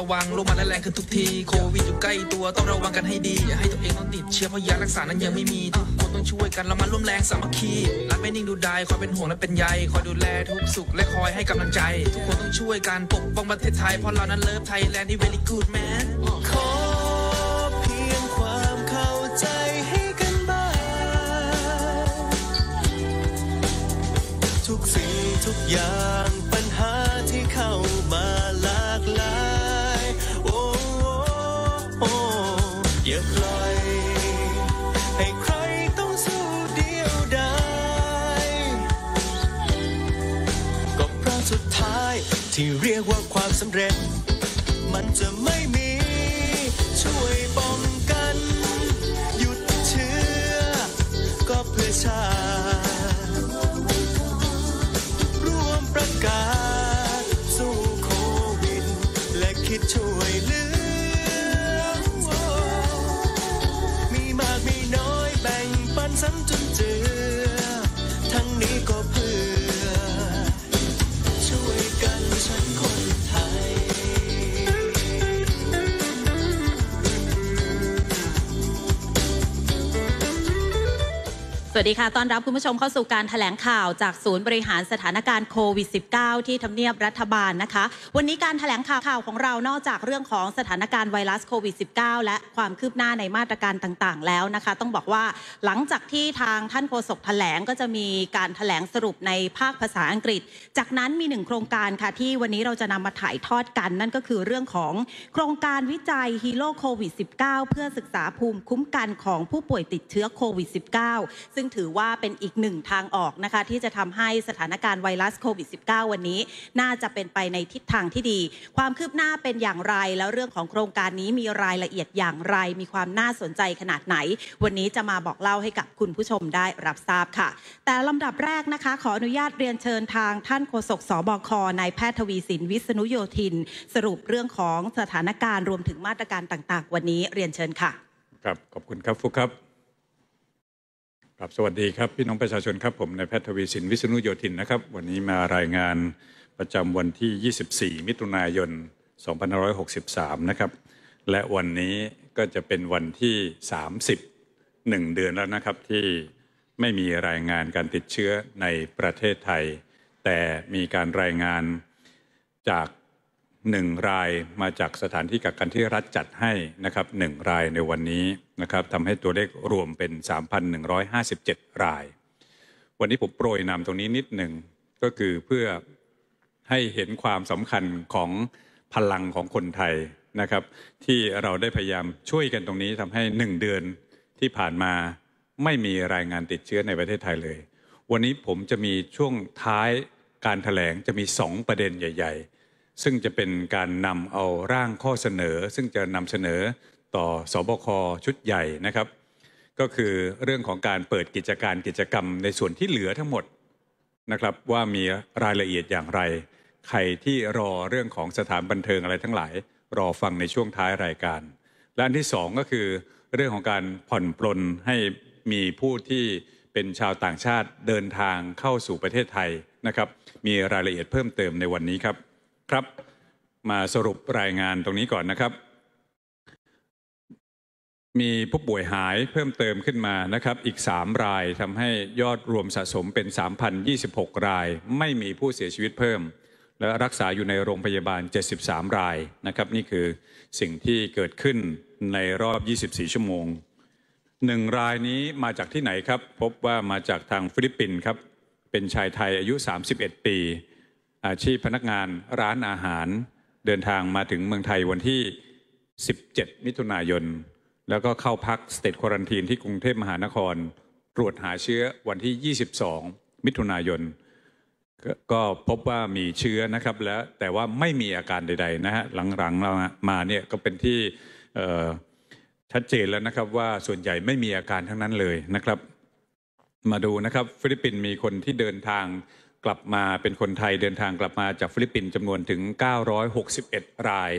ระวังลมมาแรงขึ้นทุกทีโควิดอยู่ใกล้ตัวต้องระวังกันให้ดีอย่าให้ตัวเองต้องติดเชื้อเพราะยารักษานั้นยังไม่มีทุกคนต้องช่วยกันเรามาร่วมแรงสามัคคีรักไม่นิ่งดูดายคอยเป็นห่วงและเป็นใยคอยดูแลทุกสุขและคอยให้กำลังใจ ทุกคนต้องช่วยกันปกป้องประเทศไทยเพราะเรานั้นเลิฟไทยแลนด์ที่เวลิกูดแมนขอเพียงความเข้าใจให้กันบ้าง ทุกสิ่งทุกอย่างที่เรียกว่าความสำเร็จมันจะไม่วัสดีค่ะต้อนรับคุณผู้ชมเข้าสู่การถแถลงข่าวจาก ศูนย์บริหารสถานการณ์โควิด -19 ที่ทำเนียบรัฐบาลนะคะ วันนี้การถแถลงข่าวข่าวของเรา นอกจากเรื่องของสถานการณ์ไวรัสโควิด -19 และความคืบหน้าในมาตรการต่างๆ แล้วนะคะ ต้องบอกว่า หลังจากที่ทางท่านโฆษกถแถลงก็จะมีการถแถลงสรุปในภาคภาษาอังกฤษ จากนั้นมีหนึ่งโครงการค่ะที่วันนี้เราจะนำมาถ่ายทอดกัน นั่นก็คือเรื่องของโครงการวิจัยฮีโร่โควิด -19 เพื่อศึกษาภูมิคุ้มกันของผู้ป่วยติดเชื้อโควิด -19 ซึ่งถือว่าเป็นอีกหนึ่งทางออกนะคะที่จะทำให้สถานการณ์ไวรัสโควิด -19 วันนี้ น่าจะเป็นไปในทิศทางที่ดี ความคืบหน้าเป็นอย่างไร แล้วเรื่องของโครงการนี้มีรายละเอียดอย่างไรมีความน่าสนใจขนาดไหน วันนี้จะมาบอกเล่าให้กับคุณผู้ชมได้รับทราบค่ะ แต่ลำดับแรกนะคะ ขออนุญาตเรียนเชิญทาง ท่านโฆษกสบคนายแพทย์ทวีสินวิษณุโยธิน สรุปเรื่องของสถานการณ์รวมถึงมาตรการต่าง ๆ วันนี้เรียนเชิญค่ะครับขอบคุณครับฟุกครับครับสวัสดีครับ พี่น้องประชาชนครับผมนายแพทย์ทวีสินวิษณุโยธินนะครับ วันนี้มารายงานประจำวันที่ 24 มิถุนายน 2563 นะครับ และวันนี้ก็จะเป็นวันที่ 30 1เดือนแล้วนะครับที่ไม่มีรายงานการติดเชื้อในประเทศไทย แต่มีการรายงานจาก1รายมาจากสถานที่กักกันที่รัฐจัดให้นะครับ1รายในวันนี้นะครับทำให้ตัวเลขรวมเป็น3,157ราย วันนี้ผมโปรยนำตรงนี้นิดหนึ่งก็คือเพื่อให้เห็นความสำคัญของพลังของคนไทยนะครับ ที่เราได้พยายามช่วยกันตรงนี้ทำให้1เดือนที่ผ่านมาไม่มีรายงานติดเชื้อในประเทศไทยเลย วันนี้ผมจะมีช่วงท้ายการถแถลงจะมี2ประเด็นใหญ่ ๆซึ่งจะเป็นการนำเอาร่างข้อเสนอ ซึ่งจะนำเสนอต่อสอบคชุดใหญ่นะครับ ก็คือเรื่องของการเปิดกิจการกิจกรรมในส่วนที่เหลือทั้งหมดนะครับว่ามีรายละเอียดอย่างไร ใครที่รอเรื่องของสถานบันเทิงอะไรทั้งหลาย รอฟังในช่วงท้ายรายการ และอันที่สองก็คือ เรื่องของการผ่อนปลนให้มีผู้ที่เป็นชาวต่างชาติเดินทางเข้าสู่ประเทศไทยนะครับ มีรายละเอียดเพิ่มเติมในวันนี้ครับครับมาสรุปรายงานตรงนี้ก่อนนะครับ มีผู้ป่วยหายเพิ่มเติมขึ้นมานะครับอีก 3 รายทำให้ยอดรวมสะสมเป็น 3,026 ราย ไม่มีผู้เสียชีวิตเพิ่ม และรักษาอยู่ในโรงพยาบาล 73 รายนะครับนี่คือสิ่งที่เกิดขึ้นในรอบ 24 ชั่วโมงหนึ่งรายนี้มาจากที่ไหนครับ พบว่ามาจากทางฟิลิปปินส์ครับ เป็นชายไทยอายุ 31 ปีอาชีพพนักงานร้านอาหารเดินทางมาถึงเมืองไทยวันที่ 17 มิถุนายน แล้วก็เข้าพักสเตทควอรนทีน ที่กรุงเทพมหานคร ตรวจหาเชื้อวันที่ 22 มิถุนายน ก็พบว่ามีเชื้อนะครับ แล้วแต่ว่าไม่มีอาการใดๆนะฮะ หลังๆเรามาเนี่ยก็เป็นที่ชัดเจนแล้วนะครับ ว่าส่วนใหญ่ไม่มีอาการทั้งนั้นเลยนะครับ มาดูนะครับ ฟิลิปปินส์มีคนที่เดินทางกลับมาเป็นคนไทยเดินทางกลับมาจากฟิลิปปินส์จำนวนถึง 961 ราย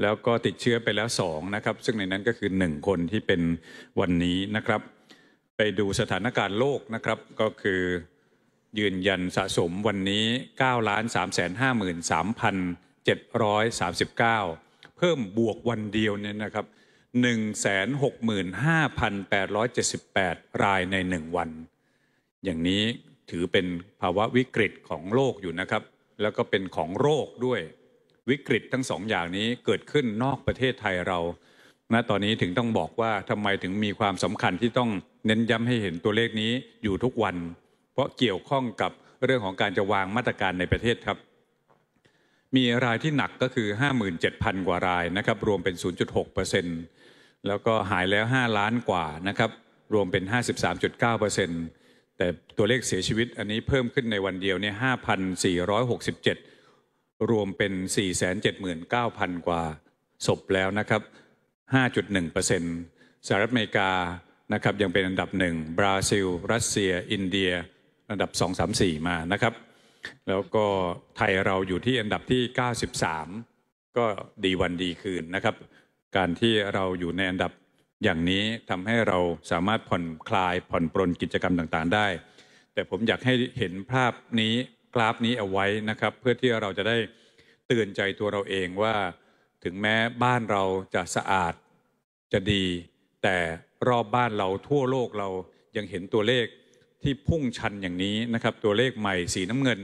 แล้วก็ติดเชื้อไปแล้ว2นะครับซึ่งในนั้นก็คือ 1 คนที่เป็นวันนี้นะครับ ไปดูสถานการณ์โลกนะครับก็คือยืนยันสะสมวันนี้ 9 3 5 3 739 เพิ่มบวกวันเดียวเนี่ยนะครับ 165,878 รายใน 1 วัน อย่างนี้ถือเป็นภาวะวิกฤตของโลกอยู่นะครับ แล้วก็เป็นของโรคด้วยวิกฤตทั้งสองอย่างนี้เกิดขึ้นนอกประเทศไทยเรา ณตอนนี้ถึงต้องบอกว่าทำไมถึงมีความสำคัญที่ต้องเน้นย้ำให้เห็นตัวเลขนี้อยู่ทุกวัน เพราะเกี่ยวข้องกับเรื่องของการจะวางมาตรการในประเทศครับ มีรายที่หนักก็คือ 57,000กว่ารายนะครับรวมเป็น 0.6%แล้วก็หายแล้ว 5 ล้านกว่านะครับรวมเป็น 53.9%แต่ตัวเลขเสียชีวิตอันนี้เพิ่มขึ้นในวันเดียวเนี่ย5,467 รวมเป็น 479,000 กว่าศพแล้วนะครับ 5.1%สหรัฐอเมริกานะครับยังเป็นอันดับหนึ่งบราซิล รัสเซีย อินเดียอันดับ2-3-4 มานะครับ แล้วก็ไทยเราอยู่ที่อันดับที่ 93 ก็ดีวันดีคืนนะครับ การที่เราอยู่ในอันดับอย่างนี้ทำให้เราสามารถผ่อนคลายผ่อนปลนกิจกรรมต่างๆได้ แต่ผมอยากให้เห็นภาพนี้กราฟนี้เอาไว้นะครับ เพื่อที่เราจะได้เตือนใจตัวเราเองว่าถึงแม้บ้านเราจะสะอาดจะดีแต่รอบบ้านเราทั่วโลกเรายังเห็นตัวเลขที่พุ่งชันอย่างนี้นะครับ ตัวเลขใหม่สีน้ำเงิน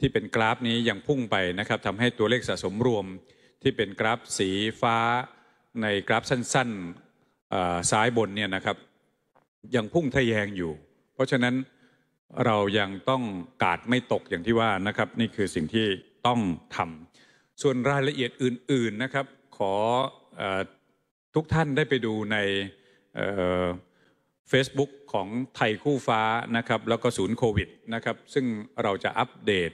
ที่เป็นกราฟนี้ยังพุ่งไปนะครับทำให้ตัวเลขสะสมรวมที่เป็นกราฟสีฟ้าในกราฟสั้นๆซ้ายบนเนี่ยนะครับยังพุ่งทะแยงอยู่ เพราะฉะนั้นเรายังต้องกาดไม่ตกอย่างที่ว่านะครับ นี่คือสิ่งที่ต้องทำส่วนรายละเอียดอื่นๆนะครับ ขออทุกท่านได้ไปดูใน Facebook ของไทยคู่ฟ้านะครับ แล้วก็ศูนย์โควิดนะครับ ซึ่งเราจะอัปเดต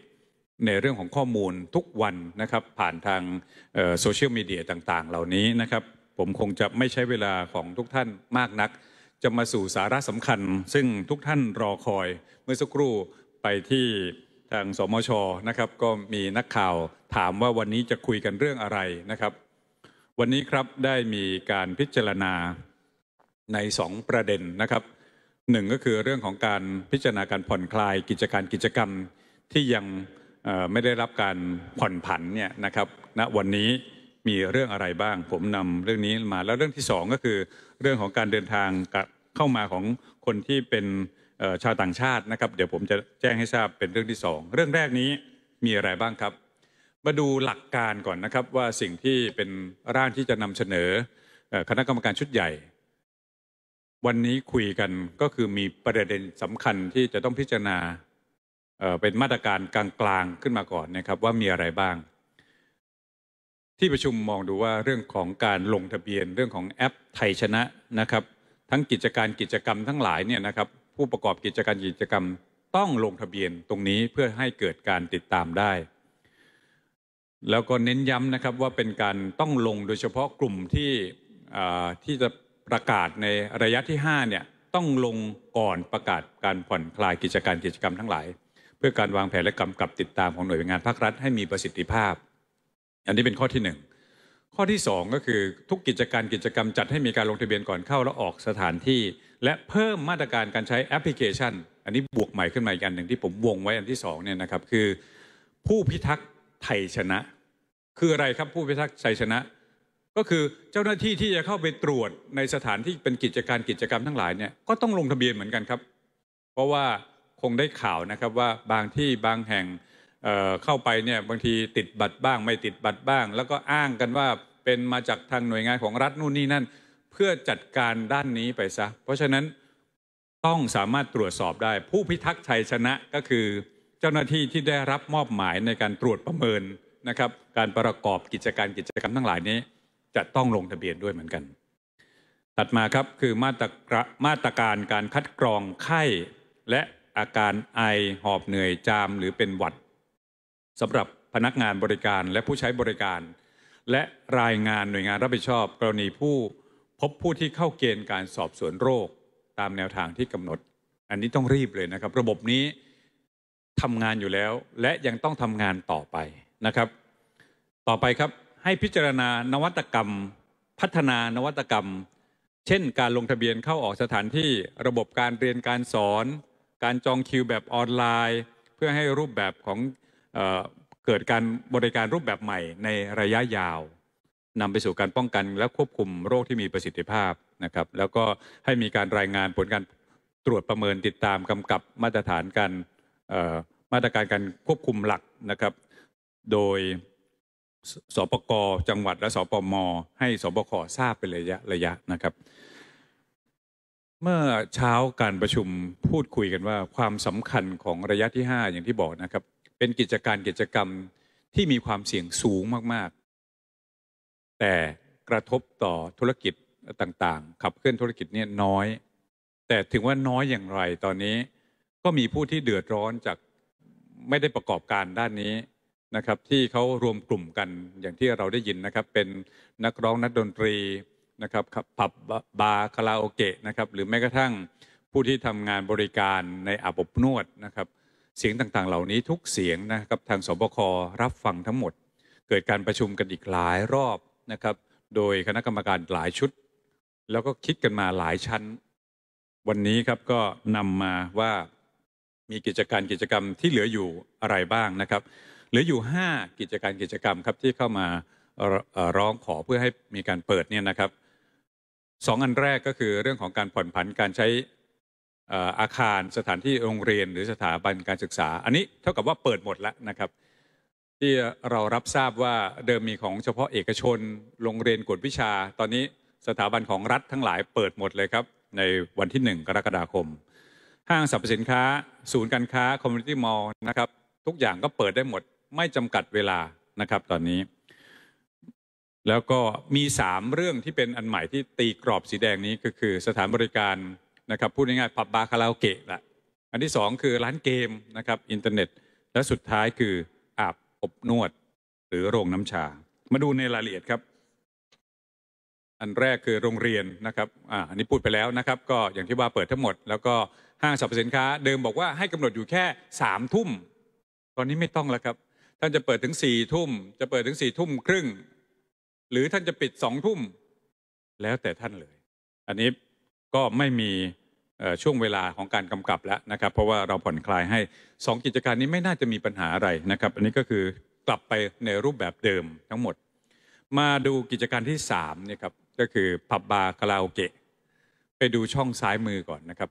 ในเรื่องของข้อมูลทุกวันนะครับผ่านทางโซเชียลมีเดียต่างๆ เหล่านี้นะครับผมคงจะไม่ใช้เวลาของทุกท่านมากนัก จะมาสู่สาระสำคัญ ซึ่งทุกท่านรอคอย เมื่อสักครู่ไปที่ทางสมชนะครับ ก็มีนักข่าวถามว่าวันนี้จะคุยกันเรื่องอะไรนะครับ วันนี้ครับได้มีการพิจารณาใน2ประเด็นนะครับหนึ่งก็คือเรื่องของการพิจารณาการผ่อนคลายกิจการกิจกรรมที่ยังไม่ได้รับการผ่อนผันเนี่ยนะครับณนะวันนี้มีเรื่องอะไรบ้างผมนำเรื่องนี้มาแล้วเรื่องที่ 2 ก็คือเรื่องของการเดินทางกับเข้ามาของคนที่เป็นชาวต่างชาตินะครับ เดี๋ยวผมจะแจ้งให้ทราบเป็นเรื่องที่ 2 เรื่องแรกนี้มีอะไรบ้างครับ มาดูหลักการก่อนนะครับว่าสิ่งที่เป็นร่างที่จะนำเสนอคณะกรรมการชุดใหญ่ วันนี้คุยกันก็คือมีประเด็นสำคัญที่จะต้องพิจารณาเป็นมาตรการกลางๆขึ้นมาก่อนนะครับว่ามีอะไรบ้างที่ประชุมมองดูว่าเรื่องของการลงทะเบียนเรื่องของแอปไทยชนะนะครับทั้งกิจการกิจกรรมทั้งหลายเนี่ยนะครับผู้ประกอบกิจการกิจกรรมต้องลงทะเบียนตรงนี้เพื่อให้เกิดการติดตามได้ แล้วก็เน้นย้ำนะครับว่าเป็นการต้องลงโดยเฉพาะกลุ่มที่ที่จะประกาศในระยะที่5เนี่ยต้องลงก่อนประกาศการผ่อนคลายกิจการกิจกรรมทั้งหลาย เพื่อการวางแผนและกำกับติดตามของหน่วยงานภาครัฐ ให้มีประสิทธิภาพอันนี้เป็นข้อที่หนึ่งข้อที่สองก็คือทุกกิจการกิจกรรม จัดให้มีการลงทะเบียนก่อนเข้าและออกสถานที่ และเพิ่มมาตรการการใช้แอปพลิเคชัน อันนี้บวกใหม่ขึ้นมาอีกอันหนึ่งที่ผมวงไว้อันที่สองเนี่ยนะครับ คือผู้พิทักษ์ไทยชนะ คืออะไรครับผู้พิทักษ์ไทยชนะ ก็คือเจ้าหน้าที่ที่จะเข้าไปตรวจในสถานที่เป็นกิจการกิจกรรมทั้งหลายเนี่ยก็ต้องลงทะเบียนเหมือนกันครับ เพราะว่าคงได้ข่าวนะครับว่าบางที่บางแห่งเข้าไปเนี่ยบางทีติดบัตรบ้างไม่ติดบัตรบ้างแล้วก็อ้างกันว่าเป็นมาจากทางหน่วยงานของรัฐนู่นนี่นั่น เพื่อจัดการด้านนี้ไปซะเพราะฉะนั้นต้องสามารถตรวจสอบได้ ผู้พิทักษ์ชัยชนะก็คือเจ้าหน้าที่ที่ได้รับมอบหมายในการตรวจประเมินนะครับการประกอบกิจการกิจกรรมทั้งหลายนี้ จะต้องลงทะเบียนด้วยเหมือนกันถัดมาครับคือมาตรมาตรการการคัดกรองไข้และอาการไอหอบเหนื่อยจามหรือเป็นหวัดสำหรับพนักงานบริการและผู้ใช้บริการ และรายงานหน่วยงานรับผิดชอบกรณีผู้พบผู้ที่เข้าเกณฑ์การสอบสวนโรคตามแนวทางที่กำหนด อันนี้ต้องรีบเลยนะครับ ระบบนี้ทำงานอยู่แล้วและยังต้องทำงานต่อไปนะครับ ต่อไปครับให้พิจารณานวัตกรรม พัฒนานวัตกรรม เช่น การลงทะเบียนเข้าออกสถานที่ระบบการเรียนการสอน การจองคิวแบบออนไลน์ เพื่อให้รูปแบบของเกิดการบริการรูปแบบใหม่ในระยะยาวนำไปสู่การป้องกันและควบคุมโรคที่มีประสิทธิภาพนะครับ แล้วก็ให้มีการรายงานผลการ ตรวจประเมินติดตามกำกับมาตรฐานการมาตรการการควบคุมหลักนะครับ โดยสปกจังหวัดและสปมให้สปคทราบเป็นระยะระยะนะครับ เมื่อเช้าการประชุมพูดคุยกันว่าความสำคัญของระยะที่ 5 อย่างที่บอกนะครับเป็นกิจการกิจกรรมที่มีความเสี่ยงสูงมากๆ แต่กระทบต่อธุรกิจต่างๆ ขับเคลื่อนธุรกิจเนี่ยน้อย แต่ถึงว่าน้อยอย่างไรตอนนี้ ก็มีผู้ที่เดือดร้อนจากไม่ได้ประกอบการด้านนี้นะครับ ที่เขารวมกลุ่มกันอย่างที่เราได้ยินนะครับ เป็นนักร้องนักดนตรีนะครับ ผับบาร์คาราโอเกะนะครับ หรือแม้กระทั่งผู้ที่ทำงานบริการในอาบอบนวดนะครับเสียงต่างๆเหล่านี้ทุกเสียงนะครับทางสบครับฟังทั้งหมด เกิดการประชุมกันอีกหลายรอบนะครับ โดยคณะกรรมการหลายชุด แล้วก็คิดกันมาหลายชั้น วันนี้ครับก็นำมาว่ามีกิจการกิจกรรมที่เหลืออยู่อะไรบ้างนะครับเหลืออยู่ 5 กิจการกิจกรรมครับที่เข้ามาร้องขอเพื่อให้มีการเปิดเนี่ยนะครับสองอันแรกก็คือเรื่องของการผ่อนผันการใช้อาคารสถานที่โรงเรียนหรือสถาบันการศึกษา อันนี้เท่ากับว่าเปิดหมดแล้วนะครับ ที่เรารับทราบว่าเดิมมีของเฉพาะเอกชน โรงเรียนกวดวิชา ตอนนี้สถาบันของรัฐทั้งหลายเปิดหมดเลยครับ ในวันที่1กรกฎาคม ห้างสรรพสินค้า ศูนย์การค้าคอมมูนิตี้มอลล์นะครับทุกอย่างก็เปิดได้หมดไม่จำกัดเวลานะครับตอนนี้ แล้วก็มี3เรื่องที่เป็นอันใหม่ที่ตีกรอบสีแดงนี้ก็คือสถานบริการนะครับพูดง่ายๆผับบาร์คาราโอเกะละ อันที่สองคือร้านเกมนะครับ อินเทอร์เน็ต และสุดท้ายคืออาบอบนวด หรือโรงน้ำชา มาดูในรายละเอียดครับ อันแรกคือโรงเรียนนะครับอ่าอันนี้พูดไปแล้วนะครับ ก็อย่างที่ว่าเปิดทั้งหมด แล้วก็ห้างสรรพสินค้า เดิมบอกว่าให้กำหนดอยู่แค่สามทุ่ม ตอนนี้ไม่ต้องแล้วครับ ท่านจะเปิดถึงสี่ทุ่มจะเปิดถึงสี่ทุ่มครึ่ง หรือท่านจะปิดสองทุ่มแล้วแต่ท่านเลย อันนี้ก็ไม่มีช่วงเวลาของการกำกับแล้วนะครับ เพราะว่าเราผ่อนคลายให้ 2 กิจการนี้ไม่น่าจะมีปัญหาอะไรนะครับ อันนี้ก็คือกลับไปในรูปแบบเดิมทั้งหมด มาดูกิจการที่3นี่ครับก็คือผับบาร์คาราโอเกะ ไปดูช่องซ้ายมือก่อนนะครับ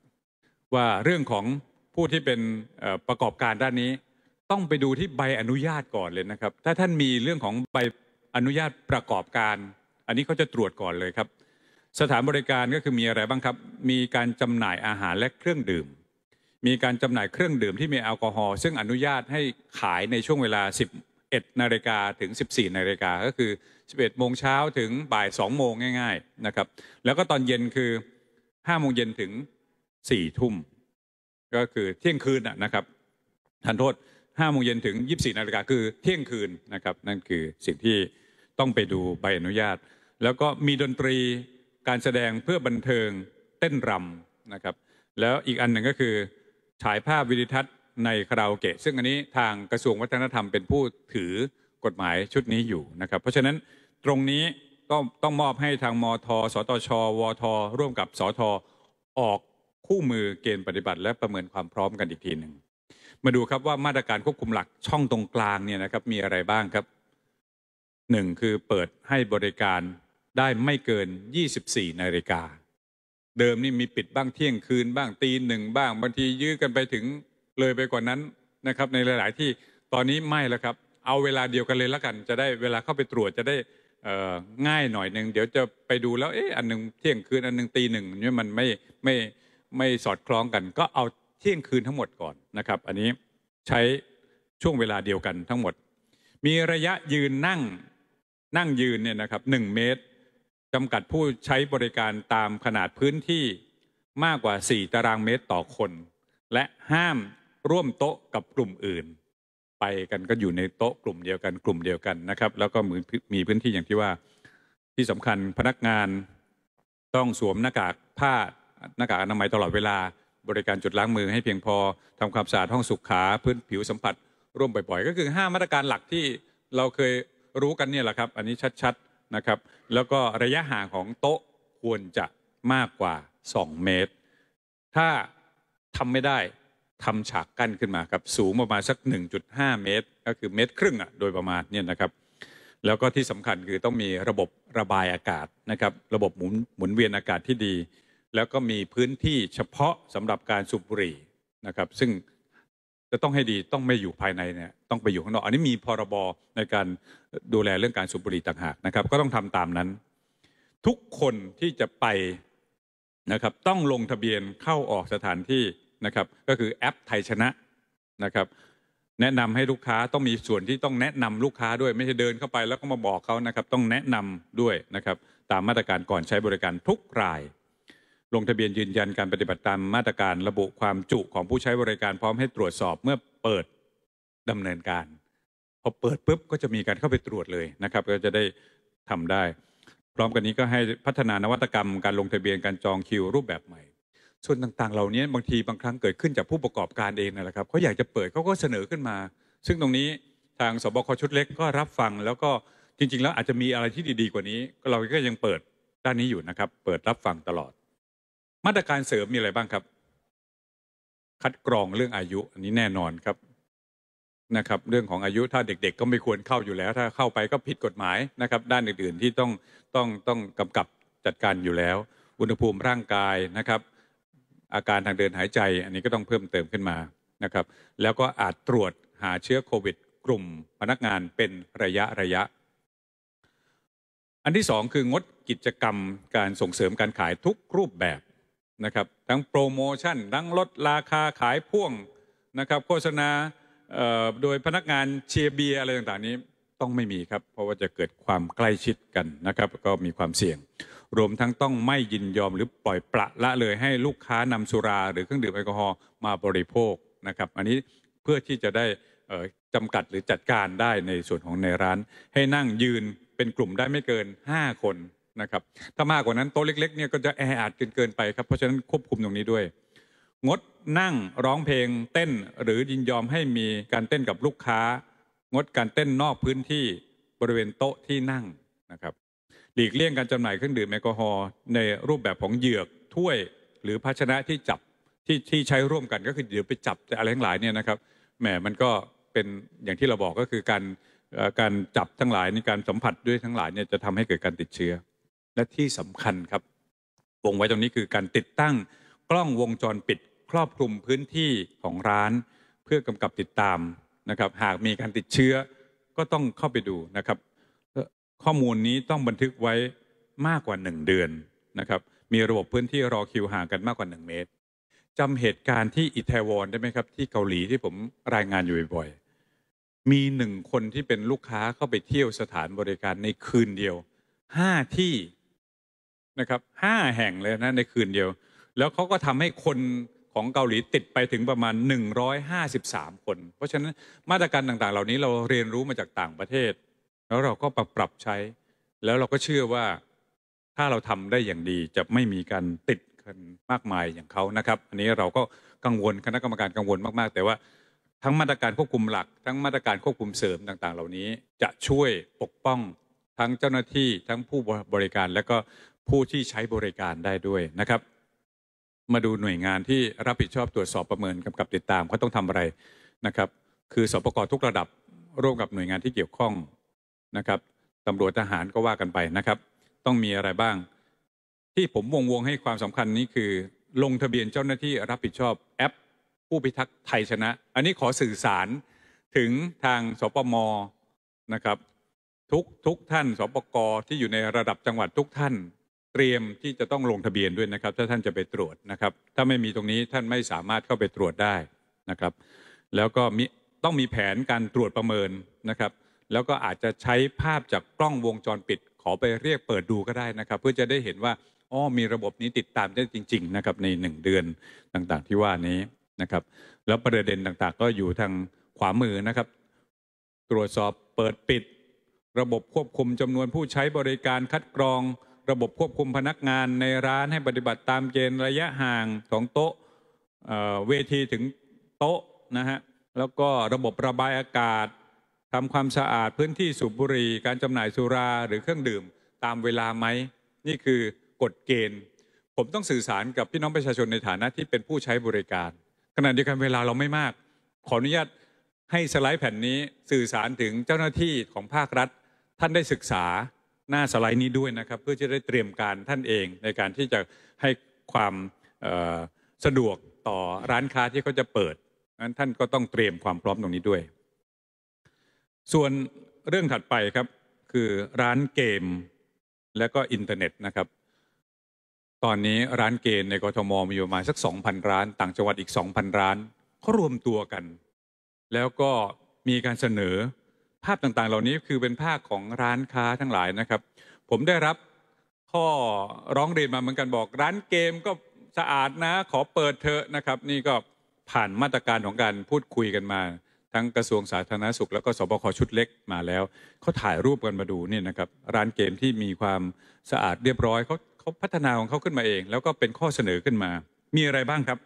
ว่าเรื่องของผู้ที่เป็นประกอบการด้านนี้ ต้องไปดูที่ใบอนุญาตก่อนเลยนะครับ ถ้าท่านมีเรื่องของใบอนุญาตประกอบการ อันนี้เขาจะตรวจก่อนเลยครับสถานบริการก็คือมีอะไรบ้างครับ มีการจำหน่ายอาหารและเครื่องดื่ม มีการจำหน่ายเครื่องดื่มที่มีแอลกอฮอล์ซึ่งอนุญาตให้ขายในช่วงเวลา 11นาฬิกาถึง 14นาฬิกาก็คือ 11โมงเช้าถึงบ่าย2โมงง่าย ๆนะครับ แล้วก็ตอนเย็นคือ5โมงเย็นถึง4ทุ่มก็คือเที่ยงคืนนะครับทันโทษ5โมงเย็นถึง 24 นาฬิกาคือเที่ยงคืนนะครับ นั่นคือสิ่งที่ต้องไปดูใบอนุญาต แล้วก็มีดนตรีการแสดงเพื่อบันเทิงเต้นรำนะครับ แล้วอีกอันหนึ่งก็คือ ฉายภาพวิดิทัศน์ในคาราโอเกะ ซึ่งอันนี้ทางกระทรวงวัฒนธรรมเป็นผู้ถือกฎหมายชุดนี้อยู่นะครับ เพราะฉะนั้นตรงนี้ต้องต้องมอบให้ทางมท สตช วท ร่วมกับสท ออกคู่มือเกณฑ์ปฏิบัติและประเมินความพร้อมกันอีกทีหนึ่งมาดูครับว่ามาตรการควบคุมหลักช่องตรงกลางเนี่ยนะครับมีอะไรบ้างครับหนึ่งคือเปิดให้บริการได้ไม่เกิน 24 นาฬิกา เดิมนี่มีปิดบ้างเที่ยงคืนบ้างตีหนึ่งบ้างบางทียื้อกันไปถึงเลยไปกว่านั้นนะครับในหลาย ๆ ที่ตอนนี้ไม่แล้วครับเอาเวลาเดียวกันเลยละกัน จะได้เวลาเข้าไปตรวจจะได้ง่ายหน่อยหนึ่งเดี๋ยวจะไปดูแล้วเอ๊ะอันหนึ่งเที่ยงคืนอันหนึ่งตีหนึ่งเนี่ยมันไม่ไม่ไม่สอดคล้องกัน ก็เอาเที่ยงคืนทั้งหมดก่อนนะครับ อันนี้ใช้ช่วงเวลาเดียวกันทั้งหมด มีระยะยืนนั่งนั่งยืนเนี่ยนะครับหนึ่งเมตรจำกัดผู้ใช้บริการตามขนาดพื้นที่มากกว่า 4 ตารางเมตรต่อคน และห้ามร่วมโต๊ะกับกลุ่มอื่น ไปกันก็อยู่ในโต๊ะกลุ่มเดียวกันกลุ่มเดียวกันนะครับแล้วก็มีพื้นที่อย่างที่ว่าที่สำคัญพนักงานต้องสวมหน้ากากผ้าหน้ากากอนามัยตลอดเวลา บริการจุดล้างมือให้เพียงพอทำความสะอาดห้องสุขา พื้นผิวสัมผัส ร่วมบ่อย ๆ ก็คือ5มาตรการหลักที่เราเคยรู้กันเนี่ยแหละครับอันนี้ชัดๆนะครับแล้วก็ระยะห่างของโต๊ะควรจะมากกว่า 2 เมตร ถ้าทำไม่ได้ทำฉากกั้นขึ้นมาครับสูงประมาณสัก 1.5 เมตร ก็คือเมตรครึ่งอ่ะโดยประมาณเนี่ยนะครับแล้วก็ที่สำคัญคือต้องมีระบบระบายอากาศนะครับระบบหมุนหมุนเวียนอากาศที่ดี แล้วก็มีพื้นที่เฉพาะสำหรับการสูบบุหรี่นะครับซึ่งจะต้องให้ดีต้องไม่อยู่ภายในเนี่ยต้องไปอยู่ข้างนอกอันนี้มีพรบรในการดูแลเรื่องการสูบบุหรี่ต่างหากนะครับก็ต้องทำตามนั้น ทุกคนที่จะไปนะครับต้องลงทะเบียนเข้าออกสถานที่นะครับก็คือแอปไทยชนะนะครับ แนะนำให้ลูกค้าต้องมีส่วนที่ต้องแนะนำลูกค้าด้วยไม่ใช่เดินเข้าไป แล้วก็มาบอกเขานะครับต้องแนะนำด้วยนะครับตามมาตรการก่อนใช้บริการทุกรายลงทะเบียนยืนยันการ ปฏิบัติตามมาตรการระบุความจุของผู้ใช้บริการพร้อมให้ตรวจสอบเมื่อเปิดดำเนินการ พอเปิดปุ๊บก็จะมีการเข้าไปตรวจเลยนะครับ ก็จะได้ทำได้ พร้อมกันนี้ก็ให้พัฒนานวัตกรรมการลงทะเบียนการจองคิวรูปแบบใหม่ ส่วนต่าง ๆ เหล่านี้บางทีบางครั้งเกิดขึ้นจากผู้ประกอบการเองนะครับเขาอยากจะเปิดเขาก็เสนอขึ้นมา ซึ่งตรงนี้ทางสบคชุดเล็กก็รับฟังแล้วก็จริง ๆ แล้วอาจจะมีอะไรที่ดี ๆกว่านี้ เราก็ยังเปิดด้านนี้อยู่นะครับเปิดรับฟังตลอดมาตรการเสริมมีอะไรบ้างครับ คัดกรองเรื่องอายุอันนี้แน่นอนครับนะครับ เรื่องของอายุถ้าเด็ก ๆ ก็ไม่ควรเข้าอยู่แล้ว ถ้าเข้าไปก็ผิดกฎหมายนะครับด้านอื่น ๆที่ต้องต้องต้องกำกับจัดการอยู่แล้ว อุณหภูมิร่างกายนะครับ อาการทางเดินหายใจ อันนี้ก็ต้องเพิ่มเติมขึ้นมานะครับ แล้วก็อาจตรวจหาเชื้อโควิด กลุ่มพนักงานเป็นระยะระยะ อันที่สองคืองดกิจกรรมการส่งเสริมการขายทุกรูปแบบนะครับ ทั้งโปรโมชั่น ทั้งลดราคาขายพ่วงนะครับ โฆษณา โดยพนักงานเชียร์เบียอะไรต่างๆนี้ ต้องไม่มีครับ เพราะว่าจะเกิดความใกล้ชิดกันนะครับ ก็มีความเสี่ยง รวมทั้งต้องไม่ยินยอมหรือปล่อยปละละเลยให้ลูกค้านำสุรา หรือเครื่องดื่มแอลกอฮอล์มาบริโภคนะครับ อันนี้เพื่อที่จะได้จำกัดหรือจัดการได้ในส่วนของในร้าน ให้นั่งยืนเป็นกลุ่มได้ไม่เกิน 5 คนนะครับถ้ามากกว่านั้นโต๊ะเล็กๆเนี่ยก็จะแออัดเกินไปครับ เพราะฉะนั้นควบคุมตรงนี้ด้วย งดนั่งร้องเพลงเต้นหรือยินยอมให้มีการเต้นกับลูกค้า งดการเต้นนอกพื้นที่บริเวณโต๊ะที่นั่งนะครับหลีกเลี่ยงการจำหน่ายเครื่องดื่มแอลกอฮอล์ในรูปแบบของเหยือกถ้วยหรือภาชนะที่จับที่ที่ใช้ร่วมกันก็คือเดี๋ยวไปจับอะไรทั้งหลายเนี่ยนะครับแหมมันก็เป็นอย่างที่เราบอกก็คือการการจับทั้งหลายในการสัมผัสด้วยทั้งหลายเนี่ยจะทำให้เกิดการติดเชื้อและที่สำคัญครับ วงไว้ตรงนี้คือการติดตั้งกล้องวงจรปิดครอบคลุมพื้นที่ของร้าน เพื่อกำกับติดตามนะครับ หากมีการติดเชื้อก็ต้องเข้าไปดูนะครับ ข้อมูลนี้ต้องบันทึกไว้มากกว่า1เดือนนะครับ มีระบบพื้นที่รอคิวห่างกันมากกว่า1เมตรจำเหตุการณ์ที่อิตาลีได้ไหมครับ ที่เกาหลีที่ผมรายงานอยู่บ่อยๆมีหนึ่งคนที่เป็นลูกค้าเข้าไปเที่ยวสถานบริการในคืนเดียวห้าที่นะครับห้าแห่งเลยนะในคืนเดียว แล้วเขาก็ทำให้คนของเกาหลีติดไปถึงประมาณ 153 คน เพราะฉะนั้นมาตรการต่างๆ เหล่านี้เราเรียนรู้มาจากต่างประเทศ แล้วเราก็ปรับปรับใช้ แล้วเราก็เชื่อว่าถ้าเราทำได้อย่างดีจะไม่มีการติดกันมากมายอย่างเขานะครับ อันนี้เราก็กังวลคณะกรรมการกังวลมากๆ แต่ว่าทั้งมาตรการควบคุมหลัก ทั้งมาตรการควบคุมเสริมต่างๆ เหล่านี้ จะช่วยปกป้องทั้งเจ้าหน้าที่ทั้งผู้บริการและก็ผู้ที่ใช้บริการได้ด้วยนะครับ มาดูหน่วยงานที่รับผิดชอบตรวจสอบประเมินกำกับติดตามเขาต้องทำอะไรนะครับ คือสปกทุกระดับร่วมกับหน่วยงานที่เกี่ยวข้องนะครับตำรวจทหารก็ว่ากันไปนะครับ ต้องมีอะไรบ้างที่ผมวงวงให้ความสำคัญนี้คือ ลงทะเบียนเจ้าหน้าที่รับผิดชอบแอป ผู้พิทักษ์ไทยชนะ อันนี้ขอสื่อสารถึงทางสปมนะครับ ทุกทุกท่านสปกที่อยู่ในระดับจังหวัดทุกท่านเตรียมที่จะต้องลงทะเบียนด้วยนะครับถ้าท่านจะไปตรวจนะครับ ถ้าไม่มีตรงนี้ท่านไม่สามารถเข้าไปตรวจได้นะครับ แล้วก็มีต้องมีแผนการตรวจประเมินนะครับ แล้วก็อาจจะใช้ภาพจากกล้องวงจรปิดขอไปเรียกเปิดดูก็ได้นะครับ เพื่อจะได้เห็นว่าอ๋อมีระบบนี้ติดตามได้จริงๆนะครับใน 1 เดือนต่างๆที่ว่านี้นะครับ แล้วประเด็นต่างๆ ก็อยู่ทางขวามือนะครับ ตรวจสอบเปิดปิด ระบบควบคุมจำนวนผู้ใช้บริการคัดกรองระบบควบคุมพนักงานในร้านให้ปฏิบัติตามเกณฑ์ระยะห่างของโต๊ะเวทีถึงโต๊ะนะฮะ แล้วก็ระบบระบายอากาศทำความสะอาดพื้นที่สูบบุหรี่ การจำหน่ายสุราหรือเครื่องดื่มตามเวลาไหมนี่คือกฎเกณฑ์ ผมต้องสื่อสารกับพี่น้องประชาชนในฐานะที่เป็นผู้ใช้บริการ ขณะเดียวกันเวลาเราไม่มาก ขออนุญาตให้สไลด์แผ่นนี้สื่อสารถึงเจ้าหน้าที่ของภาครัฐท่านได้ศึกษาหน้าสไลด์นี้ด้วยนะครับ เพื่อจะได้เตรียมการท่านเองในการที่จะให้ความสะดวกต่อร้านค้าที่เขาจะเปิดนั้นท่านก็ต้องเตรียมความพร้อมตรงนี้ด้วย ส่วนเรื่องถัดไปครับ คือร้านเกมและก็อินเทอร์เน็ตนะครับ ตอนนี้ร้านเกมในกรทม มีอยู่ประมาณสัก2,000 ร้าน ต่างจังหวัดอีก 2,000 ร้านเขารวมตัวกัน แล้วก็มีการเสนอภาพต่างๆ เหล่านี้คือเป็นภาพของร้านค้าทั้งหลายนะครับ ผมได้รับข้อร้องเรียนมาเหมือนกันบอก ร้านเกมก็สะอาดนะขอเปิดเถอะนะครับ นี่ก็ผ่านมาตรการของการพูดคุยกันมา ทั้งกระทรวงสาธารณสุขแล้วก็สบคชุดเล็กมาแล้วเขาถ่ายรูปกันมาดูนี่นะครับร้านเกมที่มีความสะอาดเรียบร้อยเขาเขาพัฒนาของเขาขึ้นมาเอง แล้วก็เป็นข้อเสนอขึ้นมา มีอะไรบ้างครับ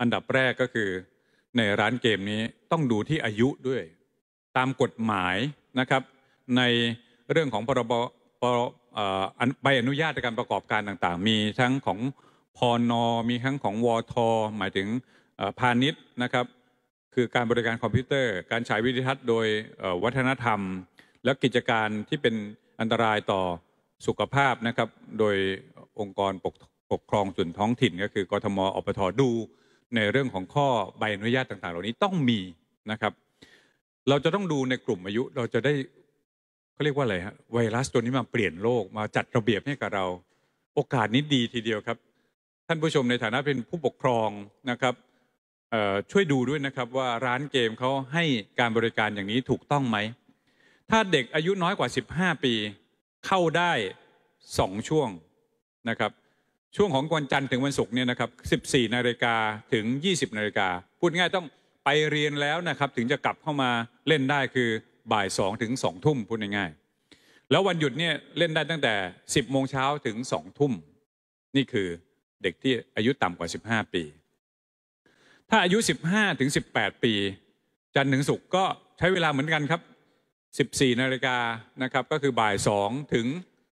อันดับแรกก็คือในร้านเกมนี้ต้องดูที่อายุด้วยตามกฎหมายนะครับ ในเรื่องของพรบใบอนุญาตในการประกอบการต่าง ๆ มีทั้งของพอนอมีทั้งของวอทอหมายถึงพาณิชย์นะครับ คือการบริการคอมพิวเตอร์การฉายวิดิทัศน์ โดยวัฒนธรรม และกิจการที่เป็นอันตรายต่อสุขภาพนะครับ โดยองค์กรปกปกครองส่วนท้องถิ่น ก็คือกทมอปทดูในเรื่องของข้อใบอนุญาตต่าง ๆ เหล่านี้ต้องมีนะครับเราจะต้องดูในกลุ่มอายุเราจะได้เขาเรียกว่าอะไรฮะไวรัสตัวนี้มาเปลี่ยนโลกมาจัดระเบียบให้กับเราโอกาสนี้ดีทีเดียวครับ ท่านผู้ชมในฐานะเป็นผู้ปกครองนะครับช่วยดูด้วยนะครับ ว่าร้านเกมเขาให้การบริการอย่างนี้ถูกต้องไหม ถ้าเด็กอายุน้อยกว่า 15 ปี เข้าได้สองช่วงนะครับ ช่วงของวันจันทร์ถึงวันศุกร์เนี่ยนะครับ14นาฬิกาถึง 20นาฬิกาพูดง่ายต้องไปเรียนแล้วนะครับ ถึงจะกลับเข้ามาเล่นได้คือบ่ายสองถึงสองทุ่มพูดง่ายๆ แล้ววันหยุดเนี่ย เล่นได้ตั้งแต่ 10 โมงเช้าถึงสองทุ่ม นี่คือเด็กที่อายุต่ำกว่า 15 ปี ถ้าอายุ 15ถึง18 ปี จันทร์ถึงศุกร์ก็ใช้เวลาเหมือนกันครับ 14นาฬิกานะครับก็คือบ่าย2ถึง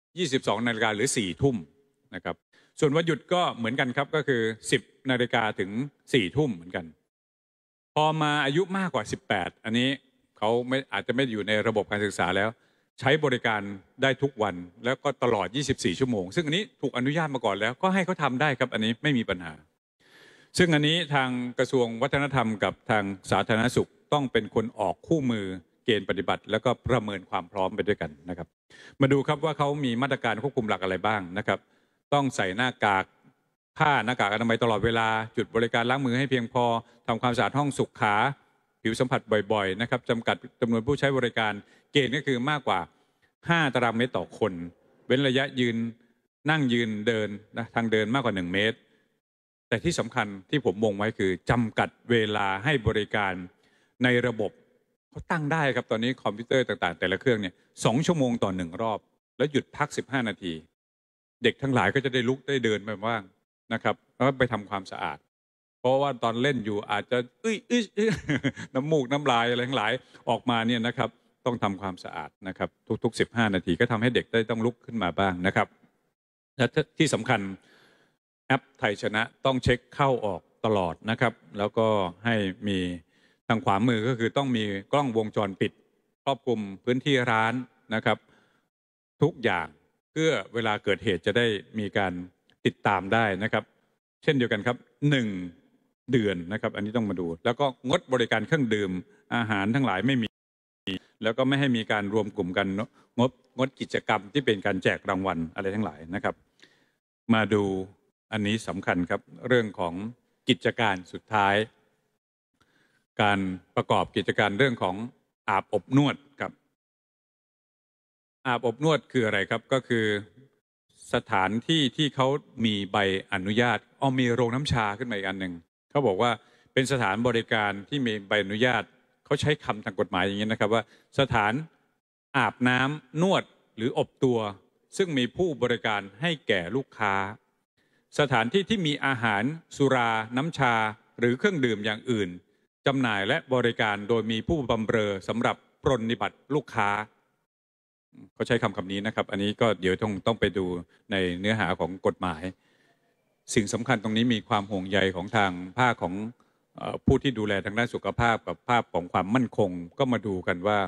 22นาฬิกาหรือ4ทุ่มนะครับส่วนวันหยุดก็เหมือนกันครับก็คือ 10นาฬิกาถึง4ทุ่มเหมือนกันพอมาอายุมากกว่า 18 อันนี้เขาไม่อาจจะไม่อยู่ในระบบการศึกษาแล้วใช้บริการได้ทุกวันแล้วก็ตลอด 24 ชั่วโมง ซึ่งอันนี้ถูกอนุญาตมาก่อนแล้ว ก็ให้เขาทำได้ครับ อันนี้ไม่มีปัญหา ซึ่งอันนี้ทางกระทรวงวัฒนธรรมกับทางสาธารณสุขต้องเป็นคนออกคู่มือเกณฑ์ปฏิบัติ แล้วก็ประเมินความพร้อมไปด้วยกันนะครับมาดูครับว่าเขามีมาตรการควบคุมหลักอะไรบ้างนะครับต้องใส่หน้ากากผ้าหน้ากากอนามัยตลอดเวลาจุดบริการล้างมือให้เพียงพอทำความสะอาดห้องสุขขาผิวสัมผัสบ่อยๆนะครับจำกัดจำนวนผู้ใช้บริการเกณฑ์ก็คือมากกว่า 5ตารางเมตรต่อคน เว้นระยะยืนนั่งยืนเดินนะทางเดินมากกว่า 1 เมตร แต่ที่สำคัญที่ผมมงไว้คือ จำกัดเวลาให้บริการในระบบเขาตั้งได้ครับตอนนี้คอมพิวเตอร์ต่าง ๆ แต่ละเครื่องเนี่ยสองชั่วโมงต่อหนึ่งรอบ แล้วหยุดพัก 15 นาที เด็กทั้งหลายก็จะได้ลุกได้เดินไปบ้างนะครับแล้วไปทำความสะอาด เพราะว่าตอนเล่นอยู่อาจจะอึ้ยอ้ยน้ำมูกน้ำลาย อะไรทั้งหลาย ออกมาเนี่ยนะครับ ต้องทำความสะอาดนะครับ ทุกๆ15 นาทีก็ทำให้เด็กได้ต้องลุกขึ้นมาบ้างนะครับและที่สำคัญแอปไทยชนะต้องเช็คเข้าออกตลอดนะครับ แล้วก็ให้มีทางขวามือก็คือต้องมีกล้องวงจรปิดครอบคลุมพื้นที่ร้านนะครับ ทุกอย่างเพื่อเวลาเกิดเหตุจะได้มีการติดตามได้นะครับ เช่นเดียวกันครับหนึ่งเดือนนะครับอันนี้ต้องมาดู แล้วก็งดบริการเครื่องดื่มอาหารทั้งหลายไม่มี แล้วก็ไม่ให้มีการรวมกลุ่มกันงดงดกิจกรรมที่เป็นการแจกรางวัลอะไรทั้งหลายนะครับ มาดูอันนี้สำคัญครับ เรื่องของกิจการสุดท้าย การประกอบกิจการเรื่องของอาบอบนวดครับ อาบอบนวดคืออะไรครับก็คือสถานที่ที่เขามีใบอนุญาตอ๋อมีโรงน้ำชาขึ้นมาอีกอันหนึ่งเขาบอกว่าเป็นสถานบริการที่มีใบอนุญาตเขาใช้คำทางกฎหมายอย่างนี้นะครับว่าสถานอาบน้ำนวดหรืออบตัว ซึ่งมีผู้บริการให้แก่ลูกค้า สถานที่ที่มีอาหารสุราน้ำชาหรือเครื่องดื่มอย่างอื่นจำหน่ายและบริการโดยมีผู้บำเรอสำหรับปรนนิบัติลูกค้าเขาใช้คำคำนี้นะครับ อันนี้ก็เดี๋ยวต้องต้องไปดูในเนื้อหาของกฎหมาย สิ่งสำคัญตรงนี้มีความห่วงใยของทางภาคของผู้ที่ดูแลทางด้านสุขภาพกับภาพของความมั่นคง ก็มาดูกันว่า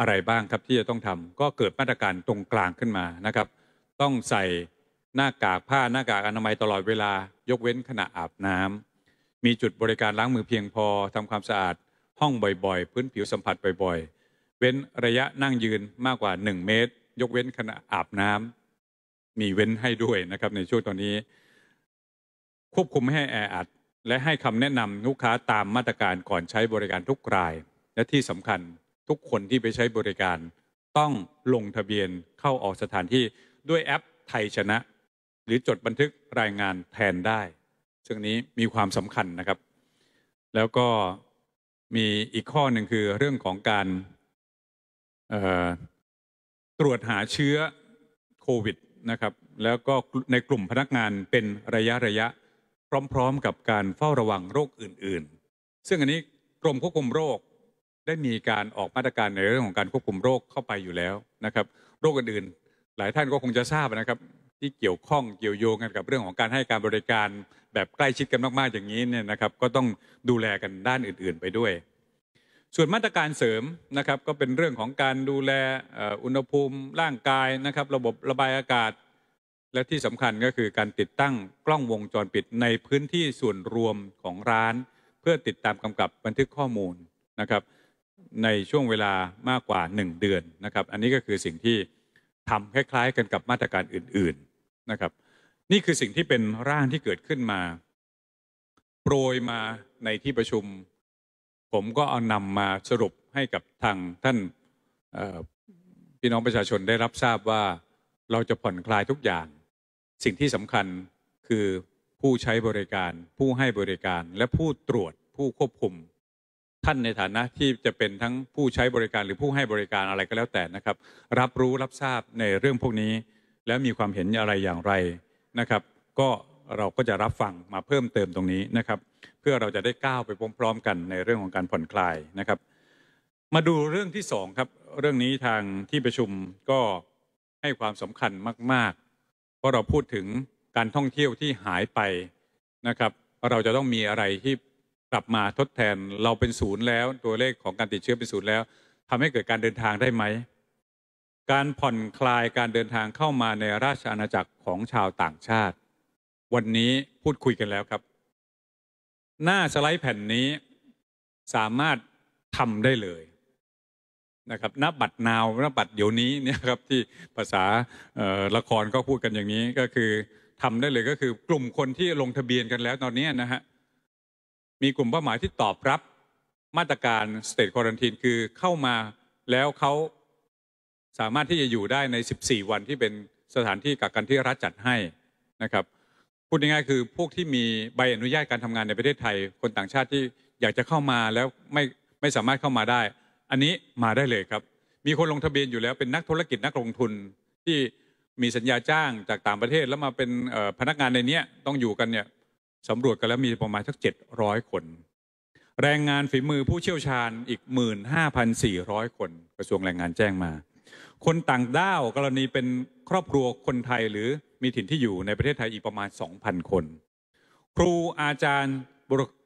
อะไรบ้างครับที่จะต้องทำก็เกิดมาตรการตรงกลางขึ้นมานะครับต้องใส่หน้ากากผ้าหน้ากากอนามัยตลอดเวลายกเว้นขณะอาบน้ำมีจุดบริการล้างมือเพียงพอทำความสะอาดห้องบ่อยๆ พื้นผิวสัมผัสบ่อยๆเว้นระยะนั่งยืนมากกว่า 1 เมตร ยกเว้นขณะอาบน้ำ มีเว้นให้ด้วยนะครับในช่วงตอนนี้ ควบคุมให้แออัด และให้คำแนะนำลูกค้าตามมาตรการก่อนใช้บริการทุกราย และที่สำคัญทุกคนที่ไปใช้บริการ ต้องลงทะเบียนเข้าออกสถานที่ด้วยแอปไทยชนะ หรือจดบันทึกรายงานแทนได้ ซึ่งนี้มีความสำคัญนะครับ แล้วก็มีอีกข้อหนึ่งคือเรื่องของการตรวจหาเชื้อโควิดนะครับแล้วก็ในกลุ่มพนักงานเป็นระยะระยะพร้อมๆ กับการเฝ้าระวังโรคอื่นๆ ซึ่งอันนี้กรมควบคุมโรคได้มีการออกมาตรการในเรื่องของการควบคุมโรคเข้าไปอยู่แล้วนะครับโรคอื่นๆ หลายท่านก็คงจะทราบนะครับที่เกี่ยวข้องเกี่ยวโยงกันกับเรื่องของการให้การบริการแบบใกล้ชิดกันมากๆ อย่างนี้เนี่ยนะครับก็ต้องดูแลกันด้านอื่น ๆไปด้วยส่วนมาตรการเสริมนะครับ ก็เป็นเรื่องของการดูแลอุณหภูมิร่างกายนะครับ ระบบระบายอากาศ และที่สำคัญก็คือการติดตั้งกล้องวงจรปิดในพื้นที่ส่วนรวมของร้าน เพื่อติดตามกำกับบันทึกข้อมูลนะครับ ในช่วงเวลามากกว่า1เดือนนะครับ อันนี้ก็คือสิ่งที่ทำคล้ายๆกันกับมาตรการอื่น ๆนะครับ นี่คือสิ่งที่เป็นร่างที่เกิดขึ้นมา โปรยมาในที่ประชุมผมก็เอานำมาสรุปให้กับทางท่านพี่น้องประชาชนได้รับทราบว่าเราจะผ่อนคลายทุกอย่าง สิ่งที่สำคัญคือผู้ใช้บริการ ผู้ให้บริการและผู้ตรวจผู้ควบคุม ท่านในฐานะที่จะเป็นทั้งผู้ใช้บริการหรือผู้ให้บริการอะไรก็แล้วแต่นะครับ รับรู้รับทราบในเรื่องพวกนี้ แล้วมีความเห็นอะไรอย่างไรนะครับ ก็เราก็จะรับฟังมาเพิ่มเติมตรงนี้นะครับเพื่อเราจะได้ก้าวไปพร้อมๆกันในเรื่องของการผ่อนคลายนะครับ มาดูเรื่องที่สองครับ เรื่องนี้ทางที่ประชุมก็ให้ความสำคัญมากๆ เพราะเราพูดถึงการท่องเที่ยวที่หายไปนะครับ เราจะต้องมีอะไรที่กลับมาทดแทนเราเป็นศูนย์แล้ว ตัวเลขของการติดเชื้อเป็นศูนย์แล้ว ทำให้เกิดการเดินทางได้ไหม การผ่อนคลายการเดินทางเข้ามาในราชอาณาจักรของชาวต่างชาติ วันนี้พูดคุยกันแล้วครับหน้าสไลด์แผ่นนี้สามารถทำได้เลยนะครับนาบัตรนาวนาบัตรเดี๋ยวนี้เนี่ยครับ ที่ภาษาละครก็พูดกันอย่างนี้ ก็คือทำได้เลยก็คือกลุ่มคนที่ลงทะเบียนกันแล้วตอนนี้นะฮะ มีกลุ่มเป้าหมายที่ตอบรับ มาตรการสเตทควอรันทีนคือเข้ามาแล้วเขาสามารถที่จะอยู่ได้ใน 14 วันที่เป็นสถานที่กักกันที่รัฐจัดให้นะครับพูดง่ายๆคือพวกที่มีใบอนุญาตการทำงานในประเทศไทย คนต่างชาติที่อยากจะเข้ามาแล้วไม่ไม่สามารถเข้ามาได้ อันนี้มาได้เลยครับ มีคนลงทะเบียนอยู่แล้วเป็นนักธุรกิจนักลงทุนที่มีสัญญาจ้างจากต่างประเทศแล้วมาเป็นพนักงานในนี้ต้องอยู่กันเนี่ยสำรวจกันแล้วมีประมาณสักเจ็ด้อยคน แรงงานฝีมือผู้เชี่ยวชาญอีก 15,400 คนกระทรวงแรงงานแจ้งมา คนต่างด้าวกรณีเป็นครอบครัวคนไทยหรือมีถิ่นที่อยู่ในประเทศไทย อีกประมาณ 2,000 คน ครูอาจารย์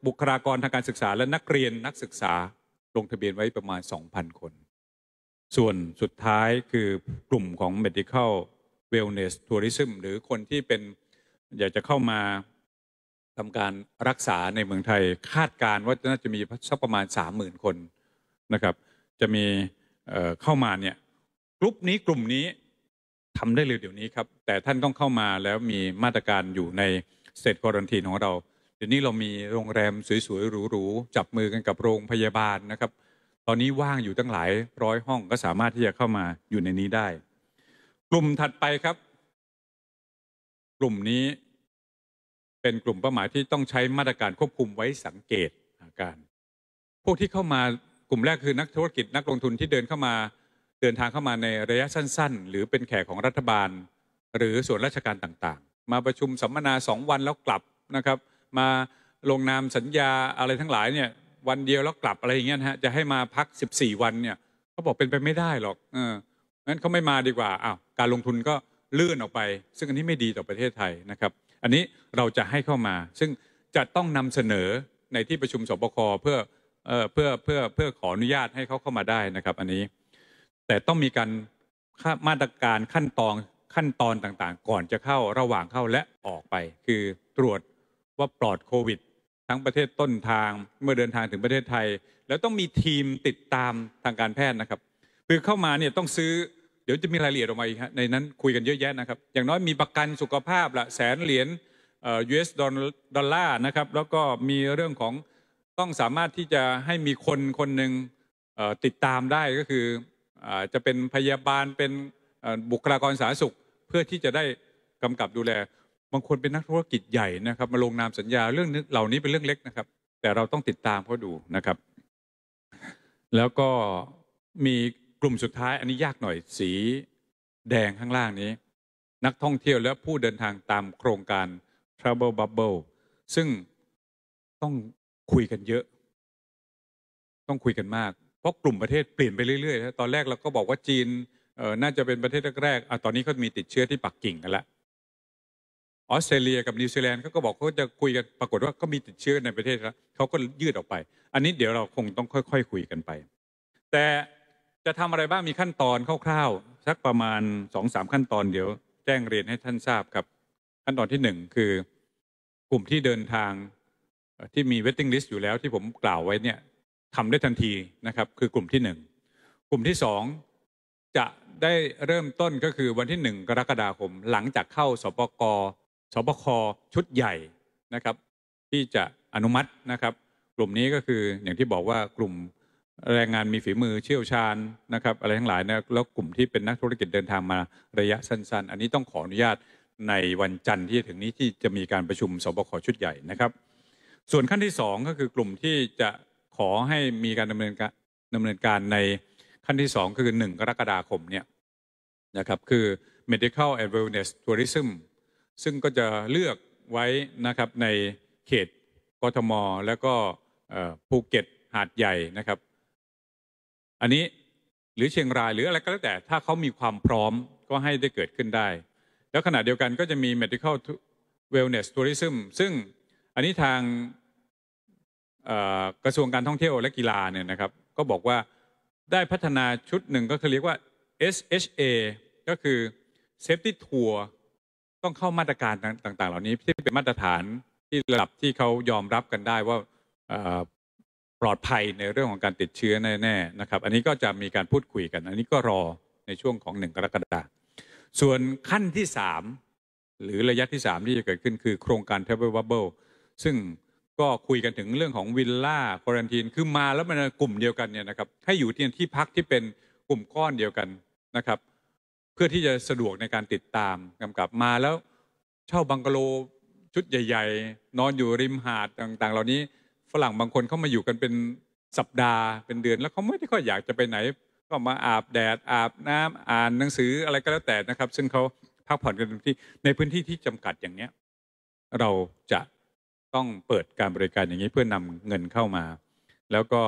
บุคลากรทางการศึกษาและนักเรียนนักศึกษาลงทะเบียนไว้ประมาณ 2,000 คน ส่วนสุดท้ายคือกลุ่มของ medical wellness tourism หรือคนที่เป็นอยากจะเข้ามาทำการรักษาในเมืองไทยคาดการว่าน่าจะมีสักประมาณ 30,000 คนนะครับ จะมีเข้ามาเนี่ยกลุ่มนี้กลุ่มนี้ทำได้เลยเดี๋ยวนี้ครับ แต่ท่านต้องเข้ามาแล้วมีมาตรการอยู่ในเซตควอรณนีของเราเดี๋ยวนี้เรามีโรงแรมสวยๆหรูๆจับมือกันกับโรงพยาบาลนะครับ ตอนนี้ว่างอยู่ตั้งหลายร้อยห้อง ก็สามารถที่จะเข้ามาอยู่ในนี้ได้ กลุ่มถัดไปครับ กลุ่มนี้เป็นกลุ่มเป้าหมายที่ต้องใช้มาตรการควบคุมไว้สังเกตอาการ พวกที่เข้ามากลุ่มแรกคือนักธุรกิจนักลงทุนที่เดินเข้ามาเดินทางเข้ามาในระยะสั้นๆ หรือเป็นแขกของรัฐบาลหรือส่วนราชการต่างๆ มาประชุมสัมมนาสองวันแล้วกลับนะครับ มาลงนามสัญญาอะไรทั้งหลายเนี่ยวันเดียวแล้วกลับอะไรอย่างเงี้ยฮะ จะให้มาพัก 14 วันเนี่ยเขาบอกเป็นไปไม่ได้หรอกเอองั้นเขาไม่มาดีกว่าอ้าวการลงทุนก็ลื่นออกไป ซึ่งอันนี้ไม่ดีต่อประเทศไทยนะครับ อันนี้เราจะให้เข้ามา ซึ่งจะต้องนำเสนอในที่ประชุมสบคเพื่อเพื่อเพื่อเพื่อขออนุญาตให้เขาเข้ามาได้นะครับอันนี้แต่ต้องมีการมาตรการขั้นตอนขั้นตอนต่างๆก่อนจะเข้าระหว่างเข้าและออกไป คือตรวจว่าปลอดโควิด ทั้งประเทศต้นทางเมื่อเดินทางถึงประเทศไทย แล้วต้องมีทีมติดตามทางการแพทย์นะครับคือเข้ามาเนี่ยต้องซื้อเดี๋ยวจะมีรายละเอียดออกมาอีกในนั้นคุยกันเยอะแยะนะครับ อย่างน้อยมีประกันสุขภาพละแสนเหรียญเออ่ US ดอลลาร์นะครับ แล้วก็มีเรื่องของต้องสามารถที่จะให้มีคนคนหนึ่งติดตามได้ก็คือจะเป็นพยาบาลเป็นบุคลากรสาธารณสุข เพื่อที่จะได้กำกับดูแลบางคนเป็นนักธุรกิจใหญ่นะครับมาลงนามสัญญาเรื่องเหล่านี้เป็นเรื่องเล็กนะครับ แต่เราต้องติดตามเขาดูนะครับ แล้วก็มีกลุ่มสุดท้ายอันนี้ยากหน่อยสีแดงข้างล่างนี้ นักท่องเที่ยวและผู้เดินทางตามโครงการ Travel Bubble ซึ่งต้องคุยกันเยอะ ต้องคุยกันมากเพราะกลุ่มประเทศเปลี่ยนไปเรื่อยๆตอนแรกเราก็บอกว่าจีนน่าจะเป็นประเทศแรกๆตอนนี้เขามีติดเชื้อที่ปักกิ่งกันละออสเตรเลียกับนิวซีแลนด์เขาก็บอกเขาจะคุยกัน ปรากฏว่าก็มีติดเชื้อในประเทศแล้วเขาก็ยืดออกไป อันนี้เดี๋ยวเราคงต้องค่อยๆ คุยกันไป แต่จะทำอะไรบ้าง มีขั้นตอนคร่าวๆ สักประมาณสองสามขั้นตอน เดี๋ยวแจ้งเรียนให้ท่านทราบครับ ขั้นตอนที่หนึ่งคือกลุ่มที่เดินทางที่มีเวทติ้งลิสต์อยู่แล้วที่ผมกล่าวไว้เนี่ยทำได้ทันที นะครับ คือกลุ่มที่1กลุ่มที่ 2 จะได้เริ่มต้นก็คือวันที่ 1 กรกฎาคม หลังจากเข้าสปกสปคชุดใหญ่นะครับ ที่จะอนุมัตินะครับ กลุ่มนี้ก็คืออย่างที่บอกว่ากลุ่มแรงงานมีฝีมือเชี่ยวชาญนะครับอะไรทั้งหลายนะแล้ว กลุ่มที่เป็นนักธุรกิจเดินทางมาระยะสั้นๆ อันนี้ต้องขออนุญาตในวันจันทร์ที่ถึงนี้ที่จะมีการประชุมสบคชุดใหญ่นะครับ ส่วนขั้นที่2ก็คือกลุ่มที่จะขอให้มีการดำเนินการดำเนินการในขั้นที่สองคือหนึ่ง กรกฎาคมเนี่ยนะครับคือ medical and wellness tourism ซึ่งก็จะเลือกไว้นะครับในเขตกทมแล้วก็ภูเก็ตหาดใหญ่นะครับ อันนี้หรือเชียงรายหรืออะไรก็แล้วแต่ถ้าเขามีความพร้อมก็ให้ได้เกิดขึ้นได้ แล้วขณะเดียวกันก็จะมี medical wellness tourism ซึ่งอันนี้ทางกระทรวงการท่องเที่ยว และกีฬาเนี่ยนะครับ ก็บอกว่าได้พัฒนาชุดหนึ่งก็คือเรียกว่า SHA ก็คือ Safety Tour ต้องเข้ามาตรการต่าง ๆ เหล่านี้ที่เป็นมาตรฐานที่ระดับที่เขายอมรับกันได้ว่าปลอดภัยในเรื่องของการติดเชื้อแน่ๆนะครับ อันนี้ก็จะมีการพูดคุยกัน อันนี้ก็รอในช่วงของหนึ่งกรกฎาคมส่วนขั้นที่สามหรือระยะที่สามที่จะเกิดขึ้นคือโครงการ t r a ว e l a b l e ซึ่งก็คุยกันถึงเรื่องของวิลล่าควอรันทีนคือมาแล้วมันกลุ่มเดียวกันเนี่ยนะครับให้อยู่ที่ที่พักที่เป็นกลุ่มก้อนเดียวกันนะครับ เพื่อที่จะสะดวกในการติดตามกำกับมาแล้วเช่าบังกะโลชุดใหญ่ ๆ นอนอยู่ริมหาดต่าง ๆ เหล่านี้ฝรั่งบางคนเข้ามาอยู่กันเป็นสัปดาห์เป็นเดือน แล้วเขาไม่ได้ค่อยอยากจะไปไหน ก็มาอาบแดด อาบน้ำ อ่านหนังสืออะไรก็แล้วแต่นะครับ ซึ่งเขาพักผ่อนกันที่ในพื้นที่ที่จำกัดอย่างเนี้ยเราจะต้องเปิดการบริการอย่างนี้เพื่อนำเงินเข้ามา แล้วก็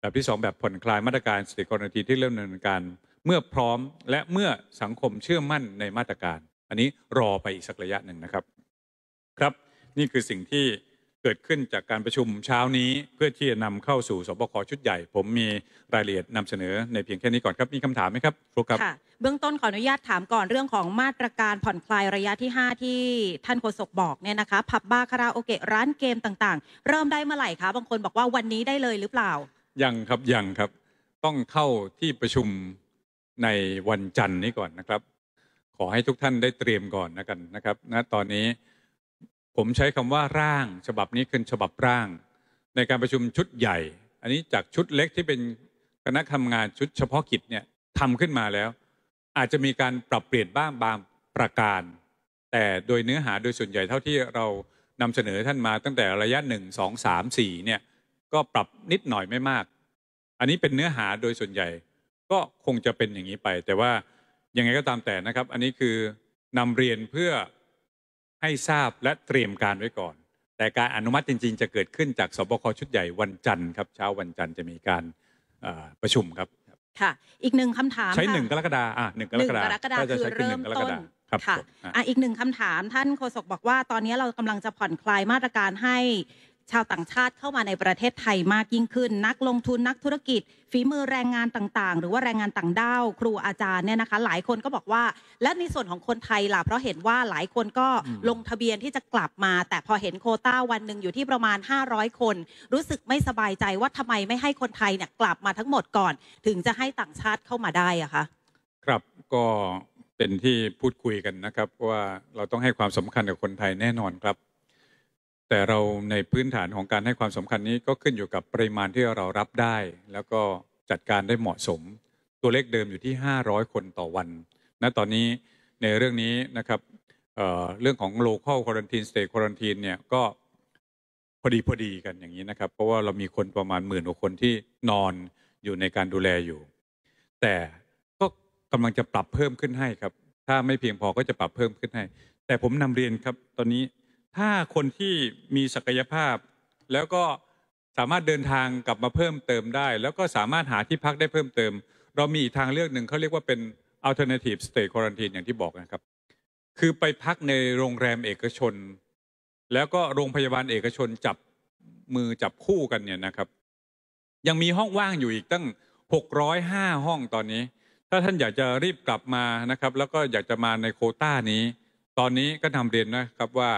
แบบที่2แบบผ่อนคลายมาตรการสธิกรณีที่เริ่มดำเนินการ เมื่อพร้อมและเมื่อสังคมเชื่อมั่นในมาตรการ อันนี้รอไปอีกสักระยะหนึ่งนะครับครับนี่คือสิ่งที่เกิดขึ้นจากการประชุมเช้านี้เพื่อที่จะนำเข้าสู่สบคชุดใหญ่ ผมมีรายละเอียดนำเสนอในเพียงแค่นี้ก่อนครับมีคำถามไหมครับ ครูครับค่ะเบื้องต้นขออนุญาตถามก่อนเรื่องของมาตรการผ่อนคลายระยะที่5ที่ท่านโฆษกบอกเนี่ยนะคะผับบาร์คาราโอเกะ ร้านเกมต่างๆ เริ่มได้เมื่อไหร่คะบางคนบอกว่าวันนี้ได้เลยหรือเปล่ายังครับยังครับต้องเข้าที่ประชุมในวันจันทร์นี้ก่อนนะครับ ขอให้ทุกท่านได้เตรียมก่อนนะกันนะครับณนะตอนนี้ผมใช้คำว่าร่าง ฉบับนี้คือฉบับร่าง ในการประชุมชุดใหญ่ อันนี้จากชุดเล็กที่เป็นคณะทำงานชุดเฉพาะกิจเนี่ยทำขึ้นมาแล้ว อาจจะมีการปรับเปลี่ยนบ้างบางประการ แต่โดยเนื้อหาโดยส่วนใหญ่เท่าที่เรานำเสนอท่านมาตั้งแต่ระยะหนึ่งสองสามสี่เนี่ย ก็ปรับนิดหน่อยไม่มาก อันนี้เป็นเนื้อหาโดยส่วนใหญ่ ก็คงจะเป็นอย่างนี้ไป แต่ว่ายังไงก็ตามแต่นะครับ อันนี้คือนำเรียนเพื่อให้ทราบและเตรียมการไว้ก่อน แต่การอนุมัติจริง ๆ จะเกิดขึ้นจากสบคชุดใหญ่วันจันทร์ครับเช้าวันจันทร์จะมีการประชุมครับค่ะอีกหนึ่งคำถามใช้หนึ่งกรกฎาอ่ะหนึ่งกรกฎาคือเริ่มต้นค่ะอ่ะอีกหนึ่งคำถามท่านโฆษกบอกว่าตอนนี้เรากำลังจะ ผ่อนคลายมาตรการให้ชาวต่างชาติเข้ามาในประเทศไทยมากยิ่งขึ้น นักลงทุน นักธุรกิจฝีมือแรงงานต่าง ๆ หรือว่าแรงงานต่างด้าวครูอาจารย์เนี่ยนะคะ หลายคนก็บอกว่าและในส่วนของคนไทยล่ะ เพราะเห็นว่าหลายคนก็ลงทะเบียนที่จะกลับมา แต่พอเห็นโคต้าวันหนึ่งอยู่ที่ประมาณ 500 คน รู้สึกไม่สบายใจว่าทำไมไม่ให้คนไทยเนี่ยกลับมาทั้งหมดก่อน ถึงจะให้ต่างชาติเข้ามาได้อะคะครับก็เป็นที่พูดคุยกันนะครับ ว่าเราต้องให้ความสำคัญกับคนไทยแน่นอนครับแต่เราในพื้นฐานของการให้ความสำคัญนี้ก็ขึ้นอยู่กับปริมาณที่เรารับได้ แล้วก็จัดการได้เหมาะสมตัวเลขเดิมอยู่ที่500คนต่อวัน ณตอนนี้ในเรื่องนี้นะครับเเรื่องของ local quarantine state quarantine เนี่ยก็พอดีพอดีกันอย่างนี้นะครับ เพราะว่าเรามีคนประมาณหมื่นกว่าคนที่นอนอยู่ในการดูแลอยู่ แต่ก็กำลังจะปรับเพิ่มขึ้นให้ครับ ถ้าไม่เพียงพอก็จะปรับเพิ่มขึ้นให้ แต่ผมนำเรียนครับตอนนี้ถ้าคนที่มีศักยภาพ แล้วก็สามารถเดินทางกลับมาเพิ่มเติมได้ แล้วก็สามารถหาที่พักได้เพิ่มเติม เรามีอีกทางเลือกหนึ่งเขาเรียกว่าเป็น alternative stay quarantine อย่างที่บอกนะครับ คือไปพักในโรงแรมเอกชน แล้วก็โรงพยาบาลเอกชนจับมือจับคู่กันเนี่ยนะครับ ยังมีห้องว่างอยู่อีกตั้ง 605 ห้องตอนนี้ ถ้าท่านอยากจะรีบกลับมานะครับ แล้วก็อยากจะมาในโคต้านี้ ตอนนี้ก็นำเรียนนะครับว่า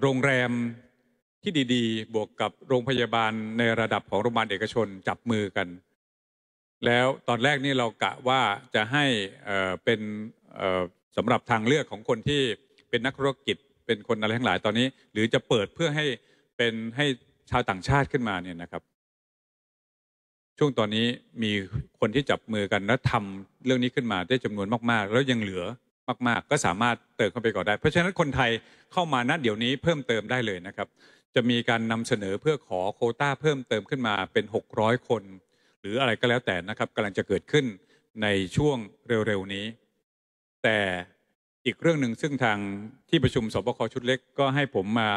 โรงแรมที่ดีๆ บวกกับโรงพยาบาลในระดับของโรงพยาบาลเอกชนจับมือกัน แล้วตอนแรกนี่เรากะว่าจะให้เป็นสำหรับทางเลือกของคนที่เป็นนักธุรกิจเป็นคนอะไรทั้งหลายตอนนี้ หรือจะเปิดเพื่อให้เป็นให้ชาวต่างชาติขึ้นมาเนี่ยนะครับ ช่วงตอนนี้มีคนที่จับมือกันและทำเรื่องนี้ขึ้นมาได้จำนวนมากๆ แล้วยังเหลือมากๆ ก็สามารถเติมเข้าไปก่อนได้ เพราะฉะนั้นคนไทยเข้ามานะเดี๋ยวนี้เพิ่มเติมได้เลยนะครับ จะมีการนำเสนอเพื่อขอโคต้าเพิ่มเติมขึ้นมาเป็น 600 คน หรืออะไรก็แล้วแต่นะครับกำลังจะเกิดขึ้นในช่วงเร็ว ๆ นี้ แต่อีกเรื่องหนึ่งซึ่งทางที่ประชุมสบคชุดเล็ก ก็ให้ผมมา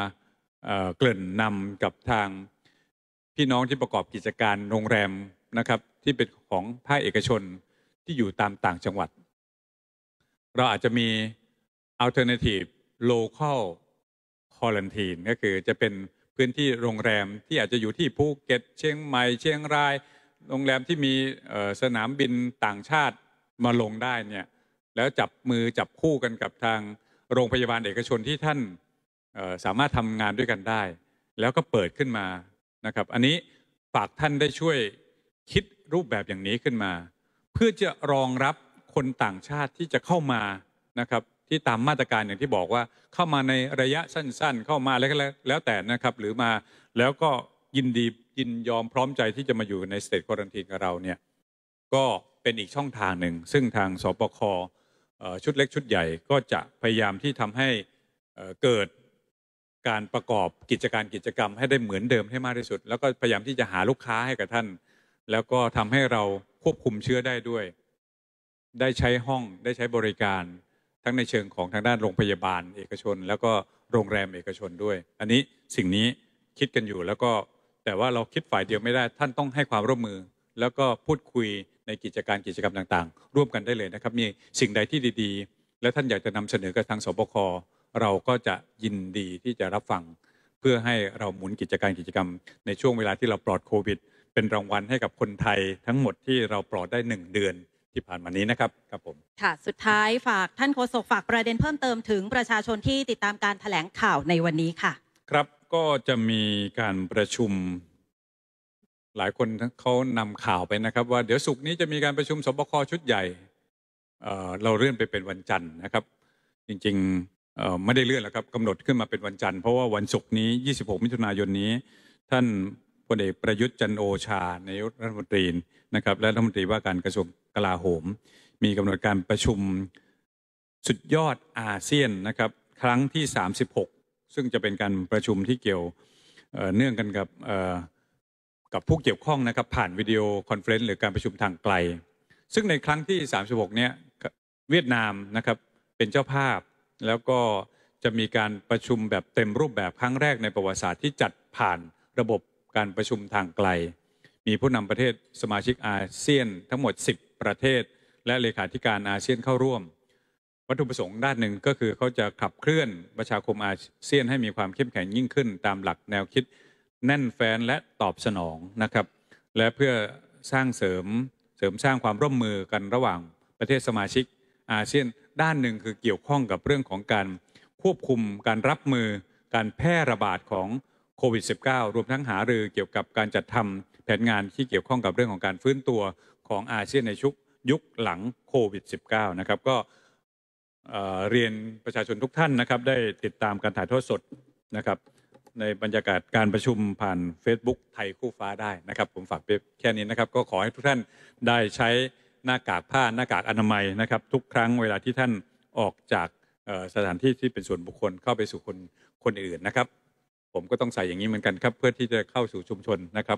เกริ่นนำกับทางพี่น้องที่ประกอบกิจการโรงแรมนะครับที่เป็นของภาคเอกชนที่อยู่ตามต่างจังหวัดเราอาจจะมี alternative local quarantine ก็คือจะเป็นพื้นที่โรงแรมที่อาจจะอยู่ที่ภูเก็ตเชียงใหม่เชียงราย โรงแรมที่มีสนามบินต่างชาติมาลงได้เนี่ยแล้วจับมือจับคู่กันกับทางโรงพยาบาลเอกชนที่ท่านสามารถทำงานด้วยกันได้ แล้วก็เปิดขึ้นมานะครับอันนี้ฝากท่านได้ช่วยคิดรูปแบบอย่างนี้ขึ้นมา เพื่อจะรองรับคนต่างชาติที่จะเข้ามานะครับที่ตามมาตรการอย่างที่บอกว่าเข้ามาในระยะสั้น ๆ เข้ามาแล้วแล้วแต่นะครับ หรือมาแล้วก็ยินดียินยอมพร้อมใจที่จะมาอยู่ในสเตจควอนตีนกับเราเนี่ยก็เป็นอีกช่องทางหนึ่ง ซึ่งทางสปคชุดเล็กชุดใหญ่ ก็จะพยายามที่ทำให้เกิดการประกอบกิจการกิจกรรมให้ได้เหมือนเดิมให้มากที่สุดแล้วก็พยายามที่จะหาลูกค้าให้กับท่าน แล้วก็ทำให้เราควบคุมเชื้อได้ด้วยได้ใช้ห้องได้ใช้บริการทั้งในเชิงของทางด้านโรงพยาบาล เอกชน แล้วก็โรงแรมเอกชนด้วย อันนี้สิ่งนี้คิดกันอยู่แล้วก็แต่ว่าเราคิดฝ่ายเดียวไม่ได้ ท่านต้องให้ความร่วมมือ แล้วก็พูดคุยในกิจการกิจกรรมต่าง ๆ ร่วมกันได้เลยนะครับ มีสิ่งใดที่ดีๆ และท่านอยากจะนำเสนอกับทางสบคเราก็จะยินดีที่จะรับฟังเพื่อให้เราหมุนกิจการกิจกรรมในช่วงเวลาที่เราปลอดโควิด เป็นรางวัลให้กับคนไทยทั้งหมดที่เราปลอดได้หนึ่งเดือนที่ผ่านมานี้นะครับครับผมค่ะ สุดท้าย ฝากท่านโฆษกฝากประเด็นเพิ่มเติมถึงประชาชนที่ติดตามการถแถลงข่าวในวันนี้ค่ะ ครับก็จะมีการประชุมหลายคนเขานำข่าวไปนะครับ ว่าเดี๋ยวสุกนี้จะมีการประชุมสบคชุดใหญ่เราเลื่อนไปเป็นวันจันทร์นะครับ จริงๆไม่ได้เลื่อนแล้วครับกำหนดขึ้นมาเป็นวันจันทร์เพราะว่าวันศุกร์นี้26มิถุนายนนี้ท่านพลเอกประยุทธ์จันโอชานายกรัฐมนตรีนะครับและรัฐมนตรีว่าการกระทรวงกลาโหม มีกำหนดการประชุมสุดยอดอาเซียนนะครับครั้งที่ 36 ซึ่งจะเป็นการประชุมที่เกี่ยวเนื่องกันกับกับผู้เกี่ยวข้องนะครับผ่านวิดีโอคอนเฟรนซ์หรือการประชุมทางไกล ซึ่งในครั้งที่ 36เนี้ยเวียดนามนะครับเป็นเจ้าภาพแล้วก็จะมีการประชุมแบบเต็มรูปแบบครั้งแรกในประวัติศาสตร์ที่จัดผ่านระบบการประชุมทางไกลมีผู้นำประเทศสมาชิกอาเซียนทั้งหมด 10 ประเทศและเลขาธิการอาเซียนเข้าร่วม วัตถุประสงค์ด้านหนึ่งก็คือเขาจะขับเคลื่อนประชาคมอาเซียนให้มีความเข้มแข็งยิ่งขึ้น ตามหลักแนวคิดแน่นแฟนและตอบสนองนะครับและเพื่อสร้างเสริมเสริมสร้างความร่วมมือกันระหว่างประเทศสมาชิกอาเซียน ด้านหนึ่งคือเกี่ยวข้องกับเรื่องของการควบคุมการรับมือการแพร่ระบาดของโควิด -19 รวมทั้งหารือเกี่ยวกับการจัดทำแผนงานที่เกี่ยวข้องกับเรื่องของการฟื้นตัวของอาเซียนในชุกยุคหลังโควิด -19 นะครับก็เรียนประชาชนทุกท่านนะครับ ได้ติดตามการถ่ายทอดสดนะครับ ในบรรยากาศการประชุมผ่าน Facebook ไทยคู่ฟ้าได้นะครับผมฝากเพียงแค่นี้นะครับ ก็ขอให้ทุกท่านได้ใช้หน้ากากผ้า หน้ากากอนามัยนะครับ ทุกครั้งเวลาที่ท่านออกจากสถานที่ที่เป็นส่วนบุคคลเข้าไปสู่คนคนอื่นนะครับผมก็ต้องใส่อย่างนี้เหมือนกันครับเพื่อที่จะเข้าสู่ชุมชนนะครับ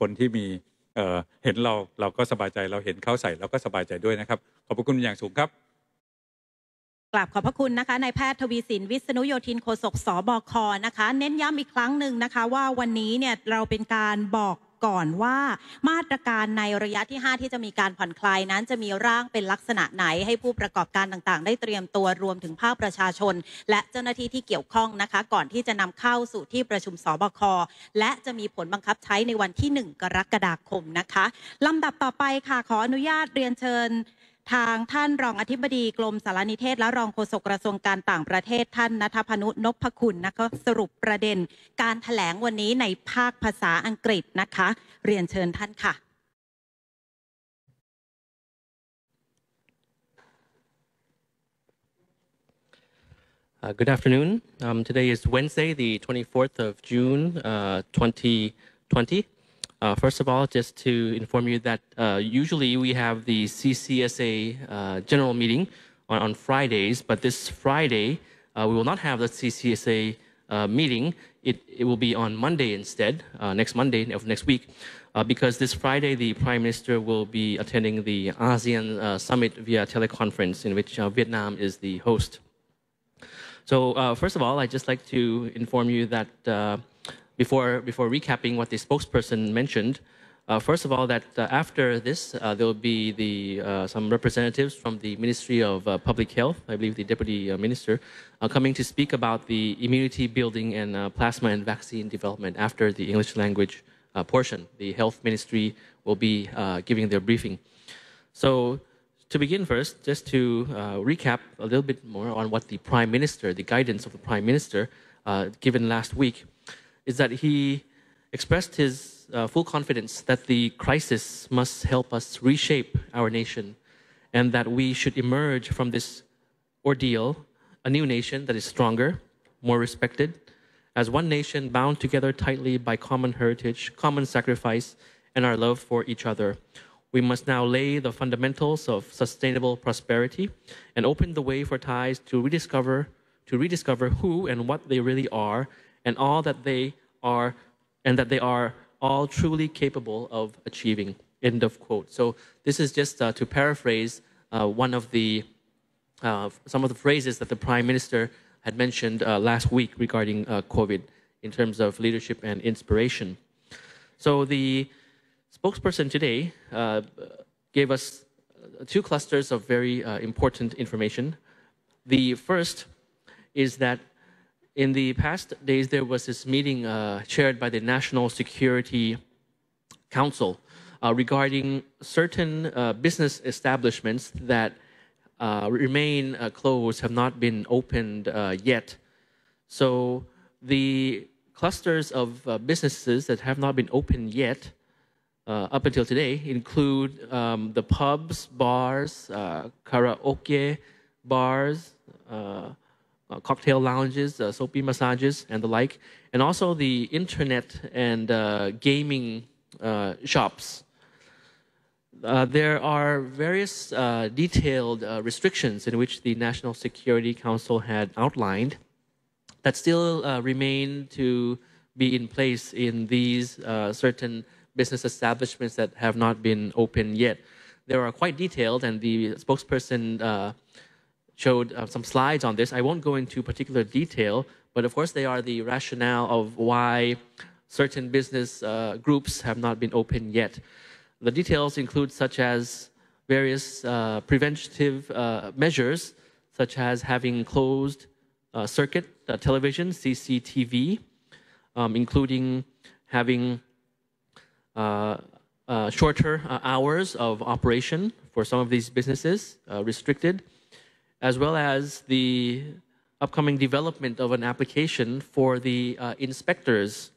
คนที่มีเเห็นเราเราก็สบายใจ เราเห็นเขาใส่เราก็สบายใจด้วยนะครับ ขอบคุณอย่างสูงครับกลับขอบพระคุณนะคะนายแพทย์ทวีสิน วิศนุโยธินโฆษกสบคนะคะ เน้นย้ำอีกครั้งหนึ่งนะคะว่าวันนี้เนี่ยเราเป็นการบอกก่อนว่ามาตรการในระยะที่ 5 ที่จะมีการผ่อนคลายนั้นจะมีร่างเป็นลักษณะไหนให้ผู้ประกอบการต่างๆ ได้เตรียมตัวรวมถึงภาคประชาชน และเจ้าหน้าที่ที่เกี่ยวข้องนะคะ ก่อนที่จะนำเข้าสู่ที่ประชุมสบคและจะมีผลบังคับใช้ในวันที่ 1 กรกฎาคมนะคะลำดับต่อไปค่ะขออนุญาตเรียนเชิญทางท่านรองอธิบดีกรมสารนิเทศ และรองโฆษกระทรวงการต่างประเทศ ท่านนัทพนุนพคุณนะคะสรุปประเด็นการถแถลงวันนี้ในภาคภาษาอังกฤษนะคะเรียนเชิญท่านค่ะ Uh, good afternoon. Um, today is Wednesday, the 24th of June, uh, 2020. Uh, first of all, just to inform you that uh, usually we have the CCSA uh, general meeting on, on, Fridays, but this Friday uh, we will not have the CCSA uh, meeting. It, it will be on Monday instead, uh, next Monday of next week, because this Friday the Prime Minister will be attending the ASEAN Summit via teleconference, in which Vietnam is the host. So, first of all, I'd just like to inform you that before, before recapping what the spokesperson mentioned, uh, first of all, that uh, after this, uh, there will be the, uh, some representatives from the Ministry of uh, Public Health, I believe the Deputy uh, Minister, coming to speak about the immunity building and plasma and vaccine development after the English language portion. The Health Ministry will be giving their briefing. So to begin first, just to recap a little bit more on what the Prime Minister, the guidance of the Prime Minister given last week, is that he expressed his uh, full confidence that the crisis must help us reshape our nation and that we should emerge from this ordeal a new nation that is stronger, more respected, as one nation bound together tightly by common heritage, common sacrifice, and our love for each other. We must now lay the fundamentals of sustainable prosperity and open the way for ties to rediscover to rediscover who and what they really are and all that they are and that they are all truly capable of achieving. End of quote. So this is just uh, to paraphrase uh, one of the uh, some of the phrases that the prime minister had mentioned uh, last week regarding uh, COVID in terms of leadership and inspiration. So the spokesperson today uh, gave us two clusters of very important information. The first is that in the past days, there was this meeting uh, chaired by the National Security Council uh, regarding certain uh, business establishments that uh, remain uh, closed, have not been opened uh, yet. So the clusters of businesses that have not been opened yet. up until today, include um, the pubs, bars, karaoke bars, uh, cocktail lounges, uh, soapy massages, and the like, and also the internet and uh, gaming shops. Uh, there are various uh, detailed uh, restrictions in which the National Security Council had outlined that still remain to be in place in these certain business establishments that have not been open yet. They are quite detailed, and the spokesperson showed uh, some slides on this. I won't go into particular detail, but of course they are the rationale of why certain business uh, groups have not been open yet. The details include such as various uh, preventative uh, measures, such as having closed uh, circuit uh, television, CCTV, um, including having shorter hours of operation for some of these businesses, restricted as well as the upcoming development of an application for the uh, inspectors,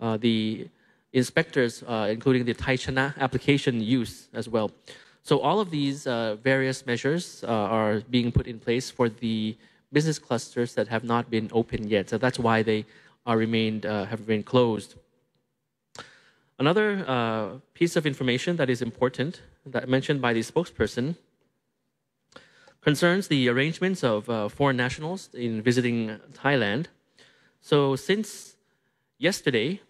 uh, the inspectors, uh, including the Taichana application use as well. So all of these uh, various measures uh, are being put in place for the business clusters that have not been opened yet. So that's why they are remained have remained closed. Another piece of information that is important that mentioned by the spokesperson concerns the arrangements of uh, foreign nationals in visiting Thailand. So since yesterday,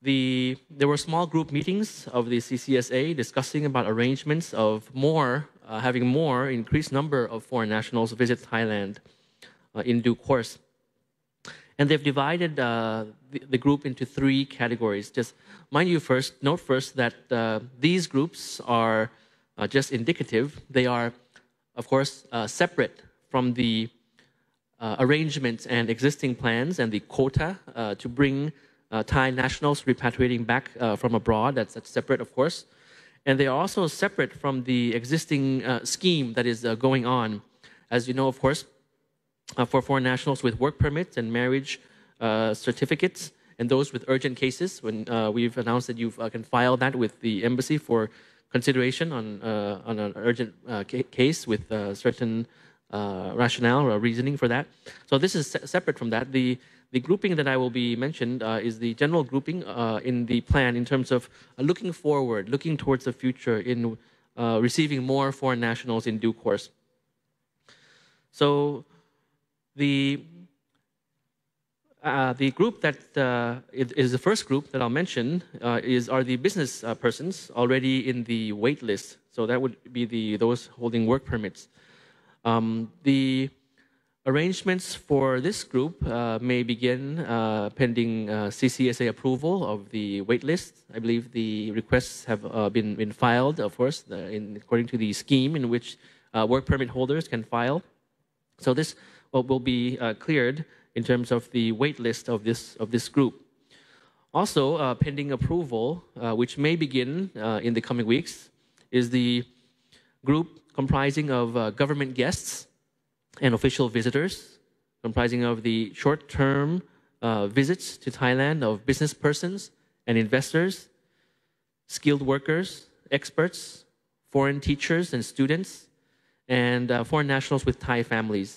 the, there were small group meetings of the CCSA discussing about arrangements of more, uh, having more increased number of foreign nationals visit Thailand uh, in due course. And they've divided uh, the, the, group into three categories. Just mind you first, note first that uh, these groups are uh, just indicative. They are of course, uh, separate from the uh, arrangements and existing plans and the quota uh, to bring uh, Thai nationals repatriating back uh, from abroad. That's, that's, separate, of course. And they are also separate from the existing uh, scheme that is going on. As you know, of course, for foreign nationals with work permits and marriage certificates, and those with urgent cases, when we've announced that you can file that with the embassy for consideration on, uh, on an urgent uh, case with uh, certain uh, rationale or reasoning for that. So this is se separate from that. The, the grouping that I will be mentioned uh, is the general grouping in the plan in terms of looking forward, looking towards the future in receiving more foreign nationals in due course. So the uh, the group that uh, is the first group that I'll mention uh, is are the business uh, persons already in the wait list. So that would be the those holding work permits. Um, the arrangements for this group uh, may begin pending CCSA approval of the wait list. I believe the requests have been been filed, of course, in, according to the scheme in which work permit holders can file. So this will be cleared in terms of the wait list of this, of this group. Also, uh, pending approval, uh, which may begin uh, in the coming weeks, is the group comprising of uh, government guests and official visitors, comprising of the short-term uh, visits to Thailand of business persons and investors, skilled workers, experts, foreign teachers and students, and uh, foreign nationals with Thai families.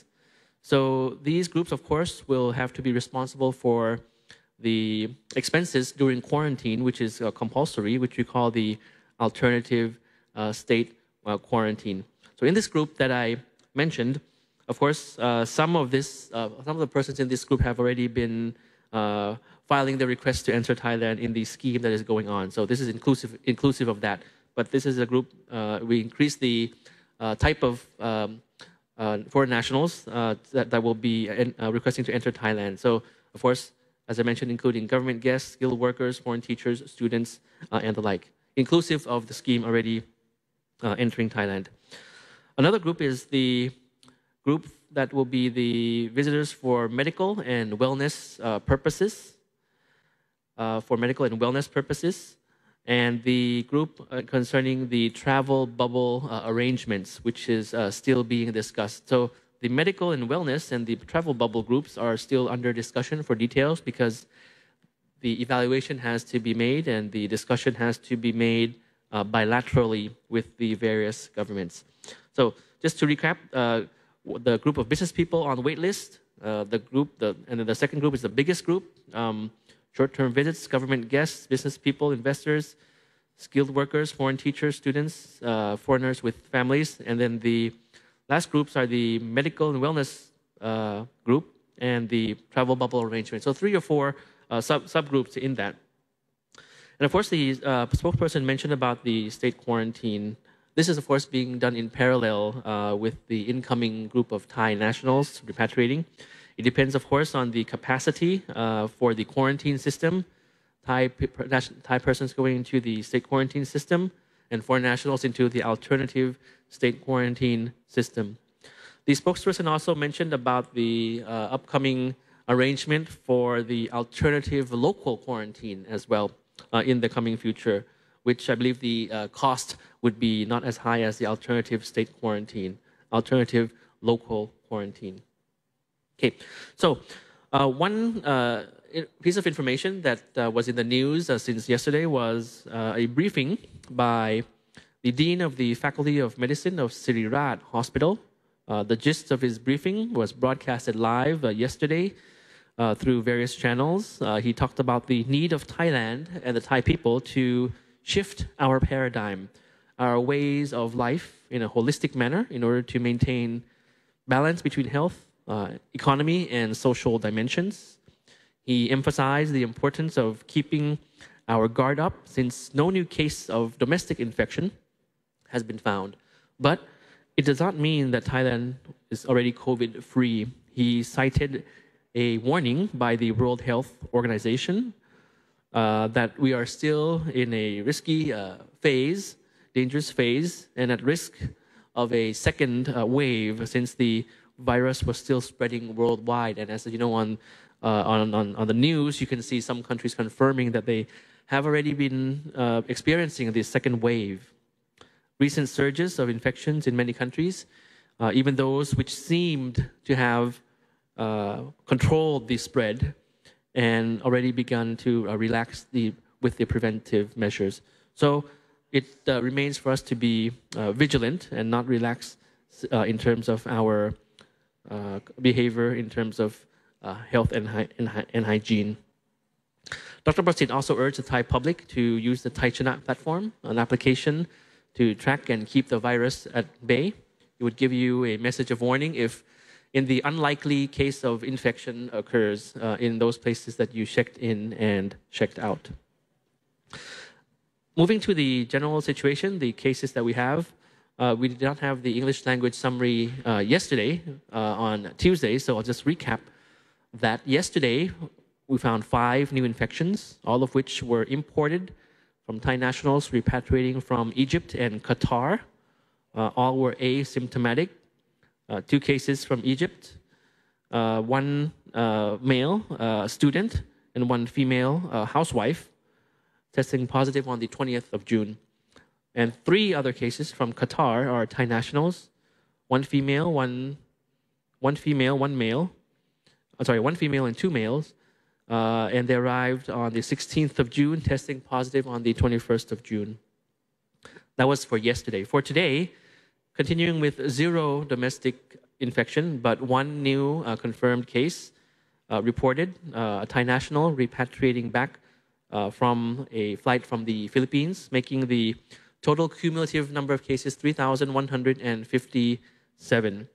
So these groups, of course, will have to be responsible for the expenses during quarantine, which is uh, compulsory, which we call the alternative uh, state uh, quarantine. So in this group that I mentioned, of course, uh, some of this, uh, some of the persons in this group have already been uh, filing the request to enter Thailand in the scheme that is going on. So this is inclusive, inclusive of that. But this is a group we increase the type of um, uh, foreign nationals uh, that, that will be uh, requesting to enter Thailand. So, of course, as I mentioned, including government guests, skilled workers, foreign teachers, students, and the like, inclusive of the scheme already entering Thailand. Another group is the group that will be the visitors for medical and wellness uh, purposes. Uh, for medical and wellness purposes, and the group uh, concerning the travel bubble uh, arrangements, which is uh, still being discussed. So the medical and wellness and the travel bubble groups are still under discussion for details because the evaluation has to be made and the discussion has to be made uh, bilaterally with the various governments. So just to recap, uh, the group of business people on wait list, uh, the group, the, and then the second group is the biggest group. Um, short term visits, government guests, business people, investors, skilled workers, foreign teachers, students, uh, foreigners with families. And then the last groups are the medical and wellness uh, group and the travel bubble arrangement. So, three or four uh, sub- subgroups in that. And of course, the uh, spokesperson mentioned about the state quarantine. This is, of course, being done in parallel uh, with the incoming group of Thai nationals repatriating. It depends, of course, on the capacity uh, for the quarantine system. Thai, Thai persons going into the state quarantine system and foreign nationals into the alternative state quarantine system. The spokesperson also mentioned about the uh, upcoming arrangement for the alternative local quarantine as well uh, in the coming future, which I believe the uh, cost would be not as high as the alternative state quarantine, alternative local quarantine. Okay, so uh, one uh, piece of information that uh, was in the news uh, since yesterday was uh, a briefing by the Dean of the Faculty of Medicine of Sirirat Hospital. Uh, the gist of his briefing was broadcasted live yesterday through various channels. he talked about the need of Thailand and the Thai people to shift our paradigm, our ways of life in a holistic manner in order to maintain balance between health uh, economy and social dimensions. He emphasized the importance of keeping our guard up since no new case of domestic infection has been found. But it does not mean that Thailand is already COVID free. He cited a warning by the World Health Organization uh, that we are still in a risky uh, phase, dangerous phase, and at risk of a second uh, wave since the virus was still spreading worldwide. And as you know, on, uh, on, on, on, the news, you can see some countries confirming that they have already been uh, experiencing the second wave. Recent surges of infections in many countries, uh, even those which seemed to have uh, controlled the spread and already begun to uh, relax the, with the preventive measures. So it uh, remains for us to be vigilant and not relax in terms of our uh, behavior in terms of uh, health and, hy and, hy and, hygiene. Dr. Basit also urged the Thai public to use the Taichunat platform, an application to track and keep the virus at bay. It would give you a message of warning if, in the unlikely case of infection occurs uh, in those places that you checked in and checked out. Moving to the general situation, the cases that we have, uh, we did not have the English language summary uh, yesterday uh, on Tuesday, so I'll just recap that yesterday we found five new infections, all of which were imported from Thai nationals repatriating from Egypt and Qatar. Uh, all were asymptomatic. Uh, two cases from Egypt, one male student, and one female housewife testing positive on the 20th of June and three other cases from Qatar are Thai nationals, one female, one, one female, one male. I'm uh, sorry, one female and two males. Uh, and they arrived on the 16th of June, testing positive on the 21st of June. That was for yesterday. For today, continuing with zero domestic infection, but one new uh, confirmed case uh, reported uh, a Thai national repatriating back uh, from a flight from the Philippines, making the Total cumulative number of cases 3,157.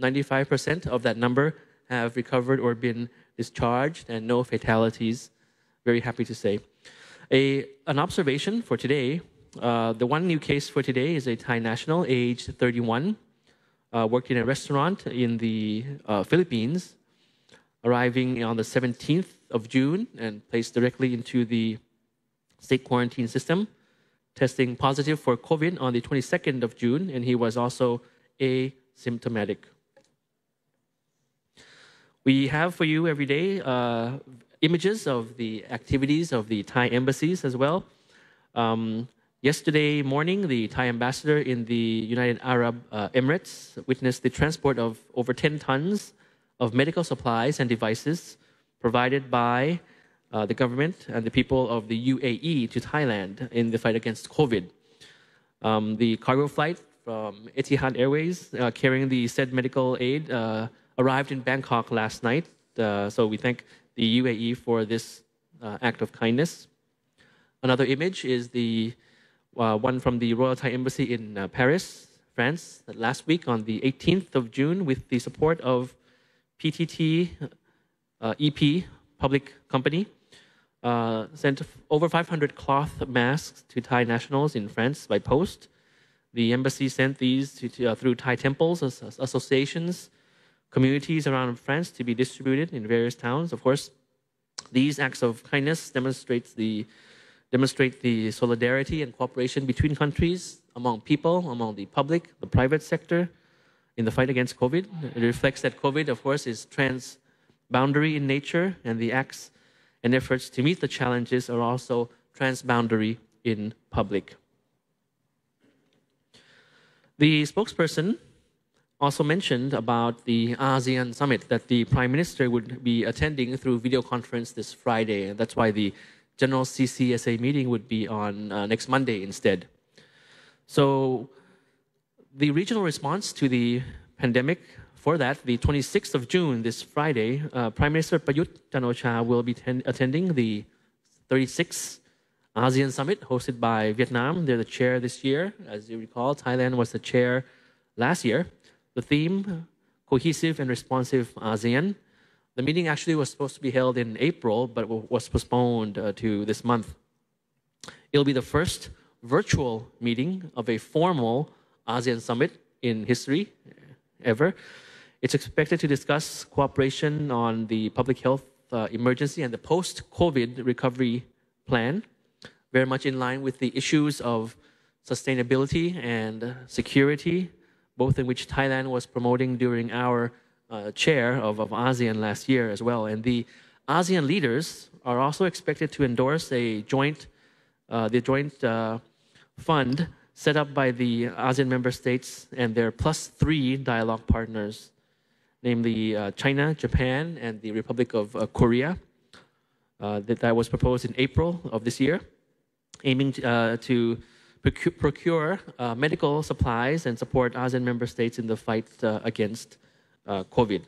95% of that number have recovered or been discharged, and no fatalities. Very happy to say. A, an observation for today uh, the one new case for today is a Thai national, age 31, uh, worked in a restaurant in the uh, Philippines, arriving on the 17th of June and placed directly into the state quarantine system testing positive for COVID on the 22nd of June, and he was also asymptomatic. We have for you every day uh, images of the activities of the Thai embassies as well. Um, yesterday morning, the Thai ambassador in the United Arab uh, Emirates witnessed the transport of over 10 tons of medical supplies and devices provided by uh, the government and the people of the UAE to Thailand in the fight against COVID. Um, the cargo flight from Etihad Airways uh, carrying the said medical aid uh, arrived in Bangkok last night. Uh, so we thank the UAE for this uh, act of kindness. Another image is the uh, one from the Royal Thai Embassy in Paris, France, last week on the 18th of June with the support of PTT EP, Public Company, uh, sent over 500 cloth masks to Thai nationals in France by post. The embassy sent these to, to, uh, through Thai temples, as, as associations, communities around France to be distributed in various towns. Of course, these acts of kindness demonstrates the demonstrate the solidarity and cooperation between countries, among people, among the public, the private sector, in the fight against COVID. It reflects that COVID, of course, is transboundary in nature, and the acts and efforts to meet the challenges are also transboundary in public. The spokesperson also mentioned about the ASEAN summit that the Prime Minister would be attending through video conference this Friday, and that's why the General CCSA meeting would be on uh, next Monday instead. So, the regional response to the pandemic for that, the 26th of June, this Friday, uh, Prime Minister Prayut Chan-o-cha will be ten- attending the 36th ASEAN Summit hosted by Vietnam. They're the chair this year. As you recall, Thailand was the chair last year. The theme, cohesive and responsive ASEAN. The meeting actually was supposed to be held in April, but was postponed uh, to this month. It'll be the first virtual meeting of a formal ASEAN summit in history uh, ever. It's expected to discuss cooperation on the public health uh, emergency and the post COVID recovery plan, very much in line with the issues of sustainability and security, both in which Thailand was promoting during our uh, chair of, of ASEAN last year as well. And the ASEAN leaders are also expected to endorse a joint, uh, the joint uh, fund set up by the ASEAN member states and their plus three dialogue partners namely uh, China, Japan, and the Republic of uh, Korea, uh, that, that was proposed in April of this year, aiming uh, to procure, procure uh, medical supplies and support ASEAN member states in the fight against COVID.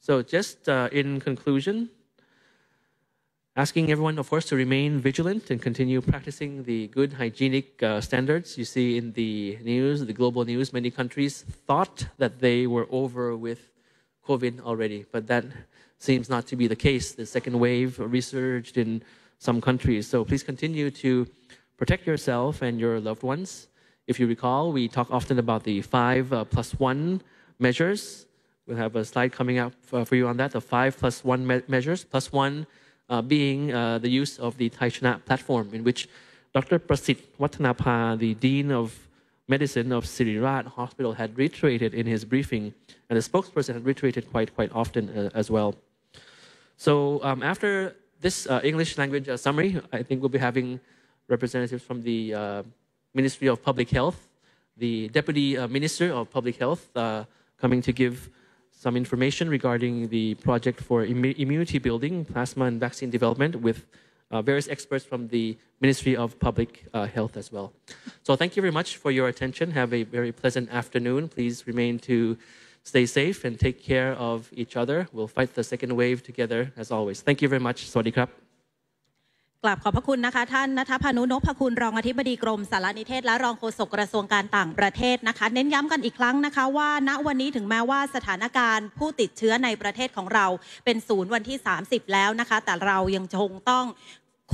So, just in conclusion, asking everyone, of course, to remain vigilant and continue practicing the good hygienic uh, standards. You see in the news, the global news, many countries thought that they were over with COVID already, but that seems not to be the case. The second wave resurged in some countries. So please continue to protect yourself and your loved ones. If you recall, we talk often about the five uh, plus one measures. We'll have a slide coming up uh, for you on that. The five plus one me- measures. Plus one uh, being uh, the use of the Thaichana platform, in which Dr. Prasit Watanapa, the Dean of Medicine of Sirirat Hospital, had reiterated in his briefing, and the spokesperson had reiterated quite, quite often uh, as well. So um, after this uh, English language uh, summary, I think we'll be having representatives from the uh, Ministry of Public Health, the Deputy Minister of Public Health, coming to give some information regarding the project for Im immunity building, plasma, and vaccine development with uh, various experts from the Ministry of Public uh, Health as well. So thank you very much for your attention. Have a very pleasant afternoon. Please remain to stay safe and take care of each other. We'll fight the second wave together as always. Thank you very much. Sawadee krap. ลับขอบพระคุณนะคะ ท่านนัทพานุนพคุณรองอธิบดีกรมสารนิเทศและรองโฆษกกระทรวงการต่างประเทศนะคะ เน้นย้ำกันอีกครั้งนะคะว่า ณวันนี้ถึงแม้ว่าสถานการณ์ผู้ติดเชื้อในประเทศของเรา เป็นศูนย์วันที่ 30 แล้วนะคะ แต่เรายังคงต้อง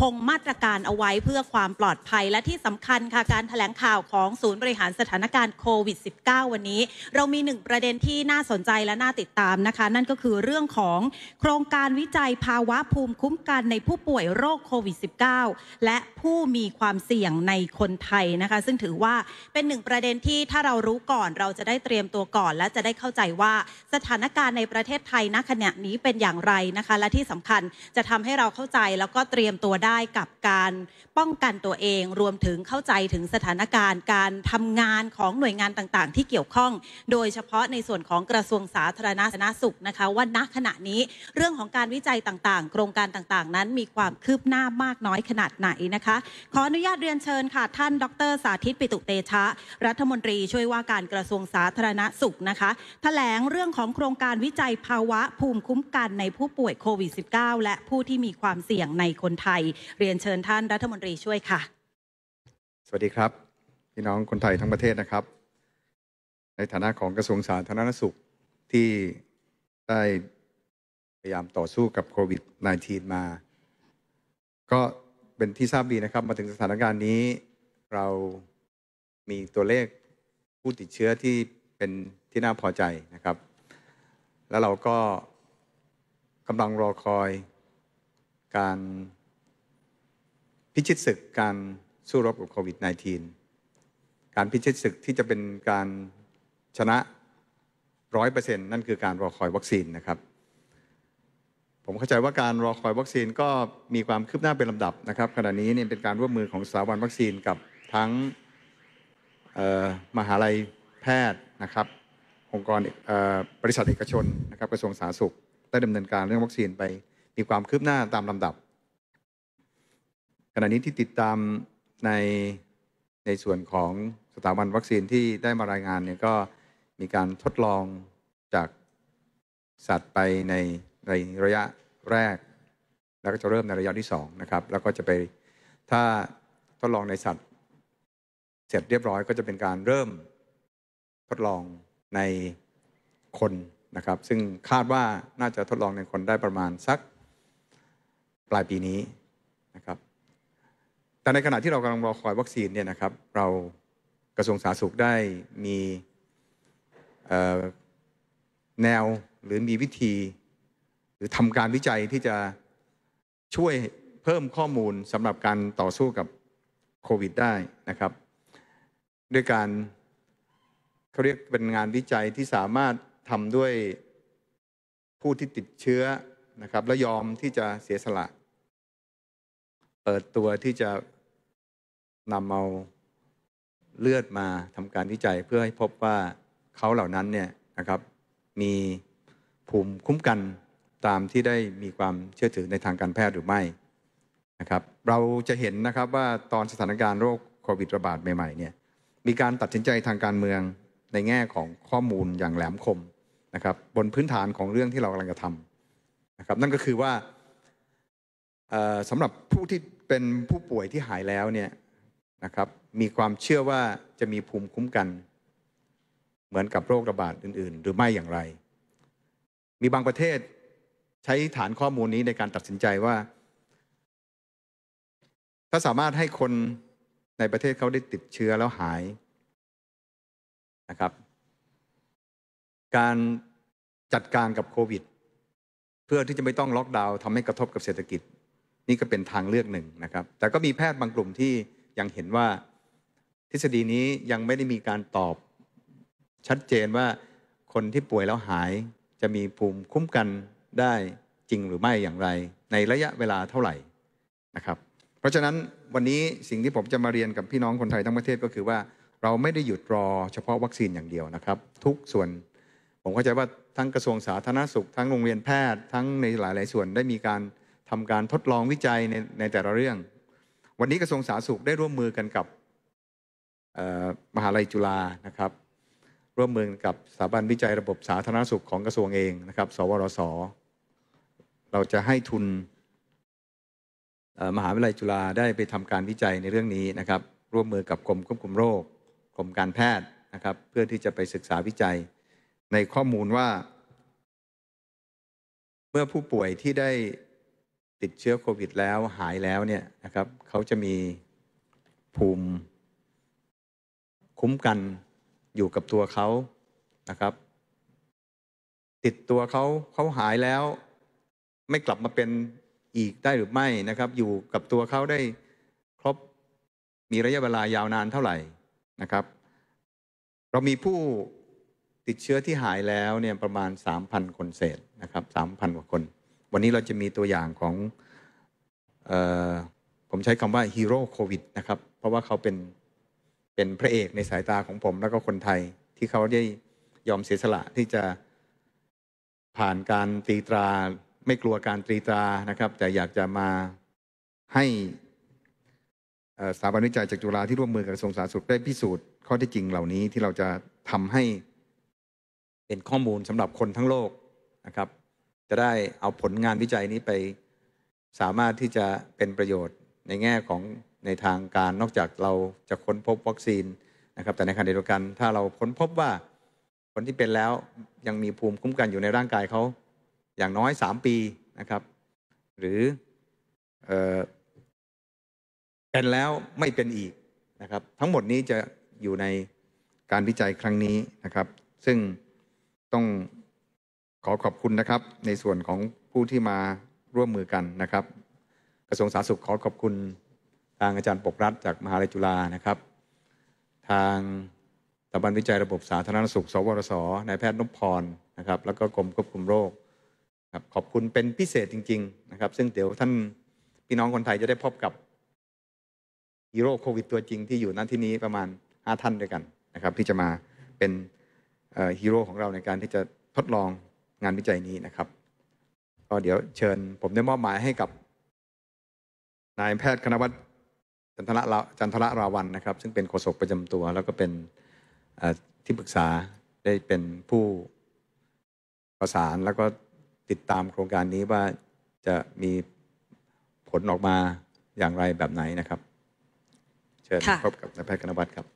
คงมาตรการเอาไว้เพื่อความปลอดภัยและที่สำคัญค่ะการถแถลงข่าวของศูนย์บริหารสถานการณ์โควิด -19 วันนี้ เรามีหนึ่งประเด็นที่น่าสนใจและน่าติดตามนะคะ นั่นก็คือเรื่องของโครงการวิจัยภาวะภูมิคุ้มกันในผู้ป่วยโรคโควิด -19 และผู้มีความเสี่ยงในคนไทยนะคะ ซึ่งถือว่าเป็นหนึ่งประเด็นที่ถ้าเรารู้ก่อน เราจะได้เตรียมตัวก่อน และจะได้เข้าใจว่าสถานการณ์ในประเทศไทยณขณะนี้เป็นอย่างไรนะคะและที่สำคัญจะทำให้เราเข้าใจแล้วก็เตรียมตัวได้กับการป้องกันตัวเอง รวมถึงเข้าใจถึงสถานการณ์ การทำงานของหน่วยงานต่างๆ ที่เกี่ยวข้อง โดยเฉพาะในส่วนของกระทรวงสาธารณสุขนะคะว่าณขณะนี้เรื่องของการวิจัยต่างๆ โครงการต่างๆ นั้นมีความคืบหน้ามากน้อยขนาดไหนนะคะ ขออนุญาตเรียนเชิญค่ะท่าน ดรสาธิต ปิตุเตชะ รัฐมนตรีช่วยว่าการกระทรวงสาธารณสุขนะคะถแถลงเรื่องของโครงการวิจัยภาวะภูมิคุ้มกันในผู้ป่วยโควิด -19 และผู้ที่มีความเสี่ยงในคนไทยเรียนเชิญท่านรัฐมนตรีช่วยค่ะ สวัสดีครับ พี่น้องคนไทยทั้งประเทศนะครับ ในฐานะของกระทรวงสาธารณสุขที่ได้พยายามต่อสู้กับโควิด -19 มา ก็เป็นที่ทราบดีนะครับมาถึงสถานการณ์นี้เรามีตัวเลขผู้ติดเชื้อที่เป็นที่น่าพอใจนะครับ แล้วเราก็กำลังรอคอยการพิชิตศึกการสู้รบกับโควิด -19 การพิชิตศึกที่จะเป็นการชนะร้อยเปอร์เซ็นต์นั่นคือการรอคอยวัคซีนนะครับ ผมเข้าใจว่าการรอคอยวัคซีนก็มีความคืบหน้าเป็นลำดับนะครับ ขณะนี้เนี่ยเป็นการร่วมมือของสถาบันวัคซีนกับทั้งมหาลัยแพทย์นะครับ องค์กรบริษัทเอกชนนะครับกระทรวงสาธารณสุข ได้ดำเนินการเรื่องวัคซีนไปมีความคืบหน้าตามลำดับขณะนี้ที่ติดตามในในส่วนของสถาบันวัคซีนที่ได้มารายงานเนี่ยก็มีการทดลองจากสัตว์ไปในในระยะแรก แล้วก็จะเริ่มในระยะที่2นะครับ แล้วก็จะไปถ้าทดลองในสัตว์ เสร็จเรียบร้อยก็จะเป็นการเริ่มทดลองในคนนะครับ ซึ่งคาดว่าน่าจะทดลองในคนได้ประมาณสักปลายปีนี้นะครับแต่ในขณะที่เรากำลังรอคอยวัคซีนเนี่ยนะครับ เรากระทรวงสาธารณสุขได้มีแนวหรือมีวิธี หรือทำการวิจัยที่จะช่วยเพิ่มข้อมูลสำหรับการต่อสู้กับโควิดได้นะครับ ด้วยการเขาเรียกเป็นงานวิจัยที่สามารถทำด้วยผู้ที่ติดเชื้อนะครับ และยอมที่จะเสียสละเปิดตัวที่จะนำเอาเลือดมาทำการวิจัยเพื่อให้พบว่าเขาเหล่านั้นเนี่ยนะครับ มีภูมิคุ้มกันตามที่ได้มีความเชื่อถือในทางการแพทย์หรือไม่นะครับ เราจะเห็นนะครับว่าตอนสถานการณ์โรคโควิดระบาดใหม่ๆ เนี่ย มีการตัดสินใจทางการเมืองในแง่ของข้อมูลอย่างแหลมคมนะครับ บนพื้นฐานของเรื่องที่เรากำลังจะทำนะครับ นั่นก็คือว่าสำหรับผู้ที่เป็นผู้ป่วยที่หายแล้วเนี่ยนะครับ มีความเชื่อว่าจะมีภูมิคุ้มกัน เหมือนกับโรคระบาดอื่นๆ หรือไม่อย่างไร มีบางประเทศใช้ฐานข้อมูลนี้ในการตัดสินใจว่า ถ้าสามารถให้คนในประเทศเขาได้ติดเชื้อแล้วหายนะครับ การจัดการกับโควิด เพื่อที่จะไม่ต้องล็อกดาวน์ทำให้กระทบกับเศรษฐกิจนี่ก็เป็นทางเลือกหนึ่งนะครับ แต่ก็มีแพทย์บางกลุ่มที่ยังเห็นว่าทฤษฎีนี้ยังไม่ได้มีการตอบ ชัดเจนว่าคนที่ป่วยแล้วหายจะมีภูมิคุ้มกันได้จริงหรือไม่อย่างไร ในระยะเวลาเท่าไหร่นะครับ เพราะฉะนั้นวันนี้สิ่งที่ผมจะมาเรียนกับพี่น้องคนไทยทั้งประเทศก็คือว่า เราไม่ได้หยุดรอเฉพาะวัคซีนอย่างเดียวนะครับ ทุกส่วนผมเข้าใจว่าทั้งกระทรวงสาธารณสุข ทั้งโรงเรียนแพทย์ทั้งในหลายๆส่วนได้มีการทำการทดลองวิจัยในในแต่ละเรื่อง วันนี้กระทรวงสาธารณสุขได้ร่วมมือกันกับมหาลัยจุฬานะครับ ร่วมมือกับสถาบันวิจัยระบบสาธารณสุขของกระทรวงเองนะครับ สวรส เราจะให้ทุนมหาวิทยาลัยจุฬาได้ไปทำการวิจัยในเรื่องนี้นะครับ ร่วมมือกับกรมควบคุมโรค กรมการแพทย์นะครับ เพื่อที่จะไปศึกษาวิจัยในข้อมูลว่า เมื่อผู้ป่วยที่ได้ติดเชื้อโควิดแล้วหายแล้วเนี่ยนะครับ เขาจะมีภูมิ คุ้มกันอยู่กับตัวเขานะครับ ติดตัวเขาเขาหายแล้วไม่กลับมาเป็นอีกได้หรือไม่นะครับ อยู่กับตัวเขาได้ครบมีระยะเวลายาวนานเท่าไหร่นะครับ เรามีผู้ติดเชื้อที่หายแล้วเนี่ยประมาณ 3,000คนเศษนะครับ3,000กว่าคนวันนี้เราจะมีตัวอย่างของผมใช้คำว่าฮีโร่โควิดนะครับ เพราะว่าเขาเป็นเป็นพระเอกในสายตาของผม แล้วก็คนไทย ที่เขาได้ยอมเสียสละที่จะผ่านการตีตรา ไม่กลัวการตีตรานะครับ แต่อยากจะมาให้สถาบันวิจัยจากจุฬาที่ร่วมมือ กับกระทรวงสาธารณสุขได้พิสูจน์ข้อที่จริงเหล่านี้ที่เราจะทำให้เป็นข้อมูลสำหรับคนทั้งโลกนะครับจะได้เอาผลงานวิจัยนี้ไปสามารถที่จะเป็นประโยชน์ในแง่ของในทางการนอกจากเราจะค้นพบวัคซีนนะครับแต่ในขณะเดียวกัน ถ้าเราค้นพบว่าคนที่เป็นแล้วยังมีภูมิคุ้มกันอยู่ในร่างกายเขาอย่างน้อย 3 ปีนะครับ หรือเอเป็นแล้วไม่เป็นอีกนะครับทั้งหมดนี้จะอยู่ในการวิจัยครั้งนี้นะครับ ซึ่งต้องขอขอบคุณนะครับในส่วนของผู้ที่มาร่วมมือกันนะครับ กระทรวงสาธารณสุขขอขอบคุณ ทางอาจารย์ปกรัฐจากมหาลัยจุฬานะครับ ทางสถาบันวิจัยระบบสาธารณสุขสวรสนายแพทย์นพพรนะครับ แล้วก็กรมควบคุมโรคครับขอบคุณเป็นพิเศษจริงๆนะครับ ซึ่งเดี๋ยวท่านพี่น้องคนไทยจะได้พบกับฮีโร่โควิดตัวจริงที่อยู่นั่นที่นี้ประมาณ5ท่านด้วยกันนะครับที่จะมาเป็นฮีโร่ของเราในการที่จะทดลองงานวิจัยนี้นะครับ ก็เดี๋ยวเชิญผมได้มอบหมายให้กับ นายแพทย์คณวัฒน์จันทระจันทระราวันนะครับ ซึ่งเป็นโฆษกประจำตัว แล้วก็เป็นที่ปรึกษาได้เป็นผู้ประสานแล้วก็ติดตามโครงการนี้ว่าจะมีผลออกมาอย่างไรแบบไหนนะครับ เชิญพบกับนายแพทย์คณวัฒน์ครับ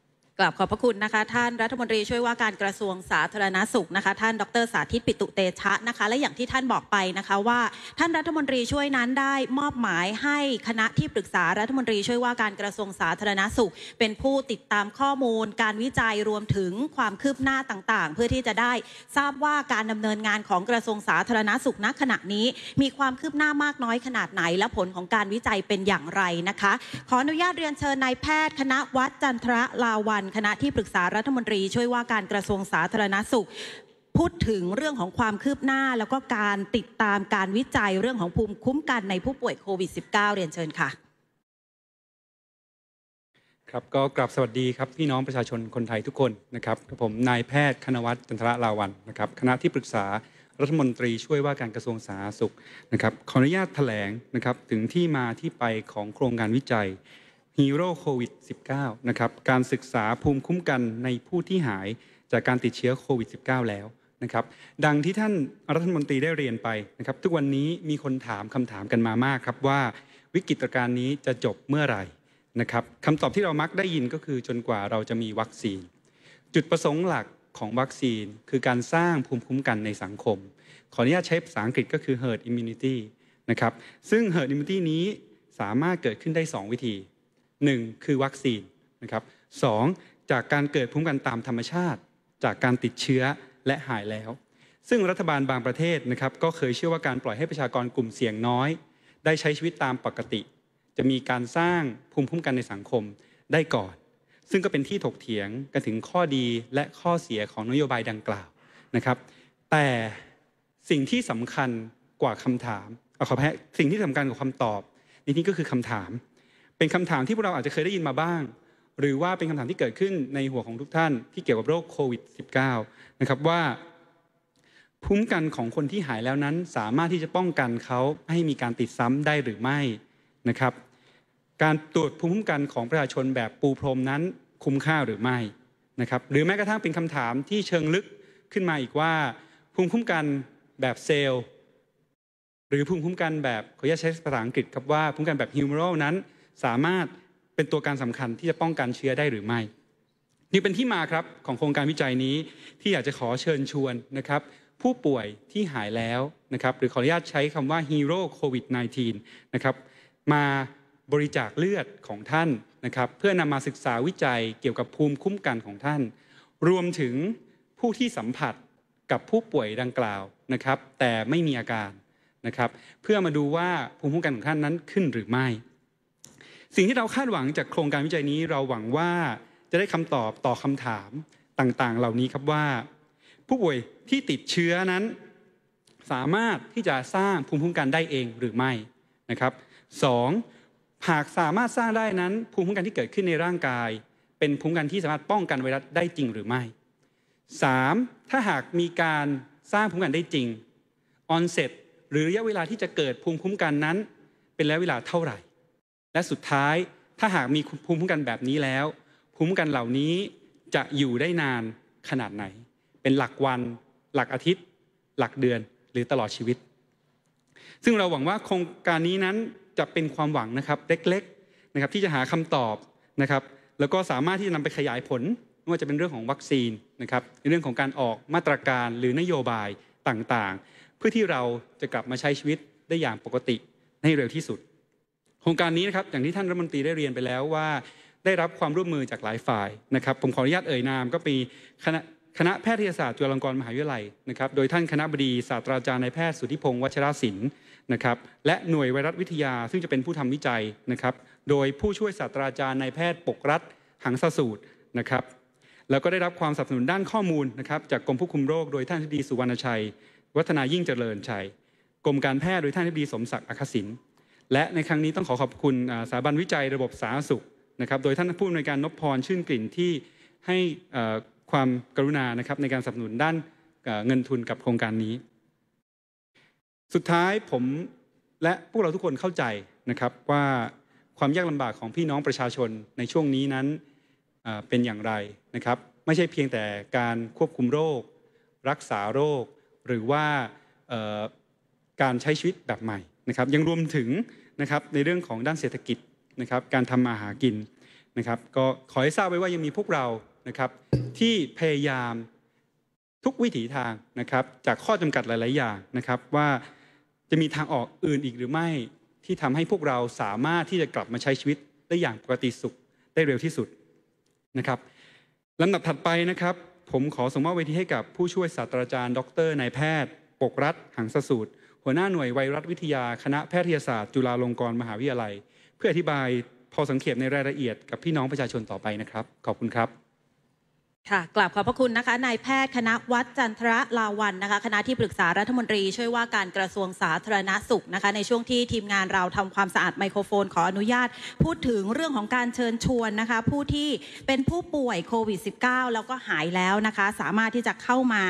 กลับขอบพระคุณนะคะท่านรัฐมนตรีช่วยว่าการกระทรวงสาธารณาสุขนะคะท่านดรสาธิตปิตุเตชะนะคะและอย่างที่ท่านบอกไปนะคะ ว่าท่านรัฐมนตรีช่วยนั้นได้มอบหมายให้คณะที่ปรึกษารัฐมนตรีช่วยว่า การกระทรวงสาธารณาสุข เป็นผู้ติดตามข้อมูล การวิจัยรวมถึงความคืบหน้าต่างๆ เพื่อที่จะได้ ทราบว่าการดำเนินงานของกระทรวงสาธารณาสุขณขณะนี้ มีความคืบหน้ามากน้อยขนาดไหนและผลของการวิจัยเป็นอย่างไรนะคะ ขออนุญาตเรียนเชิญนายแพทย์ คณะวัดจันทรลาวันคณะที่ปรึกษารัฐมนตรีช่วยว่าการกระทรวงสาธารณสุข พูดถึงเรื่องของความคืบหน้า แล้วก็การติดตามการวิจัยเรื่องของภูมิคุ้มกันในผู้ป่วยโควิด -19 เรียนเชิญค่ะครับก็กลับสวัสดีครับพี่น้องประชาชนคนไทยทุกคนนะครับผมนายแพทย์คณวัฒน์จันทระลาวันนะครับคณะที่ปรึกษารัฐมนตรีช่วยว่าการกระทรวงสาธารณสุขนะครับขออนุญาตแถลงนะครับถึงที่มาที่ไปของโครงการวิจัยฮีโร่โควิด -19 นะครับ การศึกษาภูมิคุ้มกันในผู้ที่หายจากการติดเชื้อโควิด -19 แล้วนะครับ ดังที่ท่านรัฐมนตรีได้เรียนไปนะครับ ทุกวันนี้มีคนถามคำถามกันมามากครับว่าวิกฤตการณ์นี้จะจบเมื่อไหร่นะครับคำตอบที่เรามักได้ยินก็คือจนกว่าเราจะมีวัคซีน จุดประสงค์หลักของวัคซีนคือการสร้างภูมิคุ้มกันในสังคม ขออนุญาตใช้ภาษาอังกฤษก็คือ herd immunity นะครับ ซึ่ง herd immunity นี้สามารถเกิดขึ้นได้ 2 วิธีหนึ่งคือวัคซีนนะครับสองจากการเกิดภูมิคุ้มกันตามธรรมชาติ จากการติดเชื้อและหายแล้ว ซึ่งรัฐบาลบางประเทศนะครับก็เคยเชื่อว่าการปล่อยให้ประชากรกลุ่มเสี่ยงน้อย ได้ใช้ชีวิตตามปกติ จะมีการสร้างภูมิคุ้มกันในสังคมได้ก่อน ซึ่งก็เป็นที่ถกเถียงกันถึงข้อดีและข้อเสียของนโยบายดังกล่าวนะครับแต่สิ่งที่สำคัญกว่าคำถามเอาขอแพ้สิ่งที่สำคัญกว่าคำตอบในที่นี้ก็คือคำถามเป็นคำถามที่พวกเราอาจจะเคยได้ยินมาบ้าง หรือว่าเป็นคำถามที่เกิดขึ้นในหัวของทุกท่านที่เกี่ยวกับโรคโควิด -19 นะครับว่าภูมิกันของคนที่หายแล้วนั้น สามารถที่จะป้องกันเขาให้มีการติดซ้ำได้หรือไม่นะครับ การตรวจภูมิคุ้มกันของประชาชนแบบปูพรมนั้น คุ้มค่าหรือไม่นะครับหรือแม้กระทั่งเป็นคำถามที่เชิงลึกขึ้นมาอีกว่า ภูมิคุ้มกันแบบเซลล์หรือภูมิคุ้มกันแบบขออนุญาตใช้ภาษาอังกฤษครับว่าภูมิคุ้มกันแบบฮิวมอรัลนั้นสามารถเป็นตัวการสำคัญที่จะป้องกันเชื้อได้หรือไม่นี่เป็นที่มาครับของโครงการวิจัยนี้ที่อยากจะขอเชิญชวนนะครับ ผู้ป่วยที่หายแล้วนะครับหรือขออนุญาตใช้คำว่าฮีโร่โควิด -19 นะครับมาบริจาคเลือดของท่านนะครับเพื่อนำมาศึกษาวิจัยเกี่ยวกับภูมิคุ้มกันของท่าน รวมถึงผู้ที่สัมผัสกับผู้ป่วยดังกล่าวนะครับ แต่ไม่มีอาการนะครับ เพื่อมาดูว่าภูมิคุ้มกันของท่านนั้นขึ้นหรือไม่สิ่งที่เราคาดหวังจากโครงการวิจัยนี้เราหวังว่าจะได้คำตอบต่อคำถามต่างๆเหล่านี้ครับว่า ผู้ป่วยที่ติดเชื้อนั้น สามารถที่จะสร้างภูมิคุ้มกันได้เองหรือไม่นะครับงหากสามารถสร้างได้นั้นภูมิคุ้มกันที่เกิดขึ้นในร่างกาย เป็นภูมิคุ้มกันที่สามารถป้องกันไวรัสได้จริงหรือไม่ 3. ถ้าหากมีการสร้างภูมิคุ้มกันได้จริงออนเซ็ตหรือระยะเวลาที่จะเกิดภูมิคุ้มกันนั้นเป็นระยะเวลาเท่าไหร่และสุดท้ายถ้าหากมีภูมิคุ้มกันแบบนี้แล้วภูมิคุ้มกันเหล่านี้จะอยู่ได้นานขนาดไหน เป็นหลักวัน หลักอาทิตย์ หลักเดือนหรือตลอดชีวิต ซึ่งเราหวังว่าโครงการนี้นั้นจะเป็นความหวังนะครับเล็กๆนะครับที่จะหาคำตอบนะครับแล้วก็สามารถที่จะนำไปขยายผลไม่ว่าจะเป็นเรื่องของวัคซีนนะครับในเรื่องของการออกมาตรการหรือนโยบายต่างๆ เพื่อที่เราจะกลับมาใช้ชีวิตได้อย่างปกติให้เร็วที่สุดครงการนี้นะครับอย่างที่ท่านรัฐมนตรีได้เรียนไปแล้วว่า ได้รับความร่วมมือจากหลายฝ่ายนะครับผมขออนุญาตเอ่ยนามก็มีคณะคณะแพทยศาสตร์จุฬาลงกรณ์มหาวิทยาลัยนะครับโดยท่านคณะบดีศาสตราจารย์นายแพทย์สุทธิพงศ์วัชรศิลป์นะครับและหน่วยไวรัสวิทยาซึ่งจะเป็นผู้ทำวิจัยนะครับโดยผู้ช่วยศาสตราจารย์นายแพทย์ปกรัฐหังสสูตรนะครับแล้วก็ได้รับความสนับสนุนด้านข้อมูลนะครับจากกรมผู้คุมโรค โดยท่านทิดีสุวรรณชัย วัฒนายิ่งเจริญชัยกรมการแพทย์โดยท่านทิดีสมศักดิ์อัคศิล์และในครั้งนี้ต้องขอขอบคุณสถาบันวิจัยระบบสาธารณสุขนะครับโดยท่านผู้อำนวยการนพพรชื่นกลิ่นที่ให้ความกรุณานะครับในการสนับสนุนด้านเงินทุนกับโครงการนี้ สุดท้ายผมและพวกเราทุกคนเข้าใจนะครับว่าความยากลำบากของพี่น้องประชาชนในช่วงนี้นั้นเป็นอย่างไรนะครับไม่ใช่เพียงแต่การควบคุมโรค รักษาโรค หรือว่าการใช้ชีวิตแบบใหม่นะครับยังรวมถึงนะครับในเรื่องของด้านเศรษฐกิจนะครับการทำมาหากินนะครับก็ขอให้ทราบไว้ว่ายังมีพวกเรานะครับที่พยายามทุกวิถีทางนะครับจากข้อจำกัดหลายๆอย่างนะครับว่าจะมีทางออกอื่นอีกหรือไม่ ที่ทำให้พวกเราสามารถที่จะกลับมาใช้ชีวิตได้อย่างปกติสุขได้เร็วที่สุดนะครับลำดับถัดไปนะครับ ผมขอส่งมอบเวทีให้กับผู้ช่วยศาสตราจารย์ ดรนายแพทย์ปกรัฐหังสสูตรหัวหน้าหน่วยไวรัสวิทยาคณะแพทยศาสตร์จุฬาลงกรณ์มหาวิทยาลัย เพื่ออธิบายพอสังเขตในรายละเอียด กับพี่น้องประชาชนต่อไปนะครับ ขอบคุณครับค่ะกลับขอบพระคุณนะคะนายแพทย์คณะวัดจันทระลาวันนะคะคณะที่ปรึกษารัฐมนตรีช่วยว่าการกระทรวงสาธารณสุขนะคะในช่วงที่ทีมงานเราทำความสะอาดไมโครโฟนขออนุญาต พูดถึงเรื่องของการเชิญชวนนะคะผู้ที่เป็นผู้ป่วยโควิด -19 แล้วก็หายแล้วนะคะ สามารถที่จะเข้ามา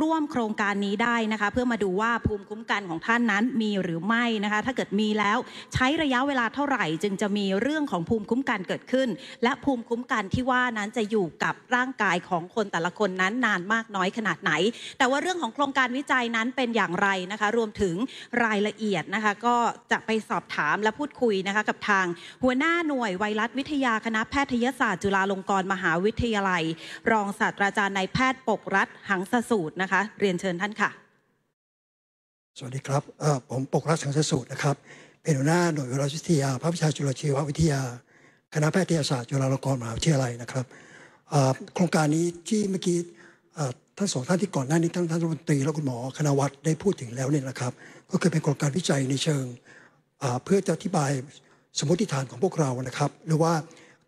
ร่วมโครงการนี้ได้นะคะ เพื่อมาดูว่าภูมิคุ้มกันของท่านนั้นมีหรือไม่นะคะถ้าเกิดมีแล้วใช้ระยะเวลาเท่าไหร่ จึงจะมีเรื่องของภูมิคุ้มกันเกิดขึ้นและภูมิคุ้มกันที่ว่านั้นจะอยู่กับร่างกายของคนแต่ละคนนั้นนานมากน้อยขนาดไหน แต่ว่าเรื่องของโครงการวิจัยนั้นเป็นอย่างไรนะคะรวมถึงรายละเอียดนะคะก็จะไปสอบถามและพูดคุยนะคะกับทาง หัวหน้าหน่วยไวรัสวิทยาคณะแพทยศาสตร์ จุฬาลงกรณ์มหาวิทยาลัย รองศาสตราจารย์นายแพทย์ปกรัฐหังสสูตรนะคะเรียนเชิญท่านค่ะ สวัสดีครับผมปกรัฐหังสสูตรนะครับ เป็นหัวหน้าหน่วยไวรัสวิทยาภาควิชาจุลชีววิทยา คณะแพทยศาสตร์ จุฬาลงกรณ์มหาวิทยาลัยนะครับโครงการนี้ที่เมื่อกี้ท่านสองท่านที่ก่อนหน้านี้ทั้งท่านรัฐมนตรีและคุณหมอคณวัฒน์ได้พูดถึงแล้วเนี่ยนะครับ ก็คือเป็นโครงการวิจัยในเชิงเพื่อจะอธิบายสมมติฐานของพวกเรานะครับ หรือว่า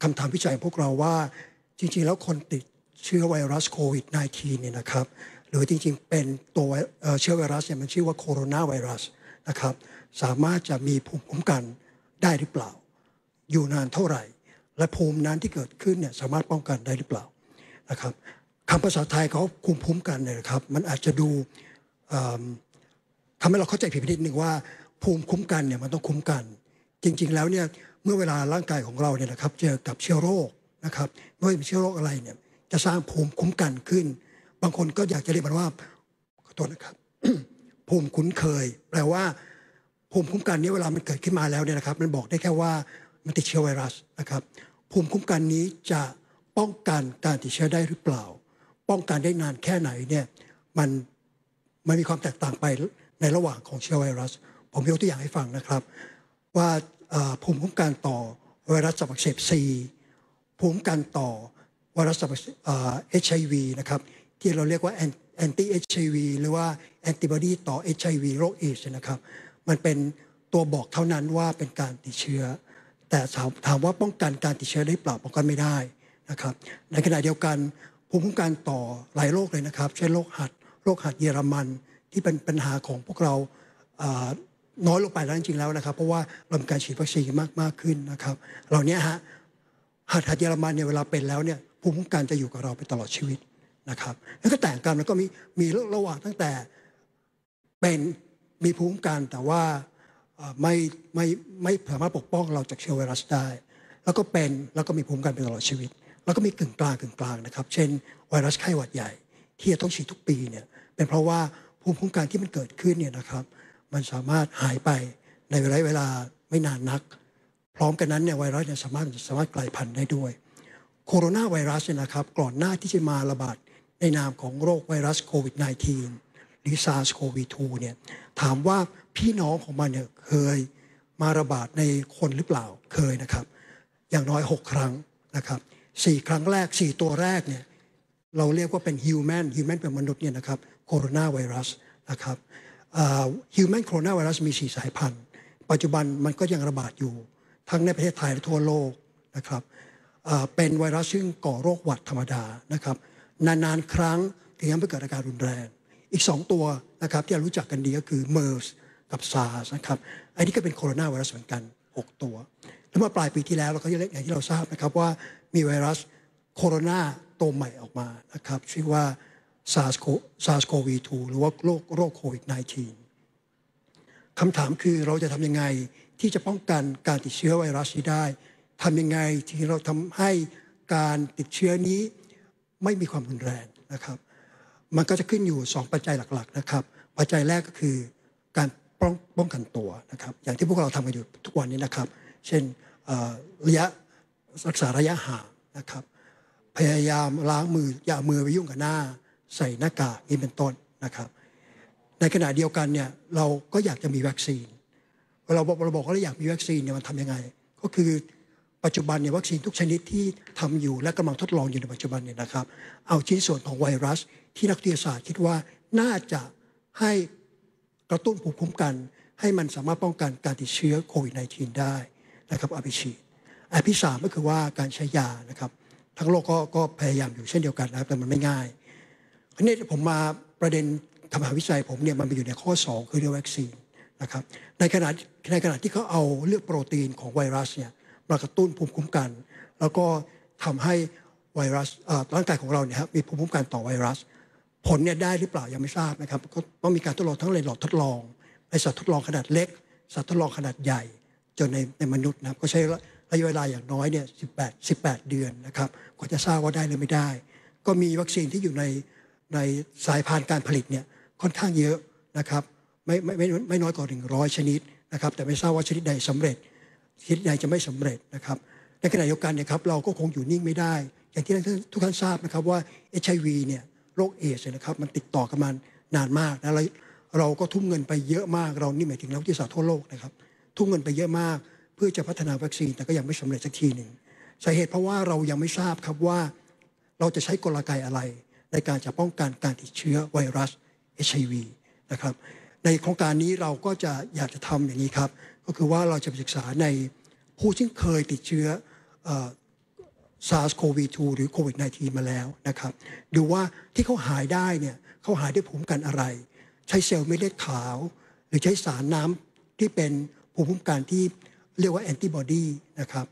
คำถามวิจัยของพวกเราว่าจริงๆแล้วคนติดเชื้อไวรัสโควิด -19 เนี่ยนะครับหรือจริงๆ เป็นตัวเชื้อไวรัสเนี่ยมันชื่อว่าโคโรนาไวรัสนะครับ สามารถจะมีภูมิคุ้มกันได้หรือเปล่า อยู่นานเท่าไหร่และภูมินั้นที่เกิดขึ้นเนี่ยสามารถป้องกันได้หรือเปล่านะครับคำภาษาไทยเขาคุมภูมิกันเนี่ยนะครับมันอาจจะดูทำให้เราเข้าใจผิดไปนิดนึงว่า ภูมิคุ้มกันเนี่ยมันต้องคุ้มกัน จริง ๆแล้วเนี่ยเมื่อเวลาร่างกายของเราเนี่ยนะครับเจอกับเชื้อโรคนะครับไม่ว่าจะเป็นเชื้อโรคอะไรเนี่ย จะสร้างภูมิคุ้มกันขึ้น บางคนก็อยากจะเรียกมันว่าขอโทษนะครับ ภูมิคุ้นเคย แปลว่าภูมิคุ้มกันนี้เวลามันเกิดขึ้นมาแล้วเนี่ยนะครับ มันบอกได้แค่ว่ามันติดเชื้อไวรัสนะครับภูมิคุ้มกันนี้จะป้องกันการติดเชื้อได้หรือเปล่า ป้องกันได้นานแค่ไหนเนี่ยมันมันมีความแตกต่างไปในระหว่างของเชื้อไวรัส ผมยกตัวอย่างให้ฟังนะครับ ว่าภูมิคุ้มกันต่อไวรัสตับอักเสบซีภูมิคุ้มกันต่อไวรัสตับเอชไอวีนะครับที่เราเรียกว่าแอนตี้เอชไอวีหรือว่าแอนติบอดีต่อเอชไอวีโรคเอชนะครับ มันเป็นตัวบอกเท่านั้นว่าเป็นการติดเชื้อแต่ถามว่าป้องกันการติดเชื้อได้เปล่าป้องกันไม่ได้นะครับ ในขณะเดียวกันภูมิคุ้มกันต่อหลายโรคเลยนะครับ เช่นโรคหัด โรคหัดเยอรมันที่เป็นปัญหาของพวกเราน้อยลงไปแล้วจริงๆแล้วนะครับ เพราะว่าเรามีการฉีดวัคซีนมากมากขึ้นนะครับ เหล่านี้ฮะหัดหัดเยอรมันเนี่ยเวลาเป็นแล้วเนี่ยภูมิคุ้มกันจะอยู่กับเราไปตลอดชีวิตนะครับ แล้วก็แต่งกันแล้วก็มีมีระหว่างตั้งแต่เป็นมีภูมิคุ้มกันแต่ว่าไม่ไม่ไม่สามารถปกป้องเราจากเชื้อไวรัสได้แล้วก็เป็นแล้วก็มีภูมิคุ้มกันเป็นตลอดชีวิต แล้วก็มีกึ่งกลางกึ่งกลางนะครับ เช่น ไวรัสไข้หวัดใหญ่ที่จะต้องฉีดทุกปีเนี่ยเป็นเพราะว่าภูมิคุ้มกันที่มันเกิดขึ้นเนี่ยนะครับ มันสามารถหายไปในระยะเวลาไม่นานนักพร้อมกันนั้นเนี่ยไวรัสเนี่ยสามารถสามารถกลายพันธุ์ได้ด้วย โคโรนาไวรัสเนี่ยนะครับก่อนหน้าที่จะมาระบาดในนามของโรคไวรัสโควิด -19 หรือซาร์สโควีูเนี่ยถามว่าพี่น้องของมันเนี่ยเคยมาระบาดในคนหรือเปล่าเคยนะครับอย่างน้อย 6 ครั้งนะครับสี่ครั้งแรก 4 ตัวแรกเนี่ยเราเรียกว่าเป็นฮิวแมนฮิวแมนเป็นมนุษย์เนี่ยนะครับโคโรนาไวรัสนะครับฮิวแมนโคโรนาไวรัสมี4สายพันธุ์ ปัจจุบันมันก็ยังระบาดอยู่ทั้งในประเทศไทยและทั่วโลกนะครับเป็นไวรัสซึ่งก่อโรคหวัดธรรมดานะครับนานๆครั้งถึงจะไปเกิดอาการรุนแรงอีก 2 ตัวนะครับที่เรารู้จักกันดีก็คือ MERS กับ SARS นะครับอันนี้ก็เป็นโคโรนาไวรัสเหมือนกัน 6 ตัวแล้วเมื่อปลายปีที่แล้วเราก็อย่างที่เราทราบนะครับว่ามีไวรัสโคโรนาตัวใหม่ออกมานะครับชื่อว่า SARS-CoV-2 หรือว่าโรคโรคโควิด -19 คำถามคือเราจะทำยังไงที่จะป้องกันการติดเชื้อไวรัสนี้ได้ทำยังไงที่เราทำให้การติดเชื้อนี้ไม่มีความรุนแรงนะครับมันก็จะขึ้นอยู่2ปัจจัยหลักๆนะครับ ปัจจัยแรกก็คือการป้องป้องกันตัวนะครับอย่างที่พวกเราทำกันอยู่ทุกวันนี้นะครับ เช่นระยะรักษาระยะห่างนะครับพยายามล้างมือ อย่ามือไปยุ่งกับหน้า ใส่หน้ากากนี่เป็นต้นนะครับ ในขณะเดียวกันเนี่ยเราก็อยากจะมีวัคซีนเราบอกเราบอกว่าเราอยากมีวัคซีนเนี่ยมันทำยังไงก็คือปัจจุบันเนี่ยวัคซีนทุกชนิดที่ทำอยู่และกำลังทดลองอยู่ในปัจจุบันเนี่ยนะครับเอาชิ้นส่วนของไวรัสที่นักวิทยาศาสตร์ คิดว่าน่าจะให้กระตุ้นภูมิคุ้มกัน ให้มันสามารถป้องกันการติดเชื้อโควิด -19 ได้นะครับอภิชีอันที่สามก็คือว่าการใช้ยานะครับทั้งโลกก็พยายามอยู่เช่นเดียวกันนะครับแต่มันไม่ง่ายอันนี้ผมมาประเด็นทำหาวิจัยผมเนี่ยมันไปอยู่ในข้อ 2 คือเรื่องวัคซีนนะครับในขณะในขณะที่เขาเอาเลือกโปรตีนของไวรัสเนี่ยรากระตุ้นภูมิคุ้มกัน แล้วก็ทำให้ไวรัสร่างกายของเราเนี่ยมีภูมิคุ้มกันต่อไวรัส ผลเนี่ยได้หรือเปล่ายังไม่ทราบนะครับก็ต้องมีการทดลองทั้งในหลอดทดลองในสัตว์ทดลองขนาดเล็กสัตว์ทดลองขนาดใหญ่จนในในมนุษย์นะครับก็ใช้ระยะเวลาอย่างน้อยเนี่ยสิบแปดสิบแปดเดือนนะครับกว่าจะทราบว่าได้หรือไม่ได้ ก็มีวัคซีนที่อยู่ในในสายพานการผลิตเนี่ยค่อนข้างเยอะนะครับไม่ไม่ไม่ไม่น้อยกว่าหนึ่งร้อยชนิดนะครับ แต่ไม่ทราบว่าชนิดใดสำเร็จคิดใดจะไม่สำเร็จนะครับในขณะเดียวกันเนี่ยครับ เราก็คงอยู่นิ่งไม่ได้ อย่างที่ทุกท่านทราบนะครับว่าเอชไอวีเนี่ยโรคเอชนะครับ มันติดต่อกันมานานมากนะเราเราก็ทุ่มเงินไปเยอะมาก เรานี่หมายถึงนักวิทยาศาสตร์ทั่วโลกนะครับ ทุ่มเงินไปเยอะมากเพื่อจะพัฒนาวัคซีนแต่ก็ยังไม่สำเร็จสักทีหนึ่งสาเหตุเพราะว่าเรายังไม่ทราบครับว่าเราจะใช้กลไกอะไร ในการจะป้องกันการติดเชื้อไวรัส HIV นะครับ ในโครงการนี้เราก็จะอยากจะทำอย่างนี้ครับก็คือว่าเราจะศึกษาในผู้ที่เคยติดเชื้อซาร์สโคว2หรือโควิด -19 มาแล้วนะครับดูว่าที่เขาหายได้เนี่ยเขาหายด้วยภูมิกันอะไร ใช้เซลล์เม็ดเลือดขาว หรือใช้สารน้ำที่เป็นภูมิคุ้มกันที่เรียกว่าแอนติบอดีนะครับ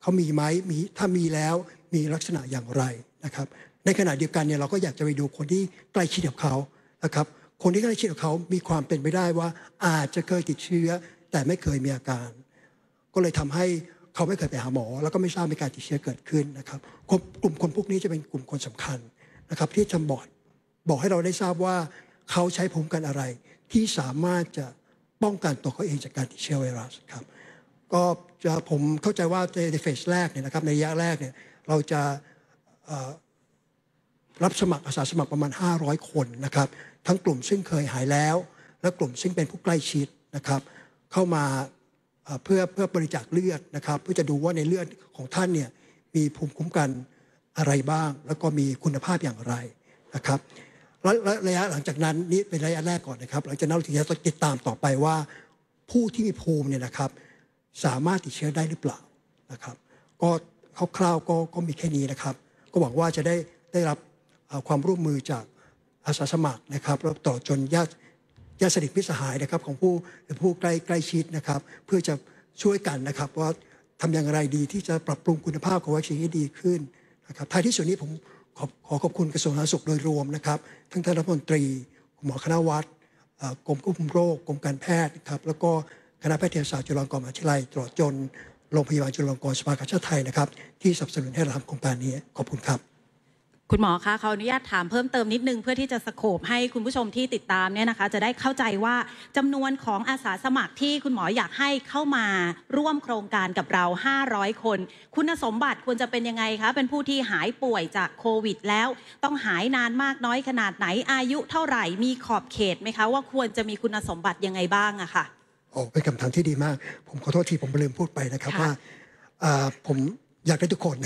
เขามีไหมมีถ้ามีแล้วมีลักษณะอย่างไรนะครับในขณะเดียวกันเนี่ยเราก็อยากจะไปดูคนที่ใกล้ชิดกับเขานะครับคนที่ใกล้ชิดกับเขามีความเป็นไปได้ว่าอาจจะเคยติดเชื้อแต่ไม่เคยมีอาการ ก็เลยทำให้เขาไม่เคยไปหาหมอ แล้วก็ไม่ทราบมีการติดเชื้อเกิดขึ้นนะครับ กลุ่มคนพวกนี้จะเป็นกลุ่มคนสำคัญนะครับ ที่จะบอกบอกให้เราได้ทราบว่าเขาใช้ภูมิกันอะไร ที่สามารถจะป้องกันตัวเขาเองจากการติดเชื้อไวรัสครับก็จะผมเข้าใจว่าในเฟสแรกเนี่ยนะครับ ในระยะแรกเนี่ยเราจะรับสมัครอาสาสมัครประมาณ 500 คนนะครับ ทั้งกลุ่มซึ่งเคยหายแล้ว และกลุ่มซึ่งเป็นผู้ใกล้ชิดนะครับเข้ามาเพื่อเพื่อบริจาคเลือดนะครับเพื่อจะดูว่าในเลือดของท่านเนี่ยมีภูมิคุ้มกันอะไรบ้าง แล้วก็มีคุณภาพอย่างไรนะครับและระยะหลังจากนั้นนี่เป็นระยะแรกก่อนนะครับ หลังจากนั้นเราถึงจะติดตามต่อไปว่าผู้ที่มีภูมิเนี่ยนะครับสามารถติดเชื้อได้หรือเปล่านะครับ ก็คร่าวๆก็ก็มีแค่นี้นะครับ ก็หวังว่าจะได้ได้รับความร่วมมือจากอาสาสมัครนะครับแล้วต่อจนญาติญาติสนิทพิสหายนะครับของผู้ผู้ใกล้ใกล้ชิดนะครับเพื่อจะช่วยกันนะครับว่าทำอย่างไรดีที่จะปรับปรุงคุณภาพของวัคซีนให้ดีขึ้นนะครับท้ายที่สุดนี้ผมขอขอขอบคุณกระทรวงสาธารณสุขโดยรวมนะครับทั้งท่านรัฐมนตรี หมอคณะวัดกรมควบคุมโรคกรมการแพทย์ครับแล้วก็คณะแพทยศาสตร์จุฬาลงกรณ์มหาวิทยาลัยตลอดจนโรงพยาบาลจุฬาลงกรณ์สภากาชาติไทยนะครับที่สนับสนุนให้เราทำโครงการนี้ขอบคุณครับคุณหมอคะเขาอนุญาตถามเพิ่มเติมนิดนึงเพื่อที่จะสโคบให้คุณผู้ชมที่ติดตามเนี่ยนะคะจะได้เข้าใจว่าจำนวนของอาสาสมัครที่คุณหมออยากให้เข้ามาร่วมโครงการกับเรา 500 คน คุณสมบัติควรจะเป็นยังไงคะเป็นผู้ที่หายป่วยจากโควิด แล้ว ต้องหายนานมากน้อยขนาดไหนอายุเท่าไหร่มีขอบเขตไหมคะว่าควรจะมีคุณสมบัติยังไงบ้างอะคะ่ะโอ้เป็นคำถามที่ดีมากผมขอโทษทีผมลืมพูดไปนะครับว่าผมอยากได้ทุกคน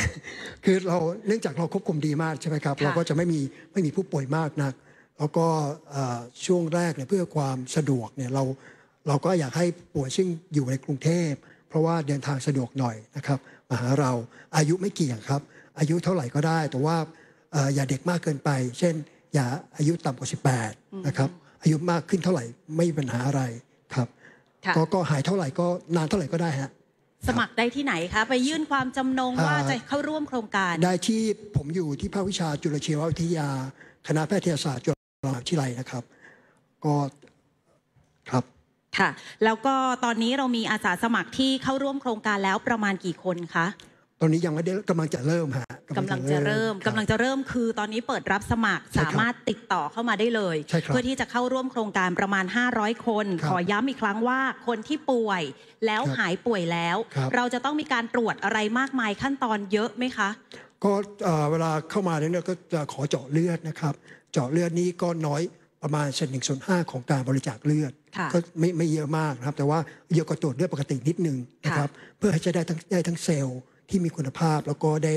คือเราเนื่องจากเราควบคุมดีมากใช่ไหมครับ เราก็จะไม่มีไม่มีผู้ป่วยมากนักแล้วก็ช่วงแรกเนี่ยเพื่อความสะดวกเนี่ยเราเราก็อยากให้ป่วยซึ่งอยู่ในกรุงเทพเพราะว่าเดินทางสะดวกหน่อยนะครับมาหาเราอายุไม่เกี่ยงครับ อายุเท่าไหร่ก็ได้ แต่ว่าอย่าเด็กมากเกินไป เช่น อย่าอายุต่ำกว่า18นะครับอายุมากขึ้นเท่าไหร่ไม่มีปัญหาอะไรครับก็หายเท่าไหร่ก็นานเท่าไหร่ก็ได้ฮะสมัครได้ที่ไหนคะไปยื่นความจำนงว่าจะเข้าร่วมโครงการ ได้ที่ผมอยู่ที่ภาควิชาจุลชีววิทยา คณะแพทยศาสตร์จุฬาลงกรณ์มหาวิทยาลัยนะครับ ก็ครับ ค่ะ แล้วก็ตอนนี้เรามีอาสาสมัครที่เข้าร่วมโครงการแล้วประมาณกี่คนคะตอนนี้ยังไม่ได้กำลังจะเริ่มฮะกำลังจะเริ่มกำลังจะเริ่ม คือตอนนี้เปิดรับสมัครสามารถติดต่อเข้ามาได้เลย เพื่อที่จะเข้าร่วมโครงการประมาณ 500 คน ขอย้ำอีกครั้งว่าคนที่ป่วยแล้วหายป่วยแล้ว เราจะต้องมีการตรวจอะไรมากมายขั้นตอนเยอะไหมคะก็เวลาเข้ามาเนี่ยก็จะขอเจาะเลือดนะครับ เจาะเลือดนี้ก็น้อยประมาณเฉลี่ยส่วนห้าของการบริจาคเลือดก็ไม่ไม่เยอะมากนะครับ แต่ว่าเยอะกว่าตรวจเลือดปกตินิดนึงนะครับ เพื่อให้จะได้ทั้งได้ทั้งเซลล์ที่มีคุณภาพแล้วก็ได้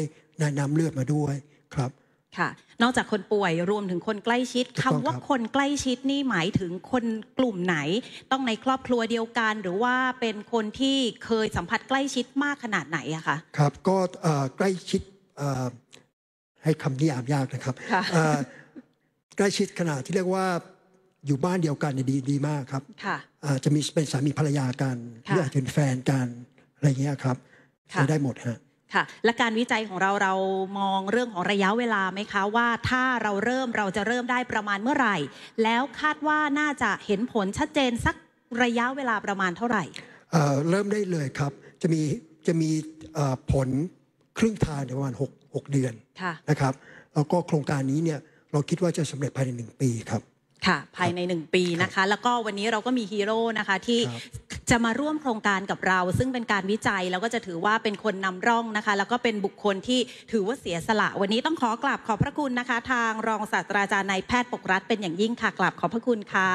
นํำเลือดมาด้วย ครับ ค่ะ นอกจากคนป่วยรวมถึงคนใกล้ชิด คำว่าคนใกล้ชิดนี่หมายถึงคนกลุ่มไหน ต้องในครอบครัวเดียวกัน หรือว่าเป็นคนที่เคยสัมผัสใกล้ชิดมากขนาดไหนอะคะครับ ก็ใกล้ชิดให้คำนิยามยากนะครับใกล้ชิดขนาดที่เรียกว่าอยู่บ้านเดียวกันดีดีมากครับะจะมีเป็นสามีภรรยากันหรืออาจจะเป็นแฟนกันอะไรเงี้ยครับช่ได้หมดฮะค่ะและการวิจัยของเราเรามองเรื่องของระยะเวลาไหมคะว่าถ้าเราเริ่มเราจะเริ่มได้ประมาณเมื่อไหร่ แล้วคาดว่าน่าจะเห็นผลชัดเจนสักระยะเวลาประมาณเท่าไหร่เริ่มได้เลยครับ จะมีจะมีผลครึ่งทางในประมาณ 6 6 เดือนนะครับแล้วก็โครงการนี้เนี่ยเราคิดว่าจะสำเร็จภายใน1ปีครับค่ะภายใน1ปีนะคะ แล้วก็วันนี้เราก็มีฮีโร่นะคะที่จะมาร่วมโครงการกับเรา ซึ่งเป็นการวิจัย แล้วก็จะถือว่าเป็นคนนำร่องนะคะ แล้วก็เป็นบุคคลที่ถือว่าเสียสละวันนี้ต้องขอกราบขอบพระคุณนะคะ ทางรองศาสตราจารย์นายแพทย์ปกรัฐเป็นอย่างยิ่งค่ะกราบขอบพระคุณค่ะ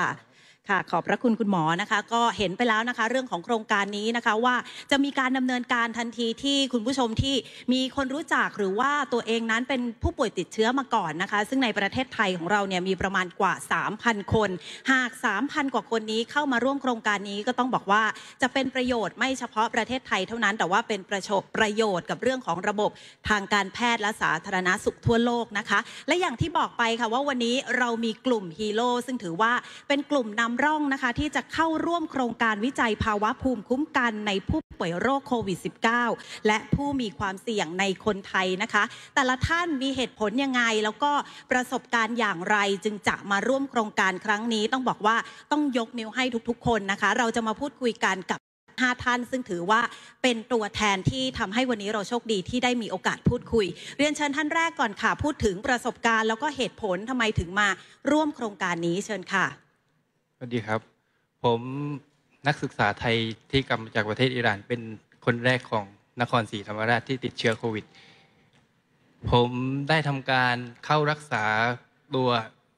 ค่ะขอบพระคุณคุณหมอนะคะ ก็เห็นไปแล้วนะคะ เรื่องของโครงการนี้นะคะว่าจะมีการดำเนินการทันทีที่คุณผู้ชมที่มีคนรู้จักหรือว่าตัวเองนั้นเป็นผู้ป่วยติดเชื้อมาก่อนนะคะ ซึ่งในประเทศไทยของเราเนี่ยมีประมาณกว่า 3,000 คน หาก3,000กว่าคนนี้เข้ามาร่วมโครงการนี้ก็ต้องบอกว่าจะเป็นประโยชน์ไม่เฉพาะประเทศไทยเท่านั้น แต่ว่าเป็นประประโยชน์ กับเรื่องของระบบทางการแพทย์และสาธารณสุขทั่วโลกนะคะ และอย่างที่บอกไปค่ะว่าวันนี้เรามีกลุ่มฮีโร่ซึ่งถือว่าเป็นกลุ่มนำาร่องนะคะที่จะเข้าร่วมโครงการวิจัยภาวะภูมิคุ้มกันในผู้ป่วยโรคโควิด -19 และผู้มีความเสี่ยงในคนไทยนะคะ แต่ละท่านมีเหตุผลยังไง แล้วก็ประสบการณ์อย่างไรจึงจะมาร่วมโครงการครั้งนี้ ต้องบอกว่าต้องยกนิ้วให้ทุกๆ คนนะคะ เราจะมาพูดคุยกันกับ5ท่าน ซึ่งถือว่าเป็นตัวแทนที่ทำให้วันนี้เราโชคดีที่ได้มีโอกาสพูดคุย เรียนเชิญท่านแรกก่อนค่ะพูดถึงประสบการณ์แล้วก็เหตุผลทำไมถึงมาร่วมโครงการนี้เชิญค่ะสวัสดีครับ ผมนักศึกษาไทยที่กลับจากประเทศอิหร่านเป็นคนแรกของนครศรีธรรมราชที่ติดเชื้อโควิด ผมได้ทำการเข้ารักษาตัว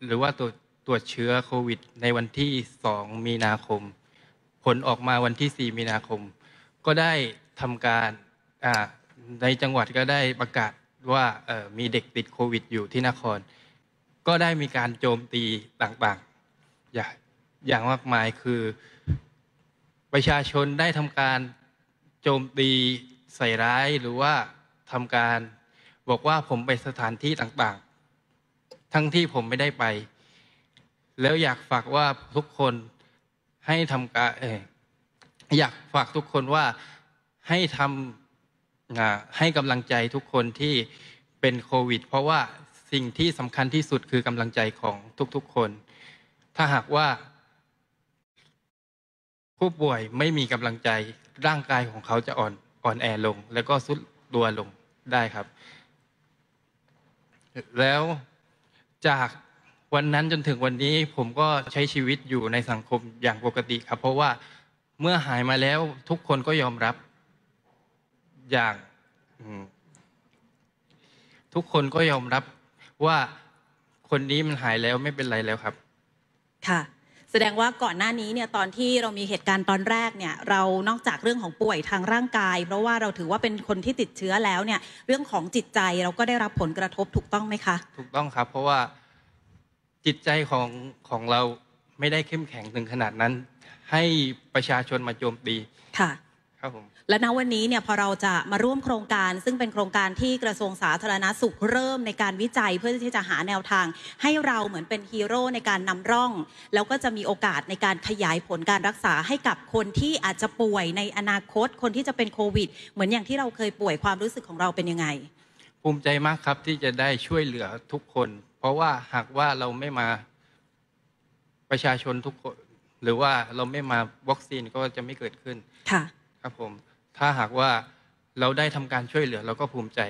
หรือว่าตัวตรวจเชื้อโควิด ในวันที่ 2 มีนาคม ผลออกมาวันที่ 4 มีนาคม ก็ได้ทำการในจังหวัดก็ได้ประกาศว่ามีเด็กติดโควิด อยู่ที่นคร ก็ได้มีการโจมตีต่างๆอย่าอย่างมากมายคือประชาชนได้ทำการโจมตีใส่ร้ายหรือว่าทำการบอกว่าผมไปสถานที่ต่าง ๆ ทั้งที่ผมไม่ได้ไป แล้วอยากฝากว่าทุกคนให้ทำการอยากฝากทุกคนว่าให้ทำให้กำลังใจทุกคนที่เป็นโควิด เพราะว่าสิ่งที่สำคัญที่สุดคือกำลังใจของทุกๆคน ถ้าหากว่าผู้ป่วยไม่มีกำลังใจร่างกายของเขาจะอ่อนอ่อนแอลง แล้วก็สุดตัวลงได้ครับ แล้วจากวันนั้นจนถึงวันนี้ ผมก็ใช้ชีวิตอยู่ในสังคมอย่างปกติครับเพราะว่าเมื่อหายมาแล้ว ทุกคนก็ยอมรับ อย่างทุกคนก็ยอมรับ ว่าคนนี้มันหายแล้วไม่เป็นไรแล้วครับ ค่ะแสดงว่าก่อนหน้านี้เนี่ยตอนที่เรามีเหตุการณ์ตอนแรกเนี่ยเรานอกจากเรื่องของป่วยทางร่างกาย เพราะว่าเราถือว่าเป็นคนที่ติดเชื้อแล้วเนี่ยเรื่องของจิตใจเราก็ได้รับผลกระทบถูกต้องไหมคะ ถูกต้องครับ เพราะว่าจิตใจของของเราไม่ได้เข้มแข็งถึงขนาดนั้น ให้ประชาชนมาโจมตีค่ะครับผมและณวันนี้เนี่ยพอเราจะมาร่วมโครงการ ซึ่งเป็นโครงการที่กระทรวงสาธารณาสุขเริ่มในการวิจัยเพื่อที่จะหาแนวทาง ให้เราเหมือนเป็นฮีโร่ในการนำร่อง แล้วก็จะมีโอกาสในการขยายผลการรักษาให้กับคนที่อาจจะป่วยในอนาคต คนที่จะเป็นโควิด เหมือนอย่างที่เราเคยป่วยความรู้สึกของเราเป็นยังไง ภูมิใจมากครับที่จะได้ช่วยเหลือทุกคน เพราะว่าหากว่าเราไม่มาประชาชนทุกคน หรือว่าเราไม่มาวัคซีนก็จะไม่เกิดขึ้นค่ะครับผมถ้าหากว่าเราได้ทำการช่วยเหลือเราก็ภูมิใจ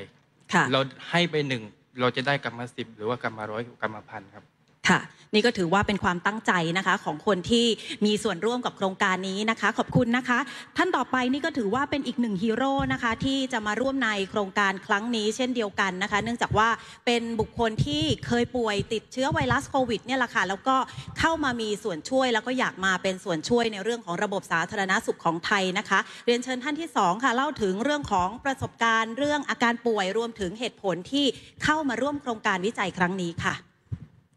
เราให้ไปหนึ่งเราจะได้กลับมาสิบหรือว่ากลับมาร้อยกลับมาพันครับค่ะนี่ก็ถือว่าเป็นความตั้งใจนะคะของคนที่มีส่วนร่วมกับโครงการนี้นะคะ ขอบคุณนะคะท่านต่อไปนี่ก็ถือว่าเป็นอีกหนึ่งฮีโร่นะคะที่จะมาร่วมในโครงการครั้งนี้ เช่นเดียวกันนะคะเนื่องจากว่าเป็นบุคคลที่เคยป่วยติดเชื้อไวรัสโควิดเนี่ยแหละค่ะแล้วก็เข้ามามีส่วนช่วย แล้วก็อยากมาเป็นส่วนช่วยในเรื่องของระบบสาธารณาสุขของไทยนะคะ เรียนเชิญท่านที่ 2 ค่ะเล่าถึงเรื่องของประสบการณ์ เรื่องอาการป่วยรวมถึงเหตุผลที่เข้ามาร่วมโครงการวิจัยครั้งนี้ค่ะ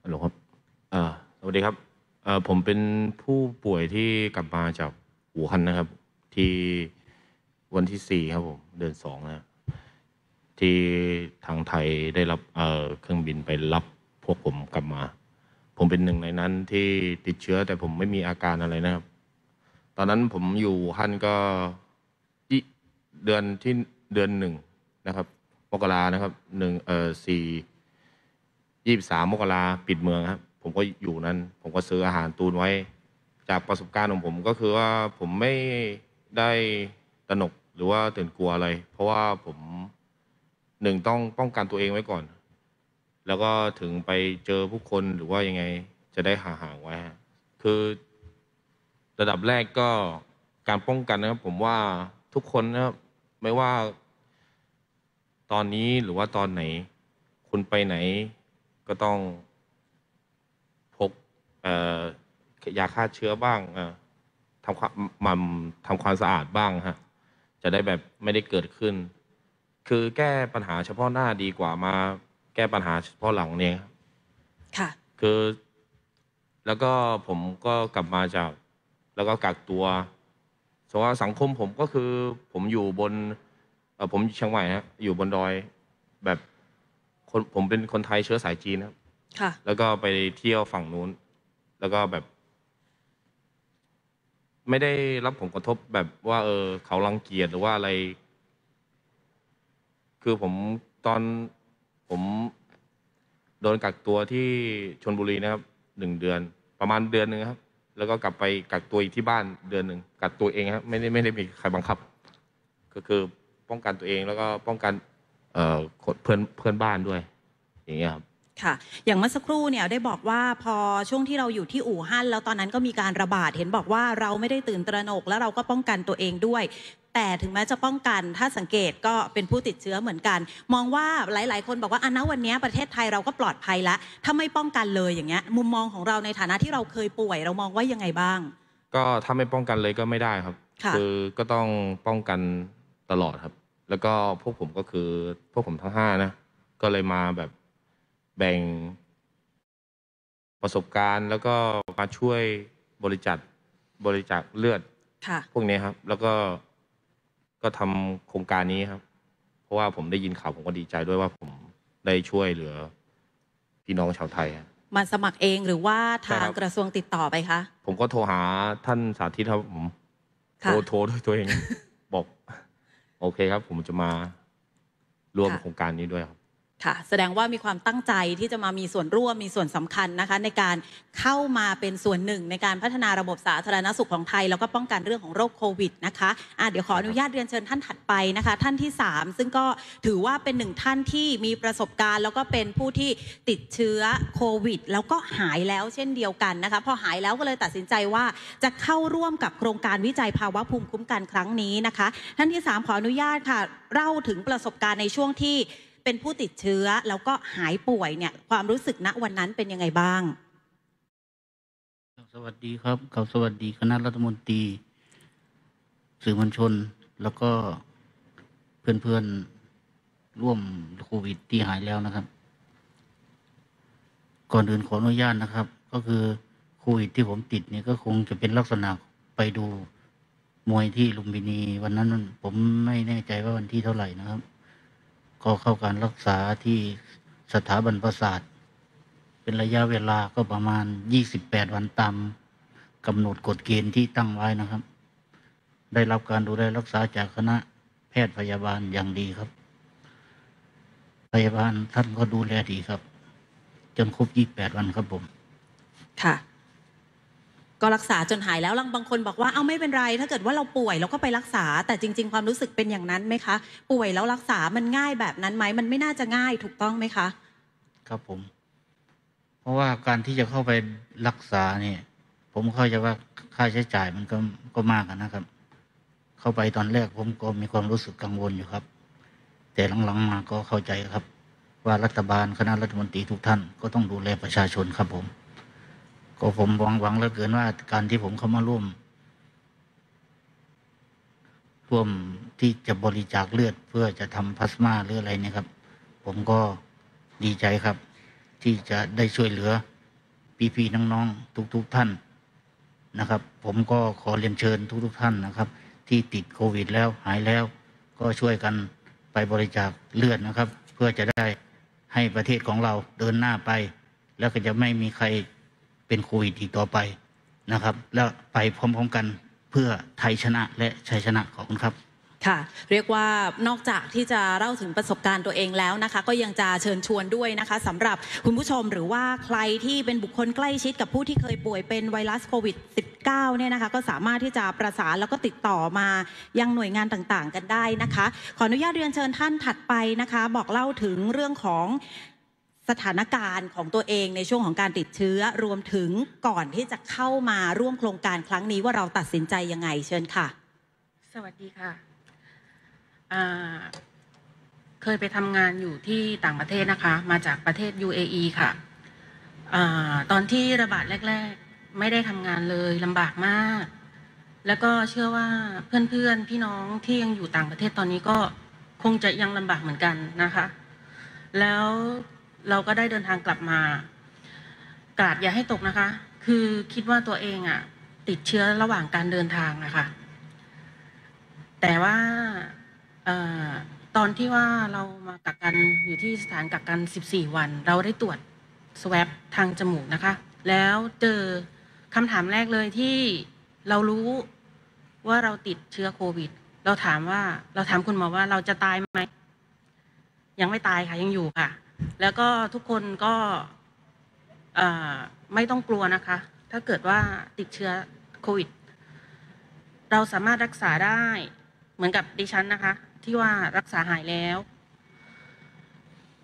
ฮัลโหลครับอ่สวัสดีครับเอ่อผมเป็นผู้ป่วยที่กลับมาจากอู่ฮั่นนะครับ ที่วันที่สี่ครับผมเดือนสองนะที่ทางไทยได้รับเอ่อเครื่องบินไปรับ พวกผมกลับมา ผมเป็นหนึ่งในนั้นที่ติดเชื้อแต่ผมไม่มีอาการอะไรนะครับ ตอนนั้นผมอยู่หฮั่นก็เดือนที่เดือนหนึ่งนะครับมกรานะครับหนึ่งเอ่อสี่ยี่สามมกราปิดเมืองครับ ผมก็อยู่นั้น ผมก็ซื้ออาหารตูนไว้ จากประสบการณ์ของผมก็คือว่าผมไม่ได้ตนกหรือว่าตื่นกลัวอะไร เพราะว่าผมหนึ่งต้องป้องกันตัวเองไว้ก่อน แล้วก็ถึงไปเจอผู้คนหรือว่ายังไง จะได้ห่างๆไว้ คือ ระดับแรกก็การป้องกันนะครับ ผมว่าทุกคนนะครับไม่ว่า ตอนนี้หรือว่าตอนไหน คุณไปไหนก็ต้องพกยาฆ่าเชื้อบ้างทำความมันทำความสะอาดบ้างฮะ จะได้แบบไม่ได้เกิดขึ้น คือแก้ปัญหาเฉพาะหน้าดีกว่ามาแก้ปัญหาเฉพาะหลังเนี่ยค่ะ คือแล้วก็ผมก็กลับมาจาก แล้วก็กักตัวส่วสังคมผมก็คือผมอยู่บนผมเชียงใหม่ฮะอยู่บนดอย แบบคนผมเป็นคนไทยเชื้อสายจีนครับ ค่ะ แล้วก็ไปเที่ยวฝั่งนู้น แล้วก็แบบ ไม่ได้รับผลกระทบแบบว่า เออ เขารังเกียจหรือว่าอะไร คือผมตอน ผมโดนกักตัวที่ชนบุรีนะครับหนึ่งเดือนประมาณเดือนหนึ่งครับ แล้วก็กลับไปกักตัวที่บ้านเดือนหนึ่งกักตัวเองครับไม่ได้ไม่ได้มีใครบังคับ ก็คือป้องกันตัวเอง แล้วก็ป้องกันเพื่อนเพื่อนบ้านด้วย อย่างเงี้ยครับค่ะ อย่างเมื่อสักครู่เนี่ยได้บอกว่าพอช่วงที่เราอยู่ที่อู่ฮั่นแล้วตอนนั้นก็มีการระบาดเห็นบอกว่าเราไม่ได้ตื่นตระหนก แล้วเราก็ป้องกันตัวเองด้วย แต่ถึงแม้จะป้องกัน ถ้าสังเกตก็เป็นผู้ติดเชื้อเหมือนกัน มองว่าหลาย ๆ คนบอกว่าอันนันวันนี้ประเทศไทยเราก็ปลอดภัยแล้วถ้าไม่ป้องกันเลยอย่างเงี้ย มุมมองของเราในฐานะที่เราเคยป่วย เรามองว่ายังไงบ้าง ก็ถ้าไม่ป้องกันเลยก็ไม่ได้ครับคือก็ต้องป้องกันตลอดครับแล้วก็พวกผมก็คือพวกผม ทั้งห้านะ ก็เลยมาแบบแบ่ง ประสบการณ์ แล้วก็มาช่วยบริจาคบริจาคเลือดพวกนี้ครับ แล้วก็ก็ทำโครงการนี้ครับ เพราะว่าผมได้ยินข่าวผมก็ดีใจด้วยว่าผมได้ช่วยเหลือพี่น้องชาวไทยัมาสมัครเองหรือว่าทางรกระทรวงติดต่อไปคะ ผมก็โทรหาท่านสาธิตครับผมโทรโทรด้วยตัวเองโอเคครับ ผมจะมา ร่วมโครงการนี้ด้วยครับค่ะแสดงว่ามีความตั้งใจที่จะมามีส่วนร่วมมีส่วนสำคัญนะคะในการเข้ามาเป็นส่วนหนึ่งในการพัฒนาระบบสาธารณสุขของไทยแล้วก็ป้องกันเรื่องของโรคโควิดนะคะะเดี๋ยวขออนุญาตเรียนเชิญท่านถัดไปนะคะ ท่านที่3ซึ่งก็ถือว่าเป็นหนึ่งท่านที่มีประสบการณ์แล้วก็เป็นผู้ที่ติดเชื้อโควิดแล้วก็หายแล้วเช่นเดียวกันนะคะพอหายแล้วก็เลยตัดสินใจว่า จะเข้าร่วมกับโครงการวิจัยภาวะภูมิคุ้มกันครั้งนี้นะคะ ท่านที่3ขออนุญาตค่ะเล่าถึงประสบการณ์ในช่วงที่เป็นผู้ติดเชื้อแล้วก็หายป่วยเนี่ย ความรู้สึกณวันนั้นเป็นยังไงบ้าง สวัสดีครับกับสวัสดีคณะรัฐมนตรี สื่อมวลชนแล้วก็เพื่อนๆร่วมโควิดที่หายแล้วนะครับ ก่อนอื่นขออนุญาตนะครับ ก็คือโควิดที่ผมติดเนี่ยก็คงจะเป็นลักษณะไปดูมวยที่ลุมพินีวันนั้น ผมไม่แน่ใจว่าวันที่เท่าไหร่นะครับก็เข้าการรักษาที่สถาบันประสาทเป็นระยะเวลาก็ประมาณ 28 วันตามกำหนดกฎเกณฑ์ที่ตั้งไว้นะครับ ได้รับการดูแลรักษาจากคณะแพทย์พยาบาลอย่างดีครับ พยาบาลท่านก็ดูแลดีครับ จนครบ 28 วันครับผม ค่ะก็รักษาจนหายแล้วบางคนบอกว่าเอาไม่เป็นไรถ้าเกิดว่าเราป่วยเราก็ไปรักษา แต่จริง ๆ ความรู้สึกเป็นอย่างนั้นไหมคะ ป่วยแล้วรักษามันง่ายแบบนั้นไหมมันไม่น่าจะง่ายถูกต้องไหมคะ ครับผม เพราะว่าการที่จะเข้าไปรักษาเนี่ยผมเข้าใจว่าค่าใช้จ่ายมันก็ก็มากนะครับ เข้าไปตอนแรกผมก็มีความรู้สึกกังวลอยู่ครับ แต่หลังๆ มาก็เข้าใจครับ ว่ารัฐบาลคณะรัฐมนตรีทุกท่านก็ต้องดูแลประชาชนครับผมก็ผมหวังหวังเหลือเกินว่าการที่ผมเข้ามาร่วมร่วมที่จะบริจาคเลือด เพื่อจะทำพลาสมาหรืออะไรเนี่ยครับ ผมก็ดีใจครับ ที่จะได้ช่วยเหลือพี่ๆน้องๆทุกๆทท่านนะครับ ผมก็ขอเรียนเชิญทุกๆทท่านนะครับ ที่ติดโควิด แล้วหายแล้ว ก็ช่วยกันไปบริจาคเลือดนะครับ เพื่อจะได้ให้ประเทศของเราเดินหน้าไป แล้วก็จะไม่มีใครเป็นโควิดอีกต่อไปนะครับ แล้วไปพร้อมๆกันเพื่อไทยชนะและชัยชนะของคุณครับ ค่ะ เรียกว่านอกจากที่จะเล่าถึงประสบการณ์ตัวเองแล้วนะคะ ก็ยังจะเชิญชวนด้วยนะคะสำหรับคุณผู้ชมหรือว่าใครที่เป็นบุคคลใกล้ชิดกับผู้ที่เคยป่วยเป็นไวรัสโควิด -19 เนี่ยนะคะก็สามารถที่จะประสานแล้วก็ติดต่อมายังหน่วยงานต่างๆ กันได้นะคะ ขออนุญาตเรียนเชิญท่านถัดไปนะคะ บอกเล่าถึงเรื่องของสถานการณ์ของตัวเองในช่วงของการติดเชื้อรวมถึงก่อนที่จะเข้ามาร่วมโครงการครั้งนี้ว่าเราตัดสินใจยังไงเชิญค่ะ สวัสดีค่ะ เคยไปทำงานอยู่ที่ต่างประเทศนะคะมาจากประเทศ UAE ค่ะอตอนที่ระบาดแรกๆไม่ได้ทำงานเลยลำบากมาก แล้วก็เชื่อว่าเพื่อนๆพี่น้องที่ยังอยู่ต่างประเทศตอนนี้ก็คงจะยังลำบากเหมือนกันนะคะ แล้วเราก็ได้เดินทางกลับมา กาดอย่าให้ตกนะคะ คือคิดว่าตัวเองอะ่ะ ติดเชื้อระหว่างการเดินทางนะคะ แต่ว่าอตอนที่ว่าเรามากักกันอยู่ที่สถานกักกัน 14 วัน เราได้ตรวจสวบทางจมูกนะคะ แล้วเจอคำถามแรกเลยที่เรารู้ว่าเราติดเชื้อโควิด เราถามว่า เราถามคุณหมอว่าเราจะตายไหม ยังไม่ตายค่ะยังอยู่ค่ะแล้วก็ทุกคนก็ไม่ต้องกลัวนะคะ ถ้าเกิดว่าติดเชื้อโควิดเราสามารถรักษาได้เหมือนกับดิฉันนะคะ ที่ว่ารักษาหายแล้ว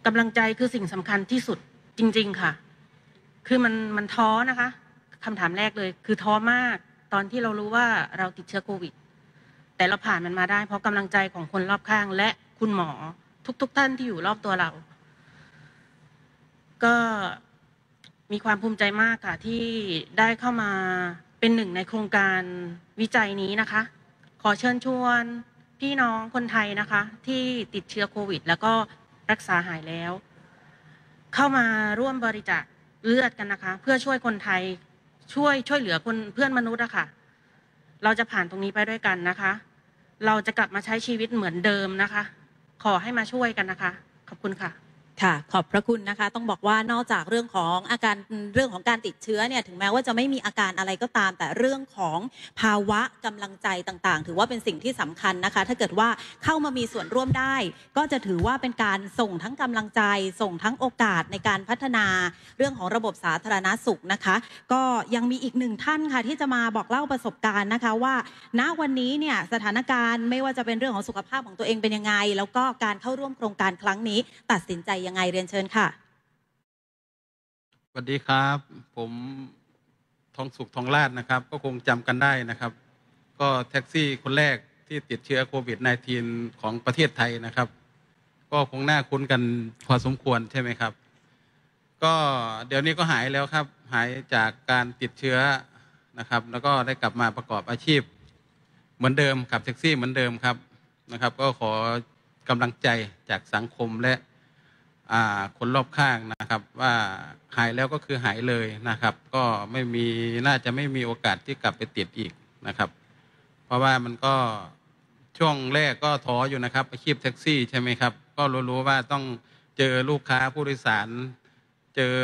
กำลังใจคือสิ่งสำคัญที่สุดจริงๆค่ะ คือมันมันท้อนะคะคำถามแรกเลย คือท้อมากตอนที่เรารู้ว่าเราติดเชื้อโควิด แต่เราผ่านมันมาได้เพราะกำลังใจของคนรอบข้างและคุณหมอทุกๆท่านที่อยู่รอบตัวเราก็มีความภูมิใจมากค่ะที่ได้เข้ามาเป็นหนึ่งในโครงการวิจัยนี้นะคะ ขอเชิญชวนพี่น้องคนไทยนะคะ ที่ติดเชื้อโควิดแล้วก็รักษาหายแล้ว เข้ามาร่วมบริจาคเลือดกันนะคะเพื่อช่วยคนไทยช่วยช่วยเหลือคนเพื่อนมนุษย์อะค่ะ เราจะผ่านตรงนี้ไปด้วยกันนะคะ เราจะกลับมาใช้ชีวิตเหมือนเดิมนะคะ ขอให้มาช่วยกันนะคะ ขอบคุณค่ะค่ะขอบพระคุณนะคะต้องบอกว่านอกจากเรื่องของอาการเรื่องของการติดเชื้อเนี่ยถึงแม้ว่าจะไม่มีอาการอะไรก็ตาม แต่เรื่องของภาวะกำลังใจต่างๆ ถือว่าเป็นสิ่งที่สำคัญนะคะ ถ้าเกิดว่าเข้ามามีส่วนร่วมได้ ก็จะถือว่าเป็นการส่งทั้งกำลังใจ ส่งทั้งโอกาสในการพัฒนา เรื่องของระบบสาธารณสุขนะคะ ก็ยังมีอีกหนึ่งท่านค่ะที่จะมาบอกเล่าประสบการณ์นะคะว่า ณวันนี้เนี่ยสถานการณ์ไม่ว่าจะเป็นเรื่องของสุขภาพของตัวเองเป็นยังไงแล้วก็การเข้าร่วมโครงการครั้งนี้ตัดสินใจยังไงเรียนเชิญค่ะสวัสดีครับ ผมทองสุขทองลาดนะครับ ก็คงจำกันได้นะครับ ก็แท็กซี่คนแรกที่ติดเชื้อโควิด -19 ของประเทศไทยนะครับ ก็คงน่าคุ้นกัน พอสมควรใช่ไหมครับ ก็เดี๋ยวนี้ก็หายแล้วครับ หายจากการติดเชื้อนะครับ แล้วก็ได้กลับมาประกอบอาชีพ เหมือนเดิมขับแท็กซี่เหมือนเดิมครับนะครับ ก็ขอกำลังใจจากสังคมและคนรอบข้างนะครับว่า หายแล้วก็คือหายเลยนะครับ ก็ไม่มีน่าจะไม่มีโอกาสที่กลับไปติดอีกนะครับ เพราะว่ามันก็ช่วงแรกก็ท้ออยู่นะครับ อาชีพแท็กซี่ใช่ไหมครับก็รู้ๆว่าต้องเจอลูกค้าผู้โดยสาร เจอ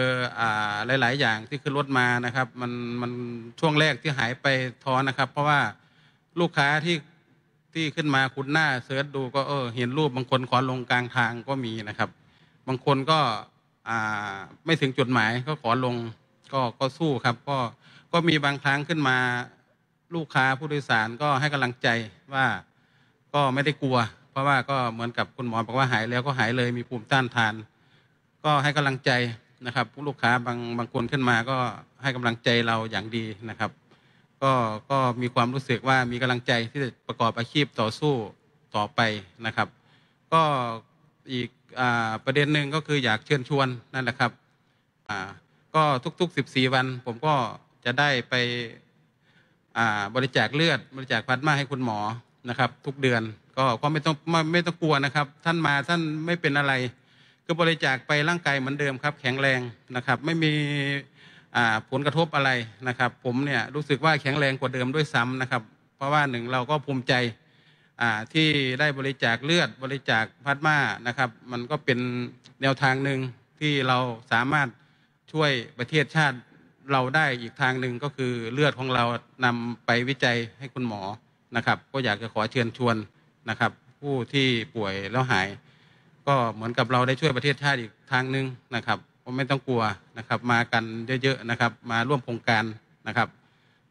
หลาย ๆ อย่างที่ขึ้นรถมานะครับมันมันช่วงแรกที่หายไปท้อนะครับ เพราะว่าลูกค้าที่ที่ขึ้นมา คุนหน้าเสิร์ชดูก็เออเห็นรูปบางคนขอลงกลางทางก็มีนะครับบางคนก็ไม่ถึงจุดหมายก็ขอลงก็ก็สู้ครับ ก็ก็มีบางครั้งขึ้นมา ลูกค้าผู้โดยสารก็ให้กำลังใจว่าก็ไม่ได้กลัว เพราะว่าก็เหมือนกับคุณหมอบอกว่าหายแล้วก็หายเลยมีภูมิต้านทาน ก็ให้กำลังใจนะครับผู้ลูกค้าบางบางคนขึ้นมา ก็ให้กำลังใจเราอย่างดีนะครับ ก็ก็มีความรู้สึกว่ามีกำลังใจที่จะประกอบอาชีพต่อสู้ต่อไปนะครับ ก็อีกประเด็นหนึ่งก็คืออยากเชิญชวนนั่นแหละครับก็ทุก ๆ 14 วัน ผมก็จะได้ไปบริจาคเลือดบริจาคพลาสมาให้คุณหมอนะครับทุกเดือนก็ก็ไม่ต้องไม่ไม่ต้องกลัวนะครับท่านมาท่านไม่เป็นอะไรก็บริจาคไปร่างกายเหมือนเดิมครับ แข็งแรงนะครับ ไม่มีผลกระทบอะไรนะครับ ผมเนี่ยรู้สึกว่าแข็งแรงกว่าเดิมด้วยซ้ำนะครับ เพราะว่าหนึ่งเราก็ภูมิใจที่ได้บริจาคเลือดบริจาคพลาสมานะครับ มันก็เป็นแนวทางหนึ่งที่เราสามารถช่วยประเทศชาติเราได้อีกทางหนึ่งก็คือเลือดของเรานำไปวิจัยให้คุณหมอนะครับ ก็อยากจะขอเชิญชวนนะครับ ผู้ที่ป่วยแล้วหาย ก็เหมือนกับเราได้ช่วยประเทศชาติอีกทางหนึ่งนะครับก็ไม่ต้องกลัวนะครับมากันเยอะๆนะครับ มาร่วมโครงการนะครับ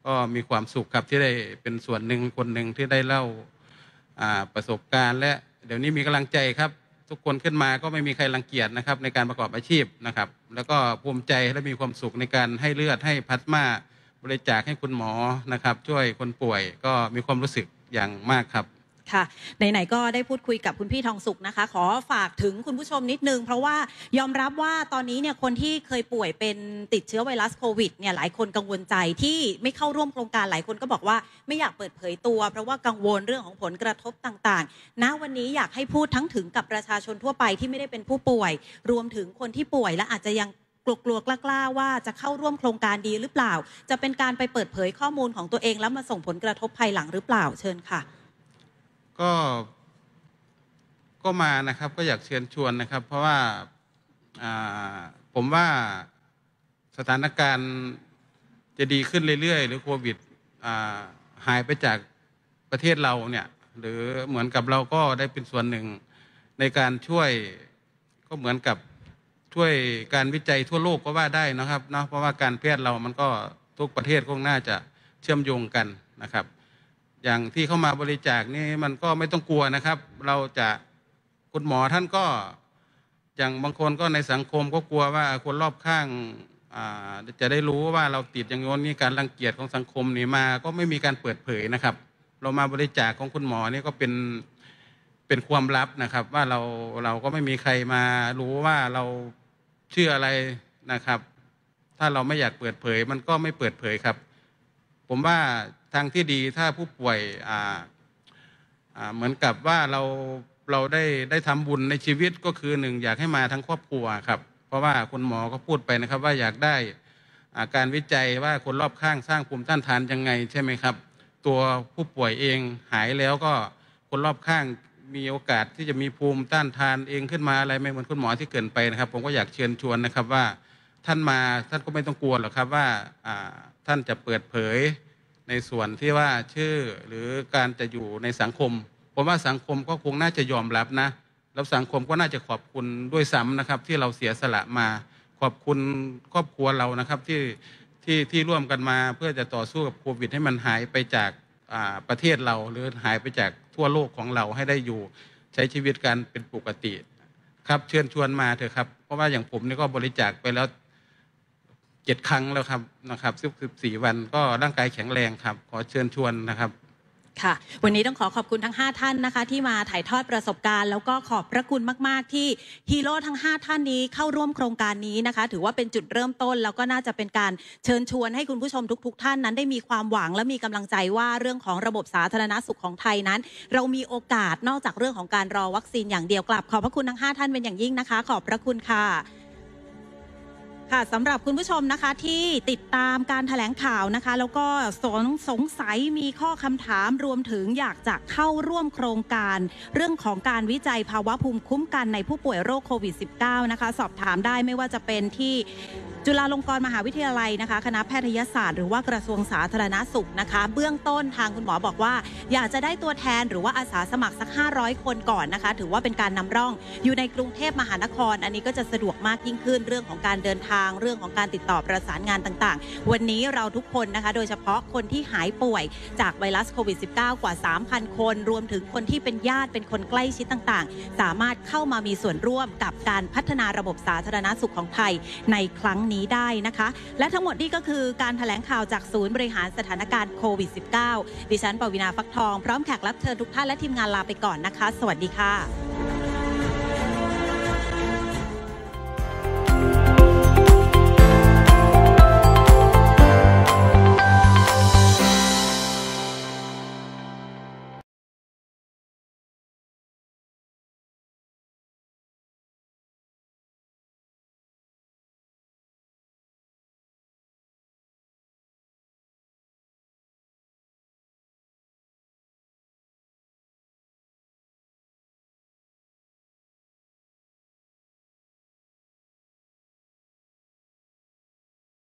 ก็มีความสุขครับที่ได้เป็นส่วนหนึ่งคนหนึ่งที่ได้เล่าประสบการณ์และเดี๋ยวนี้มีกำลังใจครับ ทุกคนขึ้นมาก็ไม่มีใครรังเกียจนะครับในการประกอบอาชีพนะครับ แล้วก็ภูมิใจและมีความสุขในการให้เลือดให้พัสมาบริจาคให้คุณหมอนะครับ ช่วยคนป่วยก็มีความรู้สึกอย่างมากครับค่ะไหนๆก็ได้พูดคุยกับคุณพี่ทองสุขนะคะ ขอฝากถึงคุณผู้ชมนิดนึงเพราะว่ายอมรับว่าตอนนี้เนี่ยคนที่เคยป่วยเป็นติดเชื้อไวรัสโควิดเนี่ยหลายคนกังวลใจที่ไม่เข้าร่วมโครงการหลายคนก็บอกว่า ไม่อยากเปิดเผยตัว เพราะว่ากังวลเรื่องของผลกระทบต่างๆณวันนี้อยากให้พูดทั้งถึงกับประชาชนทั่วไปที่ไม่ได้เป็นผู้ป่วย รวมถึงคนที่ป่วย และอาจจะยังกลัวๆกล้าๆว่าจะเข้าร่วมโครงการดีหรือเปล่า จะเป็นการไปเปิดเผยข้อมูลของตัวเองแล้วมาส่งผลกระทบภายหลังหรือเปล่าเชิญค่ะก็ก็มานะครับก็อยากเชิญชวนนะครับ เพราะว่าผมว่าสถานการณ์จะดีขึ้นเรื่อยๆ หรือโควิดหายไปจากประเทศเราเนี่ยหรือเหมือนกับเราก็ได้เป็นส่วนหนึ่งในการช่วยก็เหมือนกับช่วยการวิจัยทั่วโลกก็ว่าได้นะครับเนาะเพราะว่าการแพทย์เรามันก็ทุกประเทศคงน่าจะเชื่อมโยงกันนะครับอย่างที่เข้ามาบริจาคนี่มันก็ไม่ต้องกลัวนะครับ เราจะคุณหมอท่านก็ อย่างบางคนก็ในสังคมก็กลัวว่าคนรอบข้างจะได้รู้ว่าเราติดอย่างโน้นนี่การรังเกียจของสังคมนี่มา ก็ไม่มีการเปิดเผยนะครับ เรามาบริจาคของคุณหมอนี่ก็เป็นเป็นความลับนะครับ ว่าเราเราก็ไม่มีใครมารู้ว่าเราเชื่ออะไรนะครับ ถ้าเราไม่อยากเปิดเผย มันก็ไม่เปิดเผยครับ ผมว่าทางที่ดีถ้าผู้ป่วยเหมือนกับว่าเราเราได้ได้ทำบุญในชีวิตก็คือหนึ่งอยากให้มาทั้งครอบครัวครับ เพราะว่าคุณหมอก็พูดไปนะครับ ว่าอยากได้การวิจัยว่าคนรอบข้างสร้างภูมิต้านทานยังไงใช่ไหมครับตัวผู้ป่วยเองหายแล้วก็คนรอบข้างมีโอกาสที่จะมีภูมิต้านทานเองขึ้นมาอะไรไม่เหมือนคุณหมอที่เกินไปนะครับผมก็อยากเชิญชวนนะครับว่าท่านมาท่านก็ไม่ต้องกลัวหรอกครับว่าท่านจะเปิดเผยในส่วนที่ว่าชื่อหรือการจะอยู่ในสังคม ผมว่าสังคมก็คงน่าจะยอมรับนะ แล้วสังคมก็น่าจะขอบคุณด้วยซ้ำนะครับที่เราเสียสละมาขอบคุณครอบครัวเรานะครับที่ที่ที่ร่วมกันมาเพื่อจะต่อสู้กับโควิดให้มันหายไปจากประเทศเรา หรือหายไปจากทั่วโลกของเราให้ได้อยู่ใช้ชีวิตกันเป็นปกติ ครับเชิญชวนมาเถอะครับเพราะว่าอย่างผมนี่ก็บริจาคไปแล้วเจ็ดครั้งแล้วครับนะครับสิบสี่วันก็ร่างกายแข็งแรงครับ ขอเชิญชวนนะครับ ค่ะ วันนี้ต้องขอขอบคุณทั้ง5ท่านนะคะ ที่มาถ่ายทอดประสบการณ์แล้วก็ขอบพระคุณมากๆ ที่ฮีโร่ทั้ง5ท่านนี้ เข้าร่วมโครงการนี้นะคะ ถือว่าเป็นจุดเริ่มต้น แล้วก็น่าจะเป็นการเชิญชวนให้คุณผู้ชมทุกๆทท่านนั้น ได้มีความหวัง และมีกำลังใจว่าเรื่องของระบบสาธารณสุขของไทยนั้น เรามีโอกาสนอกจากเรื่องของการรอวัคซีนอย่างเดียวกลับ ขอบพระคุณทั้ง5ท่านเป็นอย่างยิ่งนะคะ ขอบพระคุณค่ะค่ะสำหรับคุณผู้ชมนะคะที่ติดตามการถแถลงข่าวนะคะ แล้วก็สงสงสัยมีข้อคำถามรวมถึงอยากจะเข้าร่วมโครงการเรื่องของการวิจัยภาวะภูมิคุ้มกันในผู้ป่วยโรคโควิด -19 นะคะ สอบถามได้ไม่ว่าจะเป็นที่จุฬาลงกรณ์มหาวิทยาลัยนะคะ คณะแพทยศาสตร์หรือว่ากระทรวงสาธารณาสุขนะคะ เบื้องต้นทางคุณหมอบอกว่า อยากจะได้ตัวแทน หรือว่าอาสาสมัครสัก500คนก่อนนะคะ ถือว่าเป็นการนำร่อง อยู่ในกรุงเทพมหานคร อันนี้ก็จะสะดวกมากยิ่งขึ้นเรื่องของการเดินทางเรื่องของการติดต่อประสานงานต่างๆ วันนี้เราทุกคนนะคะ โดยเฉพาะคนที่หายป่วย จากไวรัสโควิด -19 กว่า 3,000 คน รวมถึงคนที่เป็นญาติเป็นคนใกล้ชิดต่างๆ สามารถเข้ามามีส่วนร่วมกับการพัฒนาระบบสาธารณสุขของไทยในครั้งนี้ได้นะคะ และทั้งหมดนี่ก็คือการถแถลงข่าวจากศูนย์บริหารสถานการณ์โควิด -19 ดิฉันปวินาฟักทองพร้อมแขกรับเชิญทุกท่านและทีมงานลาไปก่อนนะคะ สวัสดีค่ะ